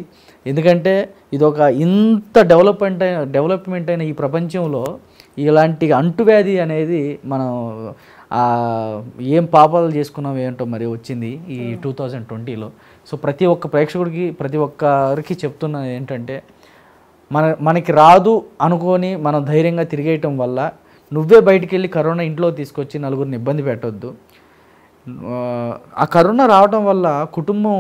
ఎందుకంటే ఇది ఒక ఇంత డెవలప్మెంట్ అయిన డెవలప్మెంట్ అయిన ఈ ప్రపంచంలో ఇలాంటి అంటువ్యాధి అనేది మనం ఏం పాపాలు చేసుకున్నాం ఏంటో మరి వచ్చింది ఈ hmm. టూ థౌజండ్ ట్వంటీలో సో ప్రతి ఒక్క ప్రేక్షకుడికి ప్రతి ఒక్కరికి చెప్తున్న ఏంటంటే మన మనకి రాదు అనుకొని మనం ధైర్యంగా తిరిగేయటం వల్ల నువ్వే బయటికి వెళ్ళి కరోనా ఇంట్లో తీసుకొచ్చి నలుగురిని ఇబ్బంది పెట్టొద్దు ఆ కరోనా రావటం వల్ల కుటుంబం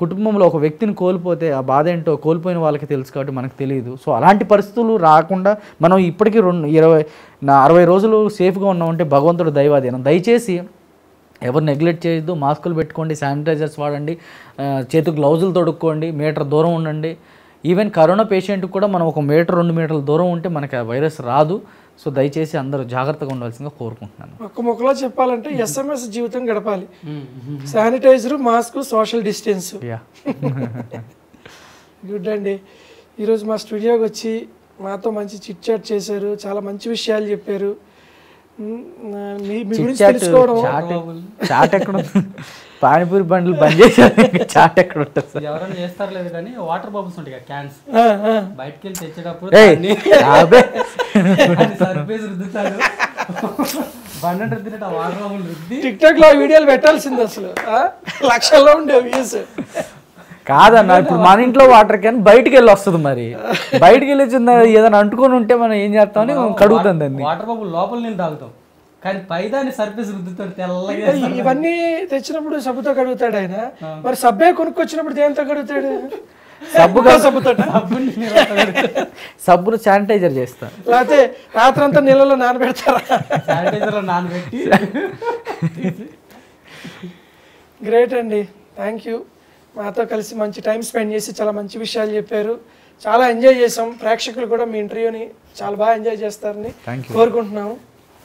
కుటుంబంలో ఒక వ్యక్తిని కోల్పోతే ఆ బాధ ఏంటో కోల్పోయిన వాళ్ళకి తెలుసు కాబట్టి మనకు తెలియదు సో అలాంటి పరిస్థితులు రాకుండా మనం ఇప్పటికీ రెండు ఇరవై అరవై రోజులు సేఫ్గా ఉన్నామంటే భగవంతుడు దైవాధీనం దయచేసి ఎవరు నెగ్లెక్ట్ చేయొద్దు మాస్కులు పెట్టుకోండి శానిటైజర్స్ వాడండి చేతికి గ్లౌజులు తొడుక్కోండి మీటర్ దూరం ఉండండి ఈవెన్ కరోనా పేషెంట్కి కూడా మనం ఒక మీటర్ రెండు మీటర్ల దూరం ఉంటే మనకి ఆ వైరస్ రాదు సో దయచేసి అందరూ జాగ్రత్తగా ఉండాల్సిందిగా కోరుకుంటున్నాను ఒక్క మొక్కలో చెప్పాలంటే ఎస్ఎంఎస్ hmm. జీవితం గడపాలి sanitiser mask social distance good అండి ఈరోజు మా స్టూడియోకి వచ్చి మాతో మంచి చిట్ చాట్ చేశారు చాలా మంచి విషయాలు చెప్పారు పానీపూరి బండ్లు బంద్ చాట్ ఎక్కడ ఉంటుంది టిక్ టాక్ లో వీడియోలు పెట్టాల్సింది అసలు లక్షల్లో ఉండే వ్యూస్ కాదన్న ఇప్పుడు మన ఇంట్లో వాటర్ క్యాన్ బయటికి వెళ్ళి వస్తుంది మరి బయటికి వెళ్ళి వచ్చింది ఏదైనా అంటుకొని ఉంటే మనం ఏం చేస్తామని కడుగుతుంది అండి వాటర్ బాబు లోపల నేను తాగుతాం కానీ పైదాన్ని సర్ఫేస్ రుద్దుతాడు తెల్లగా ఇవన్నీ తెచ్చినప్పుడు సబ్బుతో కడుగుతాడు ఆయన మరి సబ్బే కొనుక్కొచ్చినప్పుడు దేంతో కడుగుతాడు సబ్బు సబ్బును శానిటైజర్ చేస్తా లేకపోతే రాత్రంతా నీళ్ళలో నానబెడతారా శానిటైజర్లో నానబెట్టి గ్రేట్ అండి థ్యాంక్ యూ మాతో కలిసి మంచి టైం స్పెండ్ చేసి చాలా మంచి విషయాలు చెప్పారు చాలా ఎంజాయ్ చేసాం ప్రేక్షకులు కూడా మీ ఇంటర్వ్యూని చాలా బాగా ఎంజాయ్ చేస్తారని కోరుకుంటున్నాము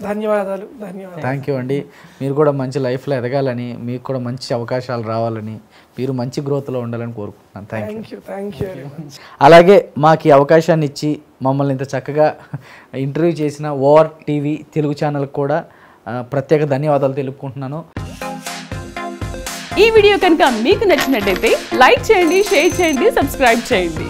ధన్యవాదాలు ధన్యవాదాలు థ్యాంక్ యూ అండి మీరు కూడా మంచి లైఫ్లో ఎదగాలని మీకు కూడా మంచి అవకాశాలు రావాలని మీరు మంచి గ్రోత్లో ఉండాలని కోరుకుంటున్నాను థ్యాంక్ యూ థ్యాంక్ యూ అలాగే మాకు ఈ అవకాశాన్ని ఇచ్చి మమ్మల్ని ఇంత చక్కగా ఇంటర్వ్యూ చేసిన ఓఆర్ టీవీ తెలుగు ఛానల్కి కూడా ప్రత్యేక ధన్యవాదాలు తెలుపుకుంటున్నాను ఈ వీడియో కనుక మీకు నచ్చినట్టయితే లైక్ చేయండి షేర్ చేయండి సబ్స్క్రైబ్ చేయండి